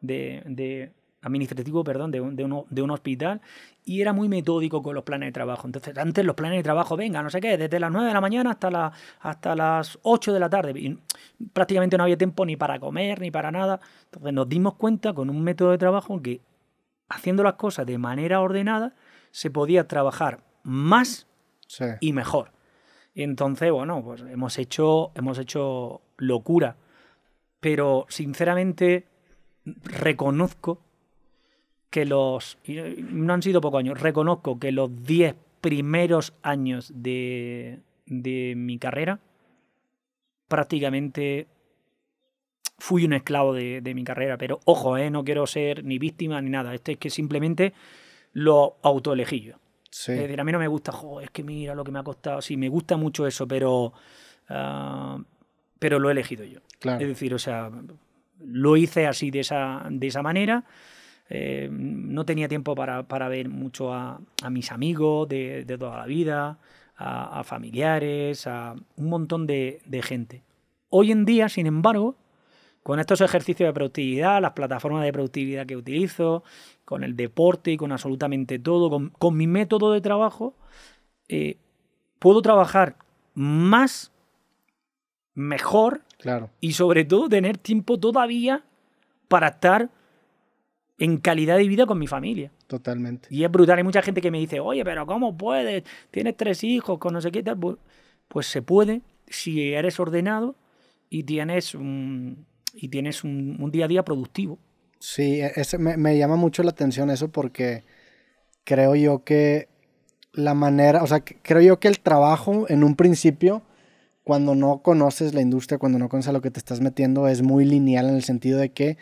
de, administrativo, perdón, de de, de un, hospital y era muy metódico con los planes de trabajo. Entonces, antes los planes de trabajo, venga, no sé qué, desde las 9 de la mañana hasta, hasta las 8 de la tarde. prácticamente no había tiempo ni para comer, ni para nada. Entonces nos dimos cuenta con un método de trabajo que haciendo las cosas de manera ordenada se podía trabajar más y mejor. entonces, bueno, pues hemos hecho, hemos hecho locura. Pero sinceramente reconozco que los. Eh, no han sido pocos años. Reconozco que los diez primeros años de, de mi carrera prácticamente fui un esclavo de, de mi carrera. Pero ojo, eh, no quiero ser ni víctima ni nada. esto es que simplemente lo autoelegí yo. Es decir, a mí no me gusta, es que mira lo que me ha costado. Sí, me gusta mucho eso, pero. Ah, pero lo he elegido yo. Es decir, o sea, lo hice así de esa, de esa manera. Eh, no tenía tiempo para, ver mucho a, mis amigos de, toda la vida, a, familiares, a un montón de, gente. Hoy en día, sin embargo, con estos ejercicios de productividad, las plataformas de productividad que utilizo, con el deporte y con absolutamente todo, con, mi método de trabajo, eh, puedo trabajar más, mejor claro. y sobre todo tener tiempo todavía para estar en calidad de vida con mi familia. Totalmente. Y es brutal. Hay mucha gente que me dice, oye, pero ¿cómo puedes? Tienes tres hijos con no sé qué tal. Pues se puede si eres ordenado y tienes un, y tienes un, día a día productivo. Sí, e-, me, me, llama mucho la atención eso porque creo yo que la manera, o sea, creo yo que el trabajo en un principio, cuando no conoces la industria, cuando no conoces a lo que te estás metiendo, es muy lineal en el sentido de que,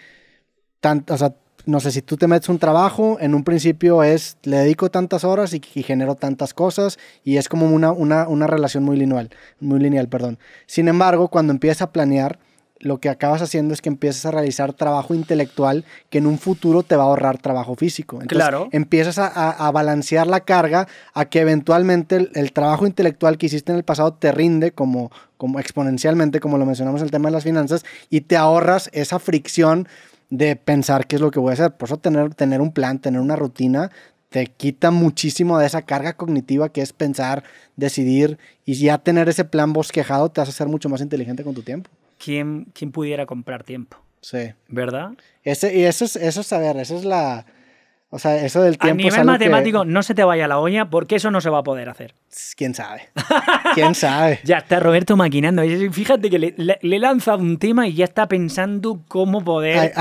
tanto, o sea, no sé, si tú te metes un trabajo, en un principio es, le dedico tantas horas y, genero tantas cosas y es como una, una, relación muy lineal, muy lineal, perdón. Sin embargo, cuando empiezas a planear, lo que acabas haciendo es que empiezas a realizar trabajo intelectual que en un futuro te va a ahorrar trabajo físico. Entonces, claro. Empiezas a, balancear la carga a que eventualmente el, trabajo intelectual que hiciste en el pasado te rinde como, como exponencialmente, como lo mencionamos en el tema de las finanzas, y te ahorras esa fricción de pensar qué es lo que voy a hacer. Por eso tener, tener un plan, tener una rutina, te quita muchísimo de esa carga cognitiva que es pensar, decidir y ya tener ese plan bosquejado te hace ser mucho más inteligente con tu tiempo. ¿Quién, quién pudiera comprar tiempo? Sí. ¿Verdad? Ese, y eso es, eso esa es la, o sea, eso del tiempo. A nivel matemático, no se te vaya la olla, porque eso no se va a poder hacer. Quién sabe. Quién sabe. ya está Roberto maquinando. Fíjate que le, he lanzado lanza un tema y ya está pensando cómo poder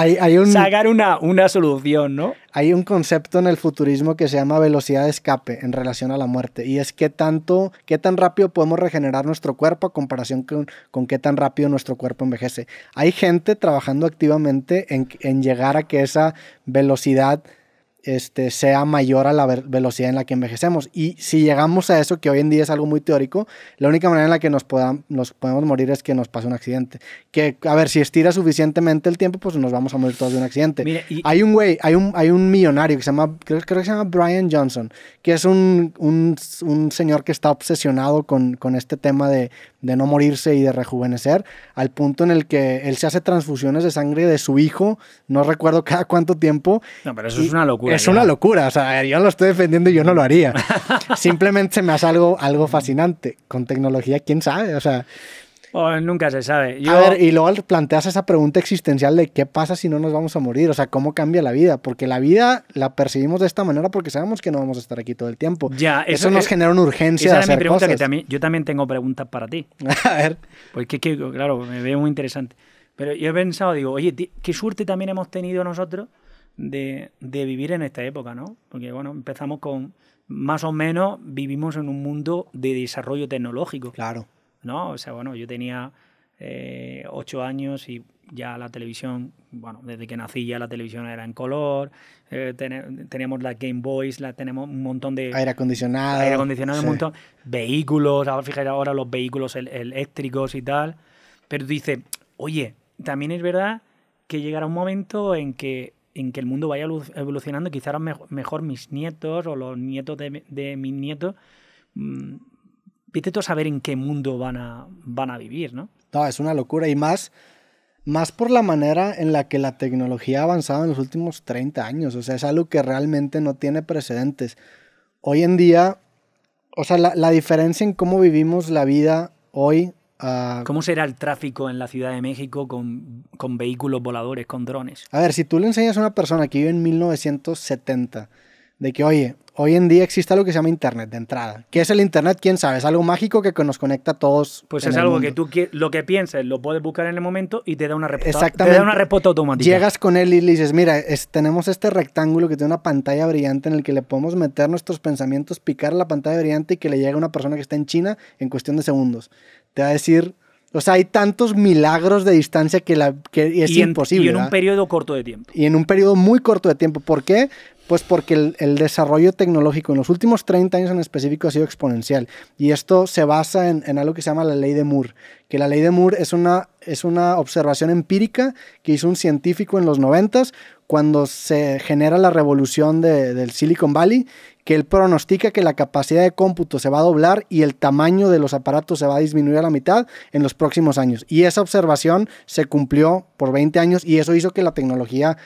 sacar una, una solución, ¿no? Hay un concepto en el futurismo que se llama velocidad de escape en relación a la muerte. Y es qué tanto, qué tan rápido podemos regenerar nuestro cuerpo a comparación con, qué tan rápido nuestro cuerpo envejece. Hay gente trabajando activamente en, en llegar a que esa velocidad este, sea mayor a la velocidad en la que envejecemos. Y si llegamos a eso, que hoy en día es algo muy teórico, la única manera en la que nos, podamos nos podemos morir es que nos pase un accidente. Que, a ver, si estira suficientemente el tiempo, pues nos vamos a morir todos de un accidente. Hay un güey, hay un, hay un millonario que se llama, creo, que se llama Brian Johnson, que es un, un, un señor que está obsesionado con, con este tema de, de no morirse y de rejuvenecer, al punto en el que él se hace transfusiones de sangre de su hijo, no recuerdo cada cuánto tiempo. No, pero eso es una locura es una locura. O sea, yo lo estoy defendiendo y yo no lo haría. Simplemente me hace algo, algo fascinante. Con tecnología, quién sabe. O sea. Oh, nunca se sabe. A ver, y luego planteas esa pregunta existencial de qué pasa si no nos vamos a morir, o sea, cómo cambia la vida, porque la vida la percibimos de esta manera porque sabemos que no vamos a estar aquí todo el tiempo. Ya, eso, nos genera una urgencia. de hacer cosas. yo también tengo preguntas para ti. a ver. Porque que, claro, me veo muy interesante. Pero yo he pensado, digo, oye, qué suerte también hemos tenido nosotros de, vivir en esta época, ¿no? Porque, bueno, empezamos con, más o menos, vivimos en un mundo de desarrollo tecnológico. Claro. ¿No? O sea, bueno, yo tenía eh, ocho años y ya la televisión, bueno, desde que nací ya la televisión era en color, eh, teníamos las Game Boys, la, tenemos un montón de... Aire acondicionado. Aire acondicionado, un montón. Vehículos, ahora fíjate ahora los vehículos el, eléctricos y tal. Pero dice, oye, también es verdad que llegará un momento en que en que el mundo vaya evolucionando, quizás mejor mis nietos o los nietos de, mis nietos, mm, tú a saber en qué mundo van a, van a vivir, ¿no? No, es una locura y más, más por la manera en la que la tecnología ha avanzado en los últimos 30 años, o sea, es algo que realmente no tiene precedentes. Hoy en día, o sea, la, la diferencia en cómo vivimos la vida hoy Ah, ¿Cómo será el tráfico en la Ciudad de México con, con, vehículos voladores, con drones? A ver, si tú le enseñas a una persona que vive en 1970 de que, oye, hoy en día existe algo que se llama Internet de entrada. ¿Qué es el Internet? ¿Quién sabe? Es algo mágico que nos conecta a todos. Pues es algo que tú lo que pienses lo puedes buscar en el momento y te da una respuesta. Te da una respuesta automática. Llegas con él y le dices, mira, tenemos este rectángulo que tiene una pantalla brillante en el que le podemos meter nuestros pensamientos, picar la pantalla brillante y que le llegue a una persona que está en China en cuestión de segundos te va a decir, o sea, hay tantos milagros de distancia que, la, que es imposible. Y en un periodo corto de tiempo. Y en un periodo muy corto de tiempo. ¿Por qué? Pues porque el, desarrollo tecnológico en los últimos 30 años en específico ha sido exponencial. Y esto se basa en, algo que se llama la ley de Moore. Que la ley de Moore es una, es una observación empírica que hizo un científico en los 90 cuando se genera la revolución del Silicon Valley, que él pronostica que la capacidad de cómputo se va a doblar y el tamaño de los aparatos se va a disminuir a la mitad en los próximos años. Y esa observación se cumplió por 20 años y eso hizo que la tecnología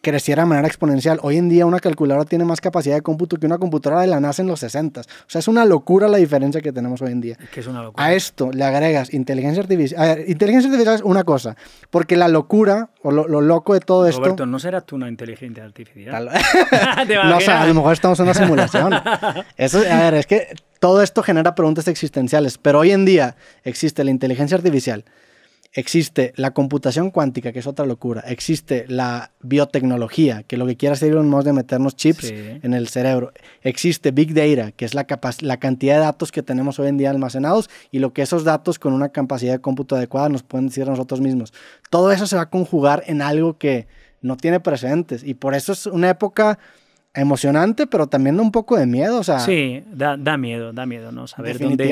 creciera de manera exponencial. Hoy en día una calculadora tiene más capacidad de cómputo que una computadora de la NASA en los 60. O sea, es una locura la diferencia que tenemos hoy en día. que es una locura. A esto le agregas inteligencia artificial. A ver, inteligencia artificial es una cosa, porque la locura o lo, loco de todo esto... Roberto, ¿no serás tú una inteligencia artificial? no, o a lo mejor estamos en una simulación. a ver, es que todo esto genera preguntas existenciales, pero hoy en día existe la inteligencia artificial existe la computación cuántica, que es otra locura, existe la biotecnología, que lo que quiera hacer un modo de meternos chips en el cerebro, existe Big Data, que es la, la cantidad de datos que tenemos hoy en día almacenados y lo que esos datos con una capacidad de cómputo adecuada nos pueden decir a nosotros mismos. Todo eso se va a conjugar en algo que no tiene precedentes y por eso es una época emocionante, pero también un poco de miedo, o sea... Sí, da, da miedo, da miedo, ¿no? Saber Dónde,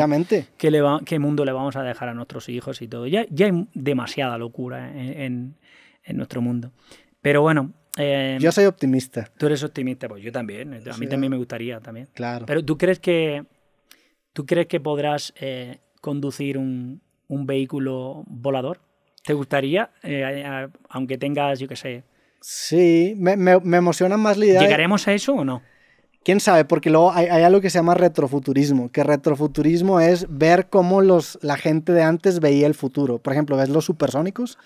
qué, le va, qué mundo le vamos a dejar a nuestros hijos y todo. Ya, ya hay demasiada locura ¿eh? en, en, nuestro mundo. Pero bueno... Em, yo soy optimista. Tú eres optimista, pues yo también. A mí también me gustaría también. Claro. Pero ¿tú crees que, tú crees que podrás eh, conducir un, un, vehículo volador? ¿Te gustaría, eh, aunque tengas, yo qué sé, Sí, me, me, emociona más la idea. ¿Llegaremos a eso o no? quién sabe, porque luego hay, algo que se llama retrofuturismo, que retrofuturismo es ver cómo los, la gente de antes veía el futuro. Por ejemplo, ¿ves los supersónicos?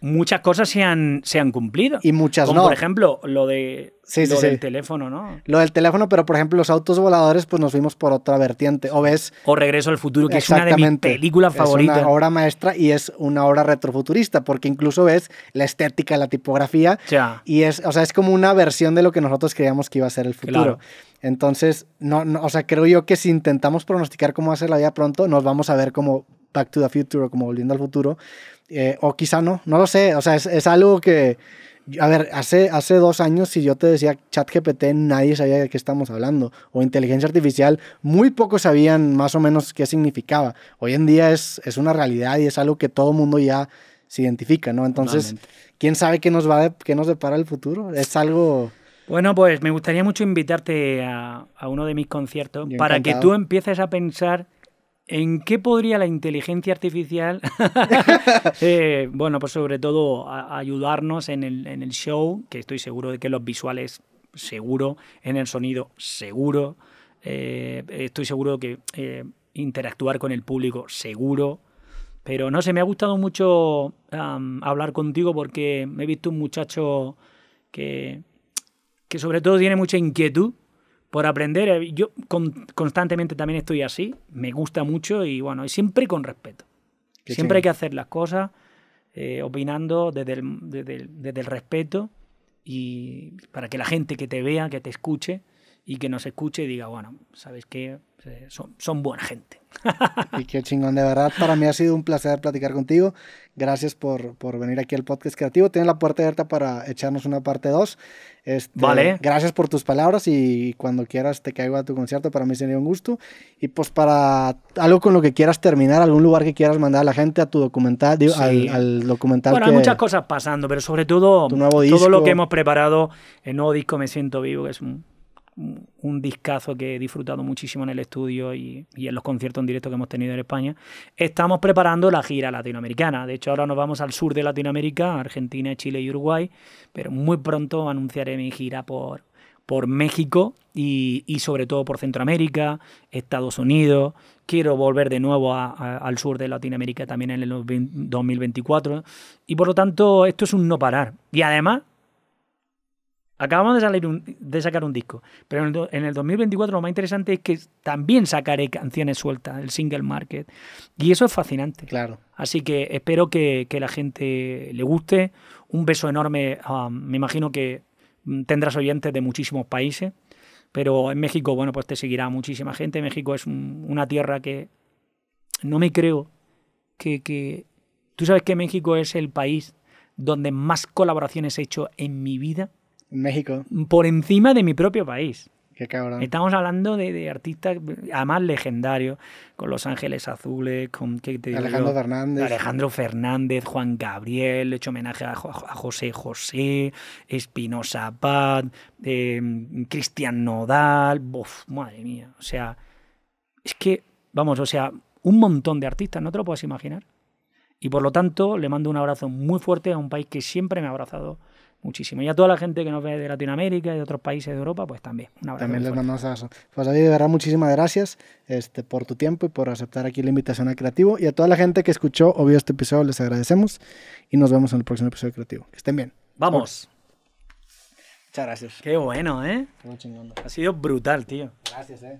muchas cosas se han, se han cumplido. Y muchas no. por ejemplo, lo, de, lo del teléfono, ¿no? Lo del teléfono, pero por ejemplo, los autos voladores, pues nos fuimos por otra vertiente. O ves. O Regreso al futuro, que es una de mis películas favoritas. Es una obra maestra y es una obra retrofuturista, porque incluso ves la estética, la tipografía. Ya. Y es, o sea, es como una versión de lo que nosotros creíamos que iba a ser el futuro. Entonces, o sea, creo yo que si intentamos pronosticar cómo va a ser la vida pronto, nos vamos a ver como Back to the Future o como Volviendo al Futuro, eh, o quizá no, no lo sé. O sea, es, es, algo que. A ver, hace, hace dos años, si yo te decía chat GPT nadie sabía de qué estamos hablando. O inteligencia artificial, muy pocos sabían más o menos qué significaba. Hoy en día es, es una realidad y es algo que todo mundo ya se identifica, ¿no? Entonces, ¿quién sabe qué nos, va qué nos depara el futuro? Es algo. Bueno, pues me gustaría mucho invitarte a, a uno de mis conciertos para que tú empieces a pensar ¿En qué podría la inteligencia artificial, eh, bueno, pues sobre todo ayudarnos en el, show, que estoy seguro de que los visuales, seguro, en el sonido, seguro, eh, estoy seguro que eh, interactuar con el público, seguro, pero no sé, me ha gustado mucho hablar contigo porque me he visto un muchacho que, que sobre todo tiene mucha inquietud por aprender. Eh, yo constantemente también estoy así, me gusta mucho y bueno, y siempre con respeto. siempre hay que hacer las cosas eh, opinando desde el, desde el respeto y para que la gente que te vea, que te escuche, y que nos escuche y diga, bueno, ¿sabes qué? Eh, son, buena gente. y qué chingón, de verdad, para mí ha sido un placer platicar contigo. Gracias por, por venir aquí al podcast creativo. Tienes la puerta abierta para echarnos una parte 2. Este, vale. Gracias por tus palabras y cuando quieras te caigo a tu concierto. Para mí sería un gusto. Y pues para algo con lo que quieras terminar, algún lugar que quieras mandar a la gente, a tu documental, al, documental. Bueno, hay muchas cosas pasando, pero sobre todo todo lo que hemos preparado, el nuevo disco Me Siento Vivo, que es un un discazo que he disfrutado muchísimo en el estudio y, en los conciertos en directo que hemos tenido en España. Estamos preparando la gira latinoamericana. De hecho, ahora nos vamos al sur de Latinoamérica, Argentina, Chile y Uruguay, pero muy pronto anunciaré mi gira por, por México y, sobre todo por Centroamérica, Estados Unidos. Quiero volver de nuevo al sur de Latinoamérica también en el 2024. Y por lo tanto, esto es un no parar. Y además, Acabamos de, salir de sacar un disco, pero en el, 2024 lo más interesante es que también sacaré canciones sueltas, el single market. Y eso es fascinante. Claro. Así que espero que, la gente le guste. Un beso enorme. me imagino que tendrás oyentes de muchísimos países, pero en México, bueno, pues te seguirá muchísima gente. México es una tierra que no me creo que... Tú sabes que México es el país donde más colaboraciones he hecho en mi vida México. Por encima de mi propio país. Qué cabrón. Estamos hablando de, artistas, además legendarios, con Los Ángeles Azules, con Alejandro Fernández. Alejandro Fernández, Juan Gabriel, hecho homenaje a, José José, Espinosa Paz, eh, Cristian Nodal, madre mía. O sea, es que, vamos, o sea, un montón de artistas, no te lo puedes imaginar. Y por lo tanto, le mando un abrazo muy fuerte a un país que siempre me ha abrazado muchísimo. Y a toda la gente que nos ve de Latinoamérica y de otros países de Europa, pues también. Un abrazo. También les mandamos a Pues David, de verdad, muchísimas gracias este, por tu tiempo y por aceptar aquí la invitación al Creativo. Y a toda la gente que escuchó o vio este episodio, les agradecemos y nos vemos en el próximo episodio de Creativo. Que estén bien. Vamos. Muchas gracias. Qué bueno, ¿eh? Ha sido brutal, tío. Gracias, ¿eh?